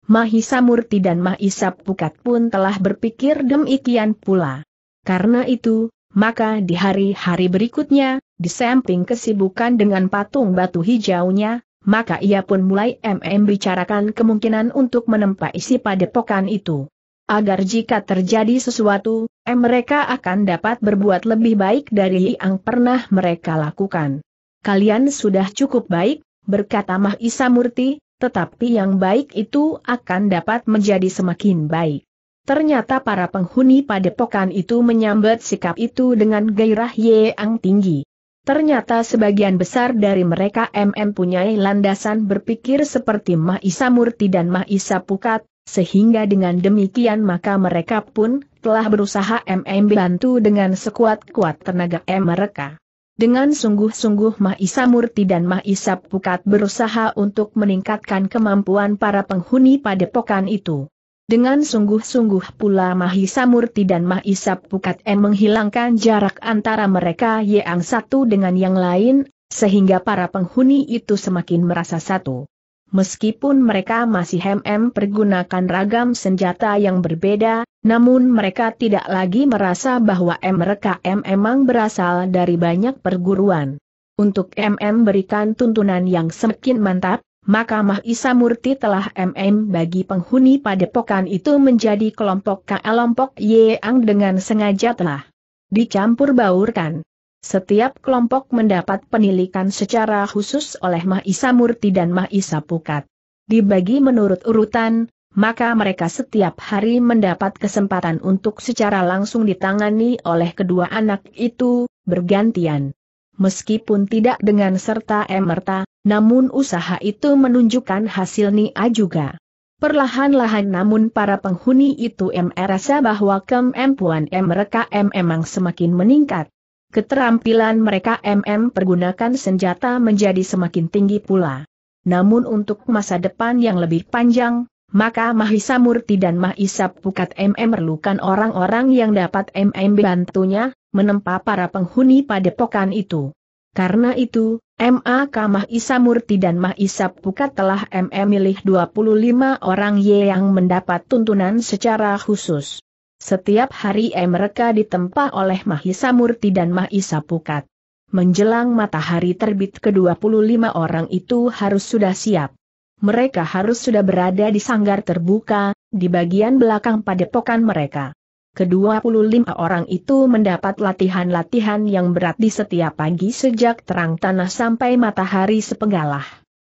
Mahisa Murti dan Mahisa Pukat pun telah berpikir demikian pula. Karena itu, maka di hari-hari berikutnya, di samping kesibukan dengan patung batu hijaunya, maka ia pun mulai MM bicarakan kemungkinan untuk menempa isi padepokan itu. Agar jika terjadi sesuatu, M eh, mereka akan dapat berbuat lebih baik dari yang pernah mereka lakukan. Kalian sudah cukup baik, berkata Mahisa Murti, tetapi yang baik itu akan dapat menjadi semakin baik. Ternyata para penghuni padepokan itu menyambat sikap itu dengan gairah yang tinggi. Ternyata sebagian besar dari mereka MM punya landasan berpikir seperti Mahisa Murti dan Mahisa Pukat, sehingga dengan demikian maka mereka pun telah berusaha MM bantu dengan sekuat-kuat tenaga M mereka. Dengan sungguh-sungguh Mahisa Murti dan Mahisa Pukat berusaha untuk meningkatkan kemampuan para penghuni padepokan itu. Dengan sungguh-sungguh pula Mahisa Murti dan Mahisa Pukat M menghilangkan jarak antara mereka yang satu dengan yang lain, sehingga para penghuni itu semakin merasa satu. Meskipun mereka masih hem-hem pergunakan ragam senjata yang berbeda, namun mereka tidak lagi merasa bahwa M mereka M memang berasal dari banyak perguruan. Untuk MM berikan tuntunan yang semakin mantap, maka Mahisa Murti telah MM bagi penghuni padepokan itu menjadi kelompok kelompok Yeang dengan sengaja telah dicampur baurkan. Setiap kelompok mendapat penilikan secara khusus oleh Mahisa Murti dan Mahisa Pukat. Dibagi menurut urutan, maka mereka setiap hari mendapat kesempatan untuk secara langsung ditangani oleh kedua anak itu, bergantian. Meskipun tidak dengan serta emerta, namun usaha itu menunjukkan hasil nia juga. Perlahan-lahan namun para penghuni itu M merasa bahwa kemampuan mereka M memang semakin meningkat. Keterampilan mereka MM pergunakan senjata menjadi semakin tinggi pula. Namun untuk masa depan yang lebih panjang, maka Mahisa Murti dan Mahisa Pukat MM merlukan orang-orang yang dapat MM bantunya, menempa para penghuni pada pokan itu. Karena itu, M.A. Kamah Isa Murti dan Mah Isa Pukat telah M.E. milih 25 orang Y yang mendapat tuntunan secara khusus. Setiap hari M. mereka ditempa oleh Mah Isa Murti dan Mah Isa Pukat. Menjelang matahari terbit ke-25 orang itu harus sudah siap. Mereka harus sudah berada di sanggar terbuka, di bagian belakang padepokan mereka. Kedua puluh lima orang itu mendapat latihan-latihan yang berat di setiap pagi sejak terang tanah sampai matahari sepenggalah.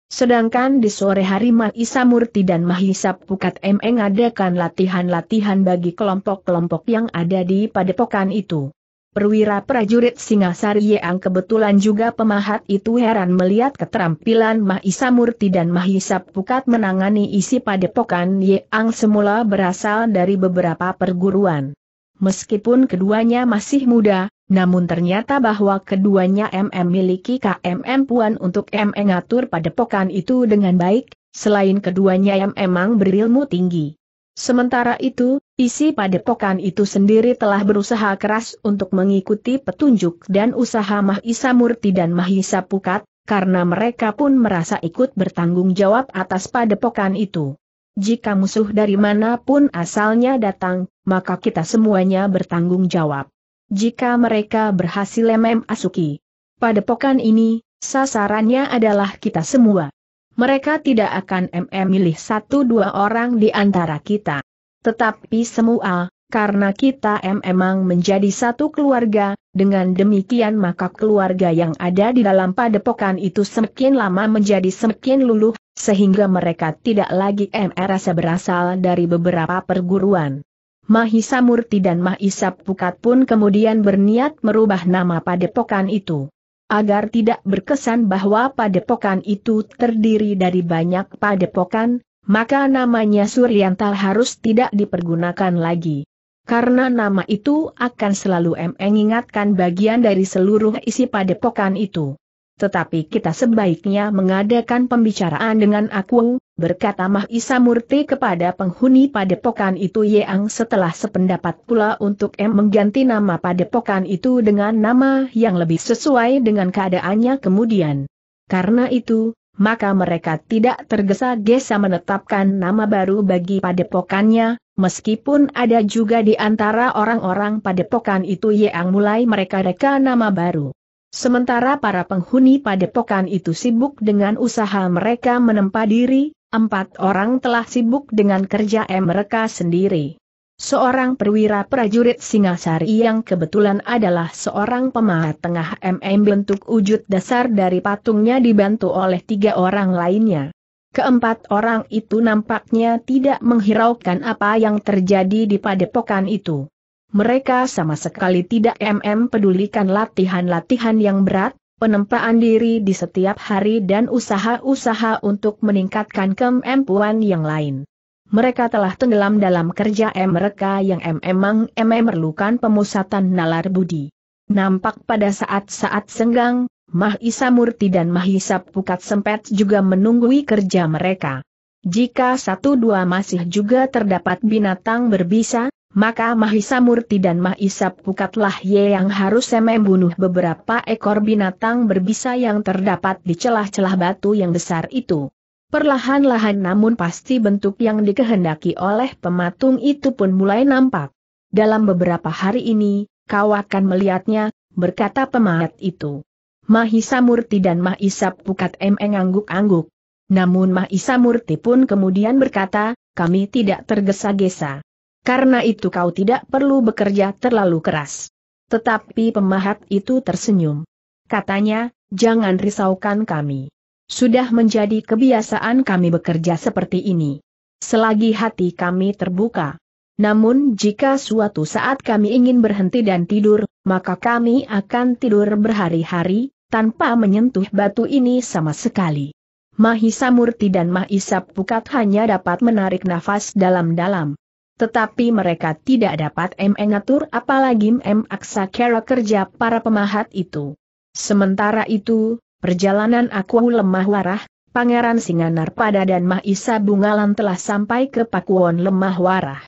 Sedangkan di sore hari Mahisa Murti dan Mahisa Pukat M mengadakan latihan-latihan bagi kelompok-kelompok yang ada di padepokan itu. Perwira prajurit Singasari yang kebetulan juga pemahat itu heran melihat keterampilan Mahisa Murti dan Mahisa Pukat menangani isi padepokan yang semula berasal dari beberapa perguruan. Meskipun keduanya masih muda, namun ternyata bahwa keduanya MM miliki KMM Puan untuk mengatur mengatur padepokan itu dengan baik, selain keduanya yang memang berilmu tinggi. Sementara itu, isi padepokan itu sendiri telah berusaha keras untuk mengikuti petunjuk dan usaha Mahisa Murti dan Mahisa Pukat, karena mereka pun merasa ikut bertanggung jawab atas padepokan itu. Jika musuh dari manapun asalnya datang, maka kita semuanya bertanggung jawab. Jika mereka berhasil memasuki padepokan ini, sasarannya adalah kita semua mereka tidak akan mm milih satu dua orang di antara kita. Tetapi semua, karena kita memang menjadi satu keluarga, dengan demikian maka keluarga yang ada di dalam padepokan itu semakin lama menjadi semakin luluh, sehingga mereka tidak lagi merasa rasa berasal dari beberapa perguruan. Mahisa Murti dan Mahisa Pukat pun kemudian berniat merubah nama padepokan itu agar tidak berkesan bahwa padepokan itu terdiri dari banyak padepokan, maka namanya Suryantal harus tidak dipergunakan lagi. Karena nama itu akan selalu mengingatkan bagian dari seluruh isi padepokan itu. Tetapi kita sebaiknya mengadakan pembicaraan dengan aku, berkata Mah Isa Murti kepada penghuni padepokan itu Yeang setelah sependapat pula untuk M mengganti nama padepokan itu dengan nama yang lebih sesuai dengan keadaannya kemudian. Karena itu, maka mereka tidak tergesa-gesa menetapkan nama baru bagi padepokannya, meskipun ada juga di antara orang-orang padepokan itu Yeang mulai mereka reka nama baru. Sementara para penghuni padepokan itu sibuk dengan usaha mereka menempa diri, empat orang telah sibuk dengan kerja mereka sendiri. Seorang perwira prajurit Singasari yang kebetulan adalah seorang pemahat tengah MM bentuk wujud dasar dari patungnya dibantu oleh tiga orang lainnya. Keempat orang itu nampaknya tidak menghiraukan apa yang terjadi di padepokan itu. Mereka sama sekali tidak MM pedulikan latihan-latihan yang berat, penempaan diri di setiap hari dan usaha-usaha untuk meningkatkan kemampuan yang lain. Mereka telah tenggelam dalam kerja mereka yang memang memerlukan pemusatan nalar budi. Nampak pada saat-saat senggang, Mahisa Murti dan Mahisa Pukat Sempet juga menunggui kerja mereka. Jika satu dua masih juga terdapat binatang berbisa, maka Mahisa Murti dan Mahisa Pukatlah Ye yang harus membunuh beberapa ekor binatang berbisa yang terdapat di celah-celah batu yang besar itu. Perlahan-lahan namun pasti bentuk yang dikehendaki oleh pematung itu pun mulai nampak. Dalam beberapa hari ini, kau akan melihatnya, berkata pemahat itu. Mahisa Murti dan Mahisa Pukat mengangguk angguk Namun Mahisa Murti pun kemudian berkata, kami tidak tergesa-gesa. Karena itu kau tidak perlu bekerja terlalu keras. Tetapi pemahat itu tersenyum. Katanya, jangan risaukan kami. Sudah menjadi kebiasaan kami bekerja seperti ini. Selagi hati kami terbuka. Namun jika suatu saat kami ingin berhenti dan tidur, maka kami akan tidur berhari-hari, tanpa menyentuh batu ini sama sekali. Mahisa Murti dan Mahisa Pukat hanya dapat menarik nafas dalam-dalam. Tetapi mereka tidak dapat mengatur apalagi M aksa kerja para pemahat itu. Sementara itu, perjalanan aku lemah warah, Pangeran Singanar pada dan Mahisa Bungalan telah sampai ke Pakuwon lemah warah.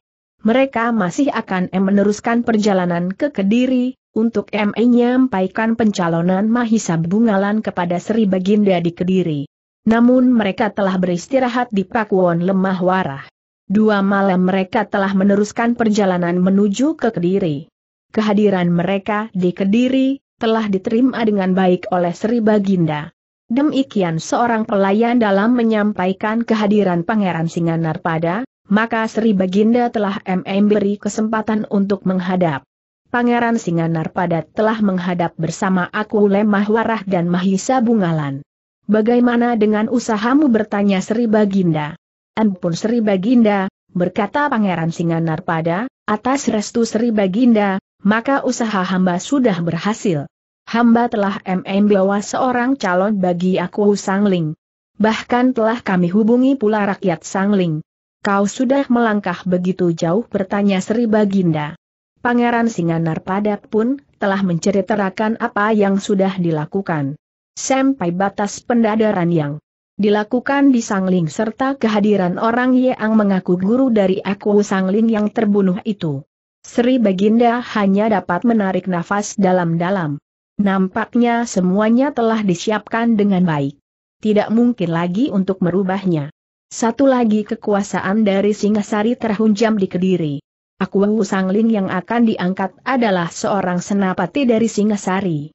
Mereka masih akan meneruskan perjalanan ke Kediri, untuk M menyampaikan pencalonan Mahisa Bungalan kepada Sri Baginda di Kediri. Namun mereka telah beristirahat di Pakuwon lemah warah. Dua malam mereka telah meneruskan perjalanan menuju ke Kediri. Kehadiran mereka di Kediri telah diterima dengan baik oleh Sri Baginda. Demikian seorang pelayan dalam menyampaikan kehadiran Pangeran Singanar pada, maka Sri Baginda telah MM beri kesempatan untuk menghadap. Pangeran Singanar pada telah menghadap bersama aku Lemah Warah dan Mahisa Bungalan. Bagaimana dengan usahamu bertanya Sri Baginda? Ampun Sri Baginda, berkata Pangeran Singanar pada atas restu Sri Baginda, maka usaha hamba sudah berhasil. Hamba telah MM bawa seorang calon bagi aku Sangling. Bahkan telah kami hubungi pula rakyat Sangling. Kau sudah melangkah begitu jauh bertanya Sri Baginda. Pangeran Singanar Padat pun telah menceritakan apa yang sudah dilakukan. Sampai batas pendadaran yang dilakukan di Sangling serta kehadiran orang yang mengaku guru dari aku Sangling yang terbunuh itu. Sri Baginda hanya dapat menarik nafas dalam-dalam. Nampaknya semuanya telah disiapkan dengan baik. Tidak mungkin lagi untuk merubahnya. Satu lagi kekuasaan dari Singasari terhunjam di Kediri. Aku Sangling yang akan diangkat adalah seorang senapati dari Singasari.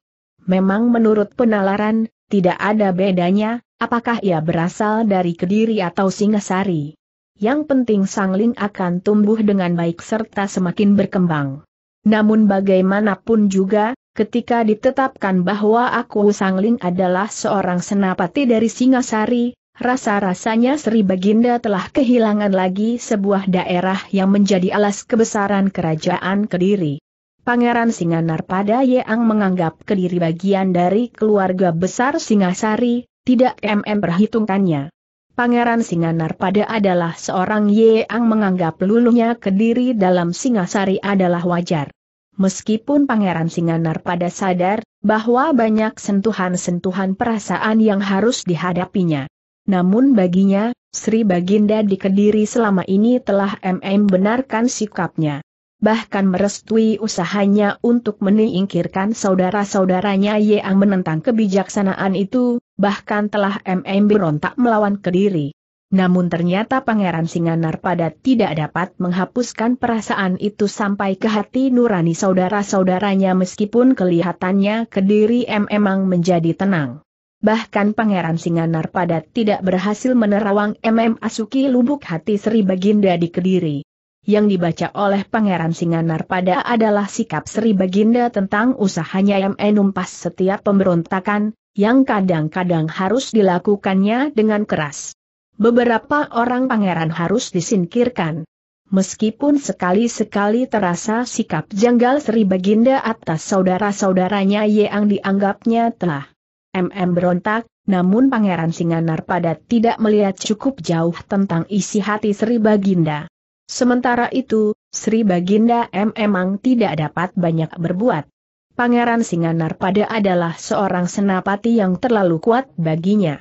Memang menurut penalaran, tidak ada bedanya, Apakah ia berasal dari Kediri atau Singasari? Yang penting sangling akan tumbuh dengan baik serta semakin berkembang. Namun bagaimanapun juga, ketika ditetapkan bahwa aku sangling adalah seorang senapati dari Singasari, rasa-rasanya Sri Baginda telah kehilangan lagi sebuah daerah yang menjadi alas kebesaran kerajaan Kediri. Pangeran Singanar pada Yeang menganggap Kediri bagian dari keluarga besar Singasari, tidak MM perhitungkannya. Pangeran Singanar pada adalah seorang yang menganggap luluhnya kediri dalam Singasari adalah wajar. Meskipun Pangeran Singanar pada sadar bahwa banyak sentuhan-sentuhan perasaan yang harus dihadapinya. Namun baginya, Sri Baginda di Kediri selama ini telah MM benarkan sikapnya. Bahkan merestui usahanya untuk menyingkirkan saudara-saudaranya yang menentang kebijaksanaan itu, bahkan telah MM berontak melawan Kediri. Namun ternyata Pangeran Singanar pada tidak dapat menghapuskan perasaan itu sampai ke hati nurani saudara-saudaranya meskipun kelihatannya Kediri MM memang menjadi tenang. Bahkan Pangeran Singanar pada tidak berhasil menerawang MM Asuki lubuk hati Sri Baginda di Kediri. Yang dibaca oleh Pangeran Singanar pada adalah sikap Sri Baginda tentang usahanya MM numpas setiap pemberontakan, yang kadang-kadang harus dilakukannya dengan keras. Beberapa orang pangeran harus disingkirkan. Meskipun sekali-sekali terasa sikap janggal Sri Baginda atas saudara-saudaranya yang dianggapnya telah MM berontak, namun Pangeran Singanar pada tidak melihat cukup jauh tentang isi hati Sri Baginda. Sementara itu, Sri Baginda M memang tidak dapat banyak berbuat. Pangeran Singanar pada adalah seorang senapati yang terlalu kuat baginya.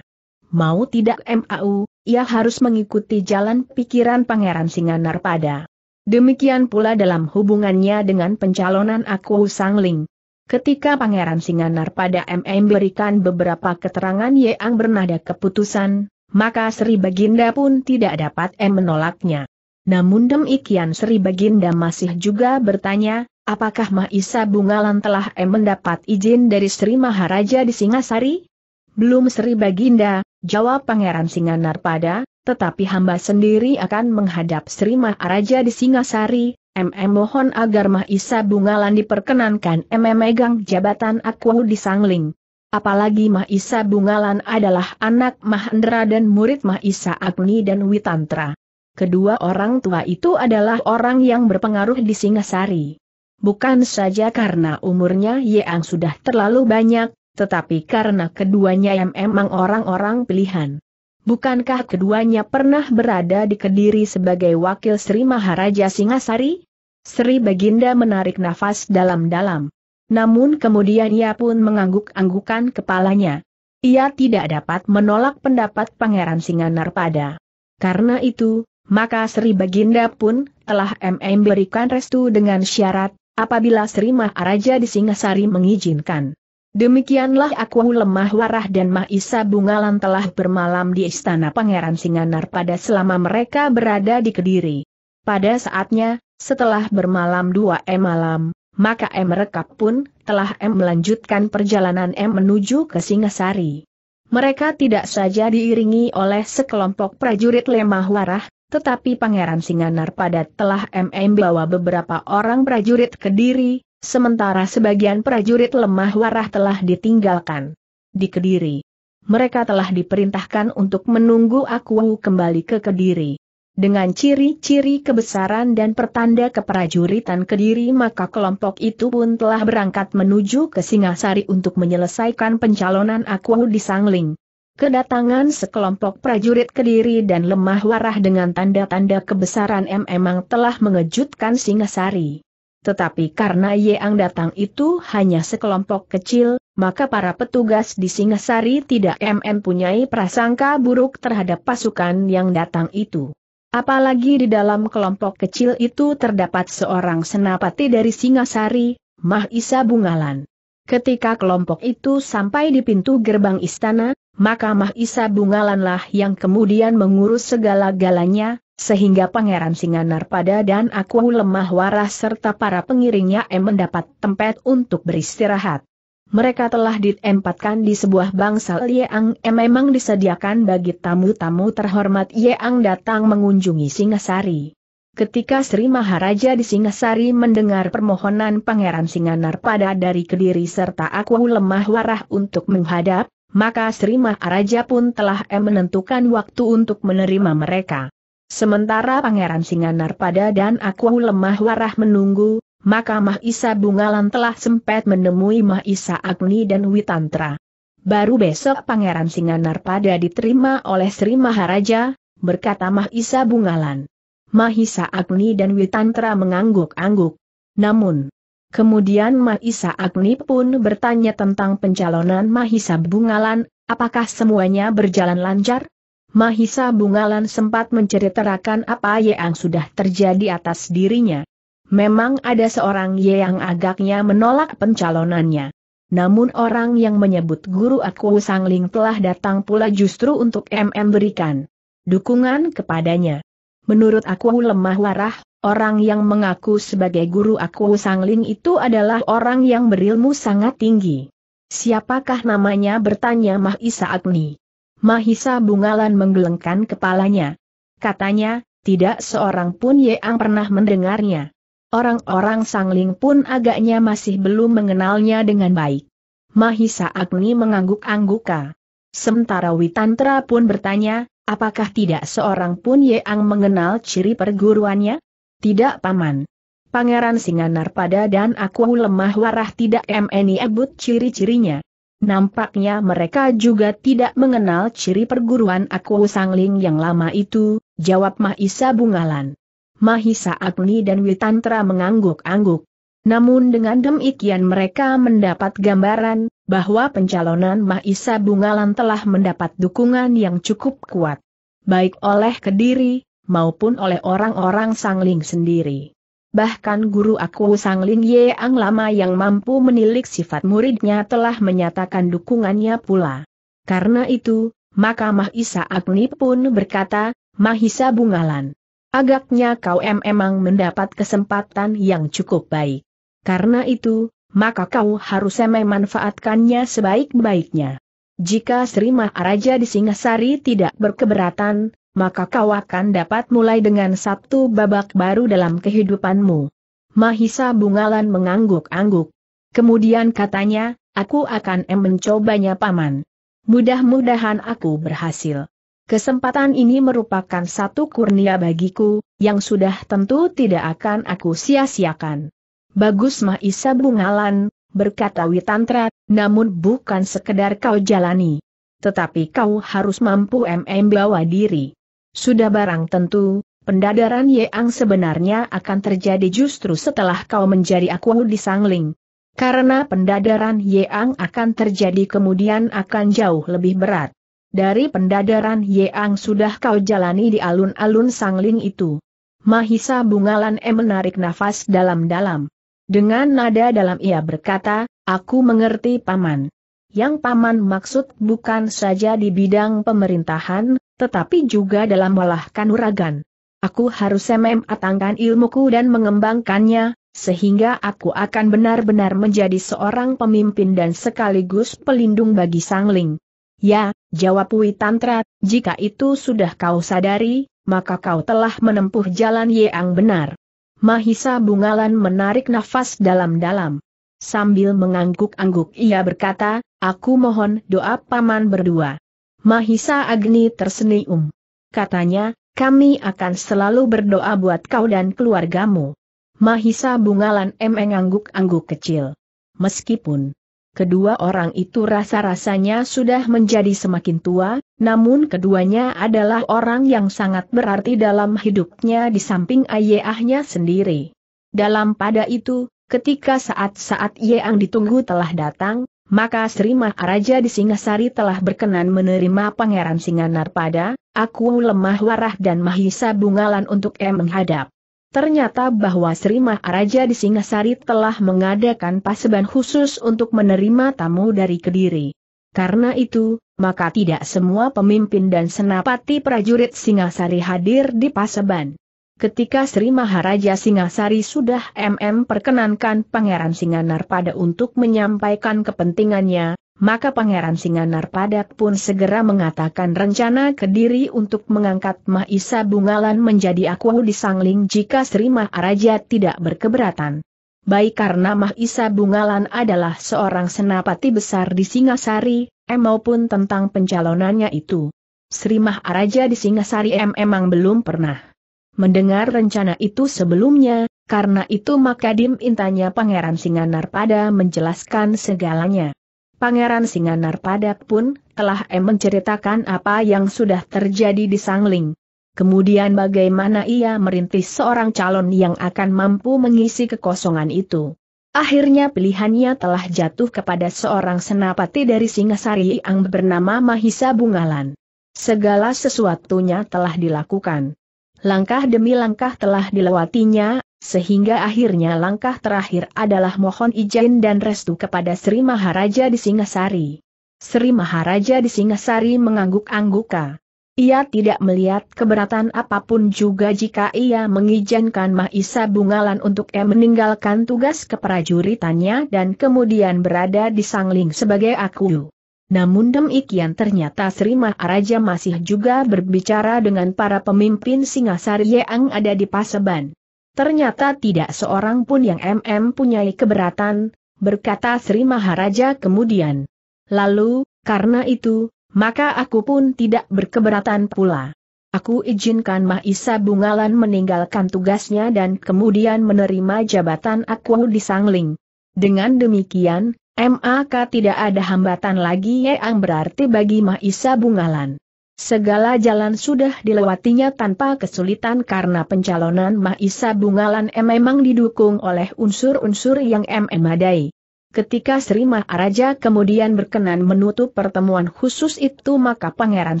Mau tidak MAU, ia harus mengikuti jalan pikiran Pangeran Singanar pada. Demikian pula dalam hubungannya dengan pencalonan Aku Sangling. Ketika Pangeran Singanar pada MM berikan beberapa keterangan yang bernada keputusan, maka Sri Baginda pun tidak dapat M menolaknya. Namun demikian Sri Baginda masih juga bertanya, Apakah Mahisa Bungalan telah em mendapat izin dari Sri Maharaja di Singasari? Belum Sri Baginda, jawab Pangeran Singanarpada, tetapi hamba sendiri akan menghadap Sri Maharaja di Singasari, MM mohon agar Mahisa Bungalan diperkenankan MM megang jabatan aku di Sangling. Apalagi Mahisa Bungalan adalah anak Mahendra dan murid Mahisa Agni dan Witantra. Kedua orang tua itu adalah orang yang berpengaruh di Singasari bukan saja karena umurnya Yeang sudah terlalu banyak, tetapi karena keduanya yang memang orang-orang pilihan. Bukankah keduanya pernah berada di Kediri sebagai wakil Sri Maharaja Singasari? Sri Baginda menarik nafas dalam-dalam. Namun kemudian ia pun mengangguk-anggukan kepalanya. Ia tidak dapat menolak pendapat Pangeran Singanar pada. Karena itu, maka Sri Baginda pun telah memberikan restu dengan syarat, Apabila Sri Maharaja di Singasari mengizinkan. Demikianlah aku lemah warah dan Mahisa Bungalan telah bermalam di istana Pangeran Singanar pada selama mereka berada di Kediri. Pada saatnya, setelah bermalam dua M malam, maka M rekap pun telah M melanjutkan perjalanan M menuju ke Singasari. Mereka tidak saja diiringi oleh sekelompok prajurit lemah warah, tetapi Pangeran Singanar padat telah MM bawa beberapa orang prajurit ke diri, sementara sebagian prajurit lemah warah telah ditinggalkan. Di Kediri. Mereka telah diperintahkan untuk menunggu aku kembali ke Kediri. Dengan ciri-ciri kebesaran dan pertanda keprajuritan Kediri maka kelompok itu pun telah berangkat menuju ke Singasari untuk menyelesaikan pencalonan aku di Sangling. Kedatangan sekelompok prajurit kediri dan lemah warah dengan tanda-tanda kebesaran M memang telah mengejutkan Singasari. Tetapi karena Yeang datang itu hanya sekelompok kecil, maka para petugas di Singasari tidak punyai prasangka buruk terhadap pasukan yang datang itu. Apalagi di dalam kelompok kecil itu terdapat seorang senapati dari Singasari, Mahisa Bungalan. Ketika kelompok itu sampai di pintu gerbang istana, maka Mahisa Bungalanlah yang kemudian mengurus segala-galanya, sehingga Pangeran Singanar pada dan aku lemah waras serta para pengiringnya M mendapat tempat untuk beristirahat. Mereka telah ditempatkan di sebuah bangsal yang memang disediakan bagi tamu-tamu terhormat yang datang mengunjungi Singasari. Ketika Sri Maharaja di Singasari mendengar permohonan Pangeran Singanar pada dari Kediri serta aku lemah warah untuk menghadap, maka Sri Maharaja pun telah menentukan waktu untuk menerima mereka. Sementara Pangeran Singanar pada dan aku lemah warah menunggu, maka Mahisa Bungalan telah sempat menemui Mahisa Agni dan Witantra. Baru besok Pangeran Singanar pada diterima oleh Sri Maharaja, berkata Mahisa Bungalan. Mahisa Agni dan Witantra mengangguk-angguk. Namun, Kemudian Mahisa Agni pun bertanya tentang pencalonan Mahisa Bungalan, apakah semuanya berjalan lancar? Mahisa Bungalan sempat menceritakan apa yang sudah terjadi atas dirinya. Memang ada seorang Ye yang agaknya menolak pencalonannya. Namun orang yang menyebut guru aku Sangling telah datang pula justru untuk MM berikan dukungan kepadanya. Menurut aku lemah warah, Orang yang mengaku sebagai guru aku Sang Ling itu adalah orang yang berilmu sangat tinggi. Siapakah namanya bertanya Mahisa Agni. Mahisa Bungalan menggelengkan kepalanya. Katanya, tidak seorang pun yang pernah mendengarnya. Orang-orang Sang Ling pun agaknya masih belum mengenalnya dengan baik. Mahisa Agni mengangguk-angguka. Sementara Witantra pun bertanya, apakah tidak seorang pun yang mengenal ciri perguruannya? Tidak paman. Pangeran Singanar pada dan aku lemah warah tidak MNI ebut ciri-cirinya. Nampaknya mereka juga tidak mengenal ciri perguruan aku Sangling yang lama itu, jawab Mahisa Bungalan. Mahisa Agni dan Witantra mengangguk-angguk. Namun dengan demikian mereka mendapat gambaran, bahwa pencalonan Mahisa Bungalan telah mendapat dukungan yang cukup kuat. Baik oleh Kediri, maupun oleh orang-orang Sangling sendiri. Bahkan guru aku Sangling Ye ang lama yang mampu menilik sifat muridnya telah menyatakan dukungannya pula. Karena itu, maka Mahisa Agni pun berkata, Mahisa Bungalan. Agaknya kau memang emang mendapat kesempatan yang cukup baik. Karena itu, maka kau harus memanfaatkannya sebaik-baiknya. Jika Sri Maharaja di Singasari tidak berkeberatan, maka kau akan dapat mulai dengan satu babak baru dalam kehidupanmu. Mahisa Bungalan mengangguk-angguk. Kemudian katanya, aku akan mencobanya paman. Mudah-mudahan aku berhasil. Kesempatan ini merupakan satu kurnia bagiku, yang sudah tentu tidak akan aku sia-siakan. Bagus Mahisa Bungalan, berkata Witantra, namun bukan sekedar kau jalani. Tetapi kau harus mampu mm bawa diri. Sudah barang tentu, pendadaran Yeang sebenarnya akan terjadi justru setelah kau menjadi aku di Sangling. Karena pendadaran Yeang akan terjadi kemudian akan jauh lebih berat. Dari pendadaran Yeang sudah kau jalani di alun-alun Sangling itu. Mahisa Bungalan E menarik nafas dalam-dalam. Dengan nada dalam ia berkata, aku mengerti paman. Yang paman maksud bukan saja di bidang pemerintahan, tetapi juga dalam olah kanuragan. Aku harus mematangkan ilmuku dan mengembangkannya, sehingga aku akan benar-benar menjadi seorang pemimpin dan sekaligus pelindung bagi Sangling. Ya, jawab Wi Tantra, jika itu sudah kau sadari, maka kau telah menempuh jalan yang benar. Mahisa Bungalan menarik nafas dalam-dalam. Sambil mengangguk-angguk ia berkata, aku mohon doa paman berdua. Mahisa Agni tersenyum. Katanya, kami akan selalu berdoa buat kau dan keluargamu. Mahisa Bungalan Emeng angguk-angguk kecil. Meskipun kedua orang itu rasa-rasanya sudah menjadi semakin tua, namun keduanya adalah orang yang sangat berarti dalam hidupnya di samping ayahnya sendiri. Dalam pada itu, ketika saat-saat Yeang ditunggu telah datang, maka Sri Maharaja di Singasari telah berkenan menerima Pangeran Singanar pada, aku lemah warah dan mahisa bungalan untuk em menghadap. Ternyata bahwa Sri Maharaja di Singasari telah mengadakan paseban khusus untuk menerima tamu dari Kediri. Karena itu, maka tidak semua pemimpin dan senapati prajurit Singasari hadir di paseban. Ketika Sri Maharaja Singasari sudah MM perkenankan Pangeran Singanar pada untuk menyampaikan kepentingannya, maka Pangeran Singanar Padat pun segera mengatakan rencana Kediri untuk mengangkat Mahisa Bungalan menjadi aku di Sangling jika Sri Maharaja tidak berkeberatan. Baik karena Mahisa Bungalan adalah seorang senapati besar di Singasari, eh maupun tentang pencalonannya itu. Sri Maharaja di Singasari em emang belum pernah Mendengar rencana itu sebelumnya, karena itu maka Dim intanya Pangeran Singanar pada menjelaskan segalanya. Pangeran Singanar pada pun telah em menceritakan apa yang sudah terjadi di Sangling. Kemudian bagaimana ia merintis seorang calon yang akan mampu mengisi kekosongan itu. Akhirnya pilihannya telah jatuh kepada seorang senapati dari Singasari yang bernama Mahisa Bungalan. Segala sesuatunya telah dilakukan. Langkah demi langkah telah dilewatinya, sehingga akhirnya langkah terakhir adalah mohon izin dan restu kepada Sri Maharaja di Singasari. Sri Maharaja di Singasari mengangguk-angguka. Ia tidak melihat keberatan apapun juga jika ia mengizinkan Mahisa Bungalan untuk ia meninggalkan tugas keprajuritannya dan kemudian berada di Sangling sebagai akuyu. Namun demikian ternyata Sri Maharaja masih juga berbicara dengan para pemimpin Singasari yang ada di Paseban. Ternyata tidak seorang pun yang MM punya keberatan, berkata Sri Maharaja kemudian. Lalu, karena itu, maka aku pun tidak berkeberatan pula. Aku izinkan Mahisa Bungalan meninggalkan tugasnya dan kemudian menerima jabatan aku di Sangling. Dengan demikian, MAK tidak ada hambatan lagi yang ya berarti bagi Mahisa Bungalan. Segala jalan sudah dilewatinya tanpa kesulitan karena pencalonan Mahisa Bungalan memang didukung oleh unsur-unsur yang memadai. Ketika Sri Maharaja kemudian berkenan menutup pertemuan khusus itu maka Pangeran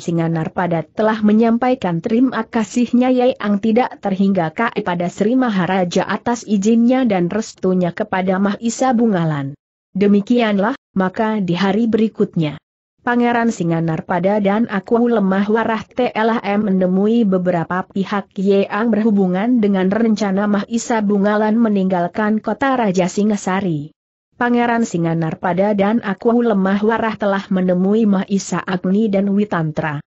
Singanar Padat telah menyampaikan terima kasihnya ya Ang tidak terhingga kai pada Sri Maharaja atas izinnya dan restunya kepada Mahisa Bungalan. Demikianlah, maka di hari berikutnya. Pangeran pada dan aku lemah warah TLM menemui beberapa pihak yang berhubungan dengan rencana Mahisa Bungalan meninggalkan kota Raja Singasari. Pangeran pada dan aku lemah warah telah menemui Mahisa Agni dan Witantra.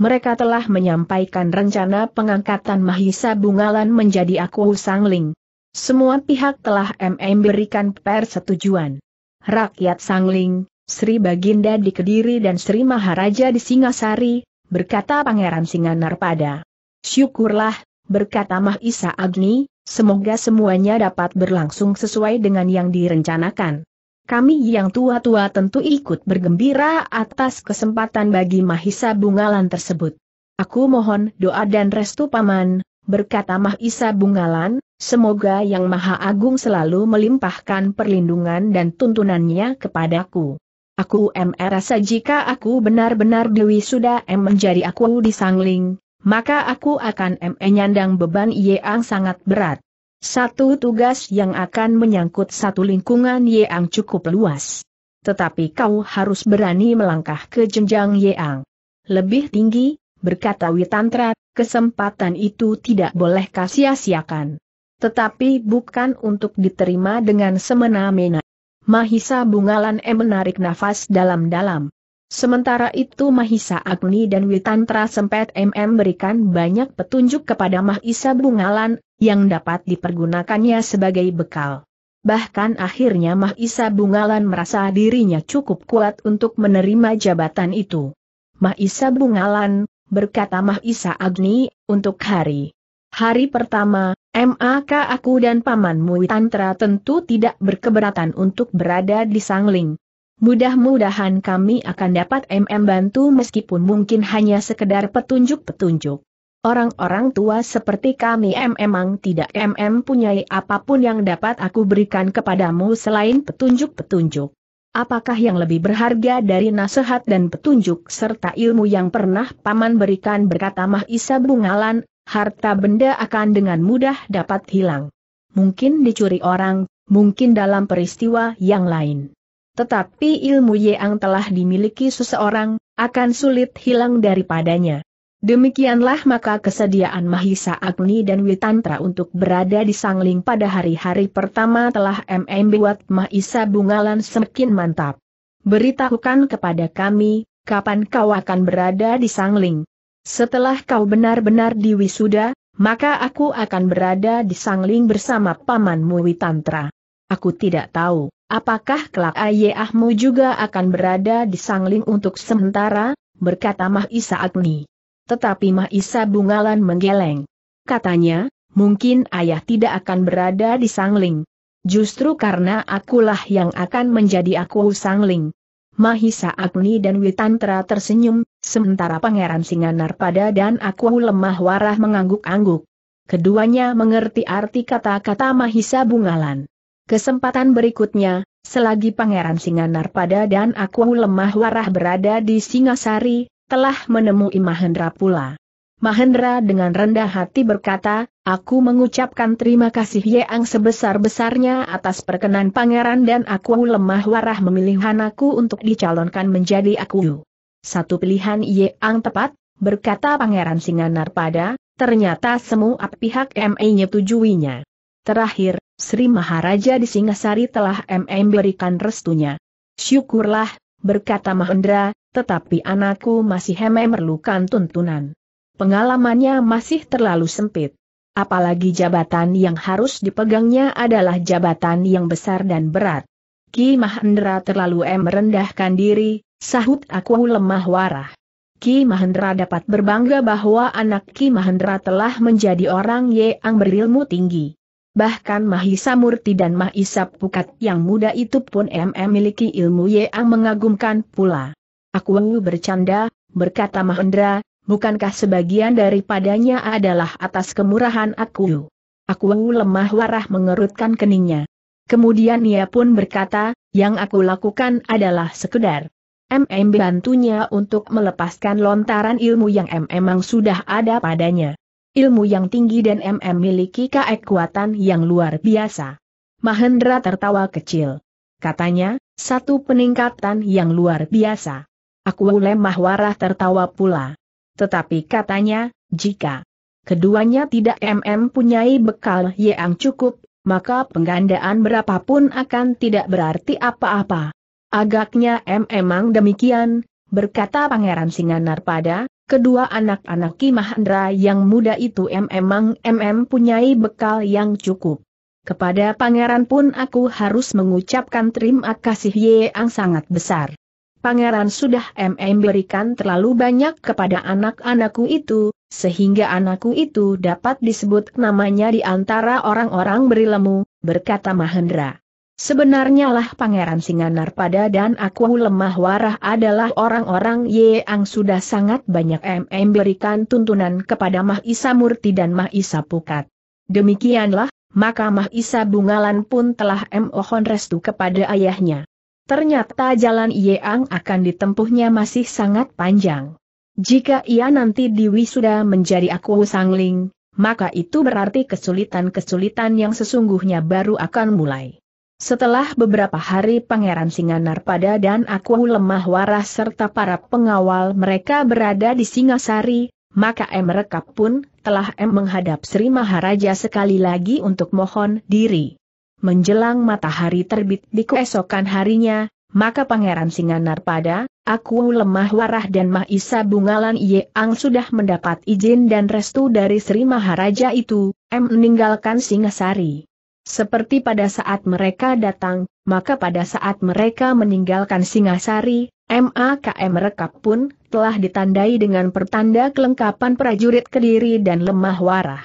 Mereka telah menyampaikan rencana pengangkatan Mahisa Bungalan menjadi aku sangling. Semua pihak telah MM berikan persetujuan rakyat Sangling, Sri Baginda di Kediri dan Sri Maharaja di Singasari, berkata Pangeran Singanar pada. Syukurlah, berkata Mahisa Agni, semoga semuanya dapat berlangsung sesuai dengan yang direncanakan. Kami yang tua-tua tentu ikut bergembira atas kesempatan bagi Mahisa Bungalan tersebut. Aku mohon doa dan restu paman, berkata Mahisa Bungalan, Semoga Yang Maha Agung selalu melimpahkan perlindungan dan tuntunannya kepadaku. Aku M rasa jika aku benar-benar Dewi Suda M menjadi aku di Sangling, maka aku akan M nyandang beban yang sangat berat. Satu tugas yang akan menyangkut satu lingkungan yang cukup luas. Tetapi kau harus berani melangkah ke jenjang yang lebih tinggi, berkata Witantra, kesempatan itu tidak boleh kasia-siakan tetapi bukan untuk diterima dengan semena-mena. Mahisa Bungalan E menarik nafas dalam-dalam. Sementara itu Mahisa Agni dan Witantra Sempet MM berikan banyak petunjuk kepada Mahisa Bungalan, yang dapat dipergunakannya sebagai bekal. Bahkan akhirnya Mahisa Bungalan merasa dirinya cukup kuat untuk menerima jabatan itu. Mahisa Bungalan, berkata Mahisa Agni, untuk hari Hari pertama, MAK aku dan pamanmu Tantra tentu tidak berkeberatan untuk berada di Sangling. Mudah-mudahan kami akan dapat MM bantu meskipun mungkin hanya sekedar petunjuk-petunjuk. Orang-orang tua seperti kami M memang tidak MM punyai apapun yang dapat aku berikan kepadamu selain petunjuk-petunjuk. Apakah yang lebih berharga dari nasihat dan petunjuk serta ilmu yang pernah paman berikan berkata Mahisa Bungalan, harta benda akan dengan mudah dapat hilang. Mungkin dicuri orang, mungkin dalam peristiwa yang lain. Tetapi ilmu yang telah dimiliki seseorang, akan sulit hilang daripadanya. Demikianlah maka kesediaan Mahisa Agni dan Witantra untuk berada di Sangling pada hari-hari pertama telah MM buat Mahisa Bungalan semakin mantap. Beritahukan kepada kami, kapan kau akan berada di Sangling, setelah kau benar-benar diwisuda, maka aku akan berada di Sangling bersama pamanmu Witantra. Aku tidak tahu, apakah kelak ayahmu juga akan berada di Sangling untuk sementara, berkata Mahisa Agni. Tetapi Mahisa Bungalan menggeleng. Katanya, mungkin ayah tidak akan berada di Sangling. Justru karena akulah yang akan menjadi aku Sangling. Mahisa Agni dan Witantra tersenyum, sementara Pangeran pada dan aku lemah warah mengangguk-angguk. Keduanya mengerti arti kata-kata Mahisa Bungalan. Kesempatan berikutnya, selagi Pangeran pada dan aku lemah warah berada di Singasari, telah menemui Mahendra pula. Mahendra dengan rendah hati berkata, Aku mengucapkan terima kasih Yeang sebesar-besarnya atas perkenan pangeran dan aku lemah warah memilih anakku untuk dicalonkan menjadi aku. Satu pilihan Yeang tepat, berkata pangeran Singanar pada, ternyata semua pihak MA nyetujuinya. Terakhir, Sri Maharaja di Singasari telah MA berikan restunya. Syukurlah, berkata Mahendra, tetapi anakku masih MM memerlukan tuntunan. Pengalamannya masih terlalu sempit apalagi jabatan yang harus dipegangnya adalah jabatan yang besar dan berat. Ki Mahendra terlalu em merendahkan diri, sahut aku lemah warah. Ki Mahendra dapat berbangga bahwa anak Ki Mahendra telah menjadi orang yang berilmu tinggi. Bahkan Mahisa Murti dan Mahisa Pukat yang muda itu pun MM memiliki ilmu yang mengagumkan pula. Aku bercanda, berkata Mahendra, bukankah sebagian daripadanya adalah atas kemurahan aku? Aku lemah warah mengerutkan keningnya. Kemudian ia pun berkata, yang aku lakukan adalah sekedar MM bantunya untuk melepaskan lontaran ilmu yang MM memang sudah ada padanya. Ilmu yang tinggi dan MM miliki kekuatan yang luar biasa. Mahendra tertawa kecil. Katanya, satu peningkatan yang luar biasa. Aku lemah warah tertawa pula. Tetapi katanya, jika keduanya tidak MM punyai bekal yang cukup, maka penggandaan berapapun akan tidak berarti apa-apa. Agaknya M mm emang demikian, berkata Pangeran Singanar pada, kedua anak-anak Ki yang muda itu M mm emang MM punyai bekal yang cukup. Kepada pangeran pun aku harus mengucapkan terima kasih yang sangat besar. Pangeran sudah MM berikan terlalu banyak kepada anak-anakku itu, sehingga anakku itu dapat disebut namanya di antara orang-orang berilmu, berkata Mahendra. Sebenarnya lah Pangeran Singanar pada dan aku lemah warah adalah orang-orang yang sudah sangat banyak MM berikan tuntunan kepada Mahisa Murti dan Mahisa Pukat. Demikianlah, maka Mahisa Bungalan pun telah mohon restu kepada ayahnya. Ternyata jalan Yeang akan ditempuhnya masih sangat panjang. Jika ia nanti diwisuda menjadi aku sangling, maka itu berarti kesulitan-kesulitan yang sesungguhnya baru akan mulai. Setelah beberapa hari Pangeran Singanar pada dan aku lemah waras serta para pengawal mereka berada di Singasari, maka M Rekap pun telah M menghadap Sri Maharaja sekali lagi untuk mohon diri. Menjelang matahari terbit di keesokan harinya, maka Pangeran Singanar pada, aku lemah warah dan Mahisa Bungalan Yeang sudah mendapat izin dan restu dari Sri Maharaja itu, M meninggalkan Singasari. Seperti pada saat mereka datang, maka pada saat mereka meninggalkan Singasari, MAKM rekap pun telah ditandai dengan pertanda kelengkapan prajurit kediri dan lemah warah.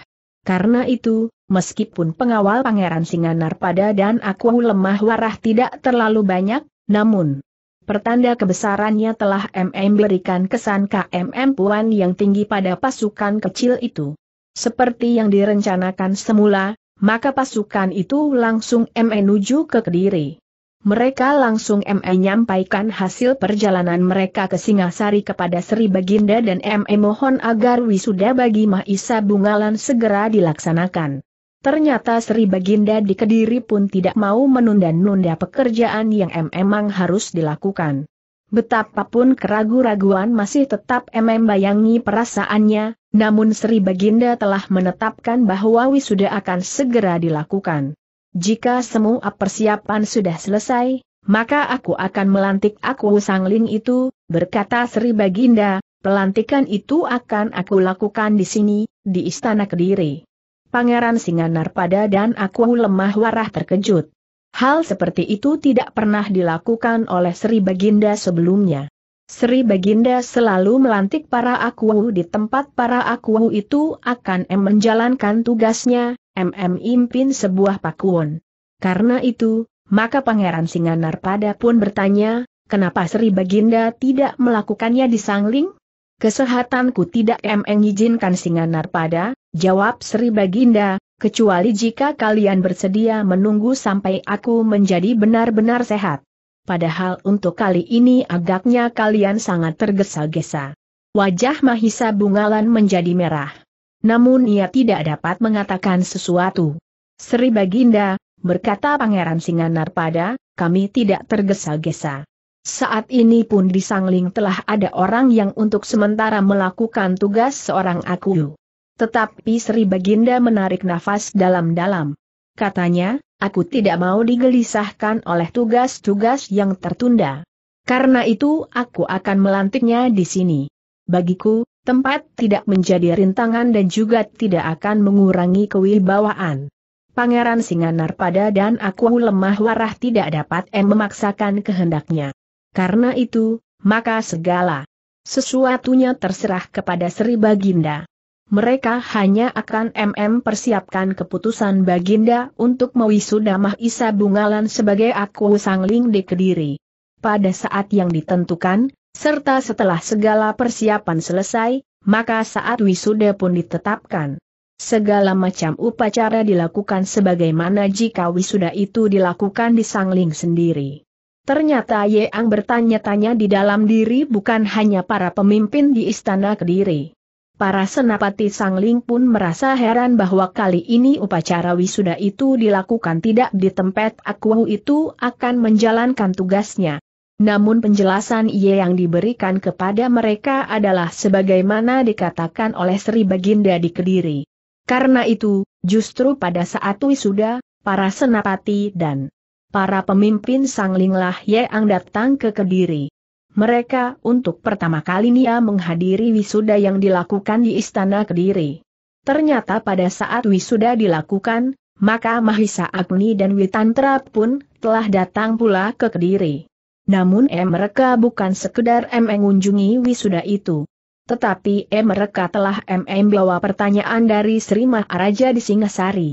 Karena itu, meskipun pengawal Pangeran Singanar pada dan aku lemah warah tidak terlalu banyak, namun pertanda kebesarannya telah MM berikan kesan KMM Puan yang tinggi pada pasukan kecil itu. Seperti yang direncanakan semula, maka pasukan itu langsung mm menuju ke Kediri. Mereka langsung mm nyampaikan hasil perjalanan mereka ke Singasari kepada Sri Baginda dan mm mohon agar wisuda bagi Mahisa Bungalan segera dilaksanakan. Ternyata Sri Baginda di Kediri pun tidak mau menunda-nunda pekerjaan yang memang harus dilakukan. Betapapun keragu raguan masih tetap membayangi perasaannya, namun Sri Baginda telah menetapkan bahwa wisuda akan segera dilakukan. Jika semua persiapan sudah selesai, maka aku akan melantik aku sangling itu, berkata Sri Baginda, pelantikan itu akan aku lakukan di sini, di Istana Kediri. Pangeran Singanarpada dan aku lemah warah terkejut. Hal seperti itu tidak pernah dilakukan oleh Sri Baginda sebelumnya. Sri Baginda selalu melantik para akuwu di tempat para akuwu itu akan M menjalankan tugasnya, MM impin sebuah pakuon. Karena itu, maka Pangeran Singanarpada pun bertanya, kenapa Sri Baginda tidak melakukannya di Sangling? Kesehatanku tidak mengizinkan singanar pada, jawab Sri Baginda, kecuali jika kalian bersedia menunggu sampai aku menjadi benar-benar sehat. Padahal untuk kali ini agaknya kalian sangat tergesa-gesa. Wajah Mahisa Bungalan menjadi merah. Namun ia tidak dapat mengatakan sesuatu. Sri Baginda, berkata Pangeran Singanar pada, kami tidak tergesa-gesa. Saat ini pun di Sangling telah ada orang yang untuk sementara melakukan tugas seorang aku. Tetapi Sri Baginda menarik nafas dalam-dalam. Katanya, aku tidak mau digelisahkan oleh tugas-tugas yang tertunda. Karena itu aku akan melantiknya di sini. Bagiku, tempat tidak menjadi rintangan dan juga tidak akan mengurangi kewibawaan. Pangeran Singanar pada dan aku lemah warah tidak dapat memaksakan kehendaknya. Karena itu, maka segala sesuatunya terserah kepada Sri Baginda. Mereka hanya akan MM persiapkan keputusan Baginda untuk mewisuda Mahisa Bungalan sebagai aku sangling di Kediri. Pada saat yang ditentukan, serta setelah segala persiapan selesai, maka saat wisuda pun ditetapkan. Segala macam upacara dilakukan sebagaimana jika wisuda itu dilakukan di Sangling sendiri. Ternyata Yeang bertanya-tanya di dalam diri bukan hanya para pemimpin di istana Kediri. Para senapati Sang Ling pun merasa heran bahwa kali ini upacara wisuda itu dilakukan tidak di tempat Akuau itu akan menjalankan tugasnya. Namun penjelasan ia yang diberikan kepada mereka adalah sebagaimana dikatakan oleh Sri Baginda di Kediri. Karena itu, justru pada saat wisuda, para senapati dan para pemimpin sanglinglah yang datang ke Kediri. Mereka untuk pertama kali Nia menghadiri wisuda yang dilakukan di Istana Kediri. Ternyata pada saat wisuda dilakukan, maka Mahisa Agni dan Witantra pun telah datang pula ke Kediri. Namun eh mereka bukan sekedar mengunjungi wisuda itu. Tetapi eh mereka telah membawa bawa pertanyaan dari Sri Maharaja di Singasari.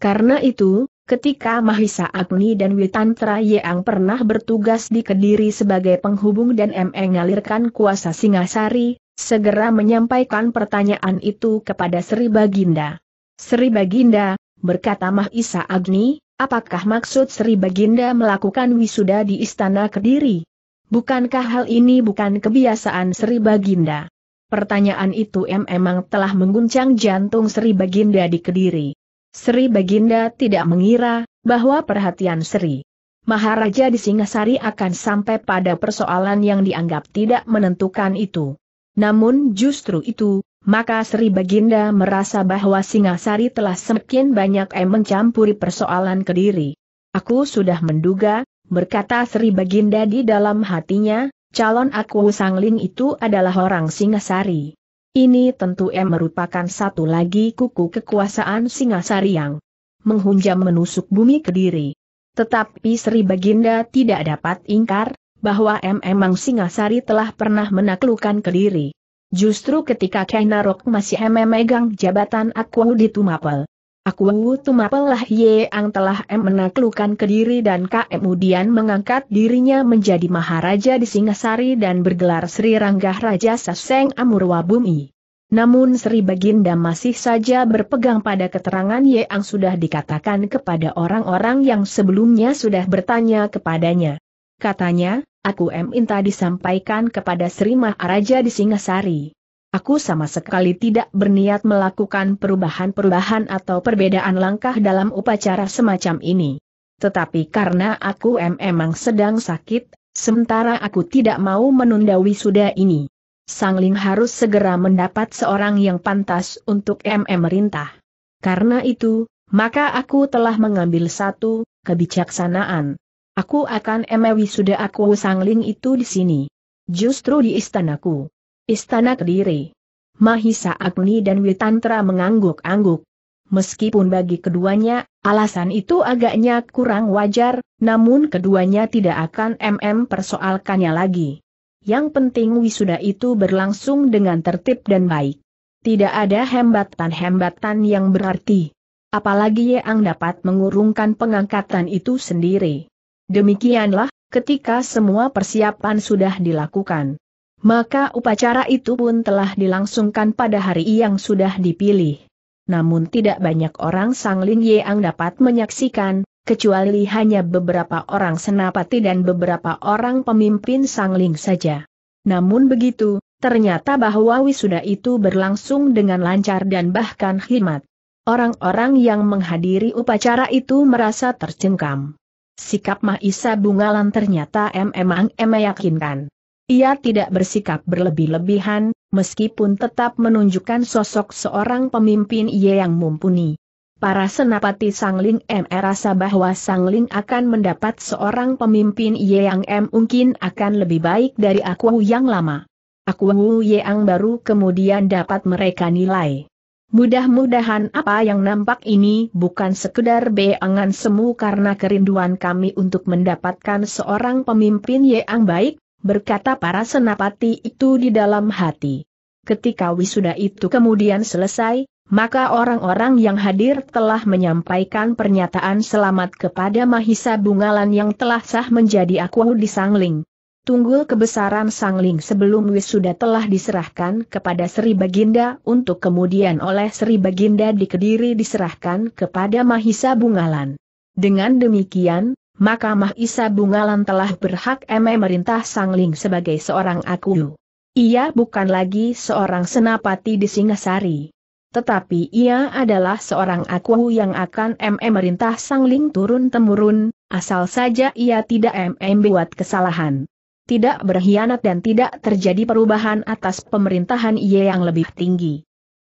Karena itu, Ketika Mahisa Agni dan Witantra yang pernah bertugas di Kediri sebagai penghubung dan mengalirkan kuasa Singasari, segera menyampaikan pertanyaan itu kepada Sri Baginda. Sri Baginda, berkata Mahisa Agni, apakah maksud Sri Baginda melakukan wisuda di Istana Kediri? Bukankah hal ini bukan kebiasaan Sri Baginda? Pertanyaan itu memang telah mengguncang jantung Sri Baginda di Kediri. Sri Baginda tidak mengira bahwa perhatian Sri Maharaja di Singasari akan sampai pada persoalan yang dianggap tidak menentukan itu. Namun justru itu, maka Sri Baginda merasa bahwa Singasari telah semakin banyak yang mencampuri persoalan Kediri. Aku sudah menduga, berkata Sri Baginda di dalam hatinya, calon aku Sangling itu adalah orang Singasari. Ini tentu M merupakan satu lagi kuku kekuasaan Singasari yang menghunjam menusuk bumi kediri. Tetapi Sri Baginda tidak dapat ingkar, bahwa M emang Singasari telah pernah menaklukkan kediri. Justru ketika Kainarok masih memegang jabatan Aku di Tumapel. Aku Tumapelah Yeang telah M menaklukkan Kediri dan kemudian mengangkat dirinya menjadi Maharaja di Singasari dan bergelar Sri Ranggah Raja Saseng Amurwabumi. Namun Sri Baginda masih saja berpegang pada keterangan Yeang sudah dikatakan kepada orang-orang yang sebelumnya sudah bertanya kepadanya. Katanya, aku M minta disampaikan kepada Sri Maharaja di Singasari. Aku sama sekali tidak berniat melakukan perubahan-perubahan atau perbedaan langkah dalam upacara semacam ini. Tetapi karena aku memang sedang sakit, sementara aku tidak mau menunda wisuda ini. Sangling harus segera mendapat seorang yang pantas untuk MM merintah. Karena itu, maka aku telah mengambil satu kebijaksanaan. Aku akan MM wisuda aku sangling itu di sini. Justru di istanaku. Istana Kediri. Mahisa Agni dan Witantra mengangguk-angguk. Meskipun bagi keduanya, alasan itu agaknya kurang wajar, namun keduanya tidak akan MM persoalkannya lagi. Yang penting wisuda itu berlangsung dengan tertib dan baik. Tidak ada hembatan-hembatan yang berarti. Apalagi yang dapat mengurungkan pengangkatan itu sendiri. Demikianlah, ketika semua persiapan sudah dilakukan. Maka upacara itu pun telah dilangsungkan pada hari yang sudah dipilih. Namun tidak banyak orang Sang Ling Yeang dapat menyaksikan, kecuali hanya beberapa orang senapati dan beberapa orang pemimpin Sang Ling saja. Namun begitu, ternyata bahwa wisuda itu berlangsung dengan lancar dan bahkan khidmat. Orang-orang yang menghadiri upacara itu merasa tercengkam. Sikap Mahisa Bungalan ternyata memang meyakinkan. Ia tidak bersikap berlebih-lebihan, meskipun tetap menunjukkan sosok seorang pemimpin ia yang mumpuni. Para senapati Sangling M rasa bahwa Sangling akan mendapat seorang pemimpin Ye Yang M mungkin akan lebih baik dari Aku yang lama. Aku yang baru kemudian dapat mereka nilai. Mudah-mudahan apa yang nampak ini bukan sekedar beangan semu karena kerinduan kami untuk mendapatkan seorang pemimpin yang baik, berkata para senapati itu di dalam hati. Ketika wisuda itu kemudian selesai, maka orang-orang yang hadir telah menyampaikan pernyataan selamat kepada Mahisa Bungalan yang telah sah menjadi aku di Sangling. Tunggul kebesaran Sangling sebelum wisuda telah diserahkan kepada Sri Baginda untuk kemudian oleh Sri Baginda di Kediri diserahkan kepada Mahisa Bungalan. Dengan demikian, maka Mahisa Bungalan telah berhak memerintah Sangling sebagai seorang aku. Ia bukan lagi seorang senapati di Singasari. Tetapi ia adalah seorang aku yang akan memerintah Sangling turun-temurun, asal saja ia tidak membuat kesalahan. Tidak berkhianat dan tidak terjadi perubahan atas pemerintahan ia yang lebih tinggi.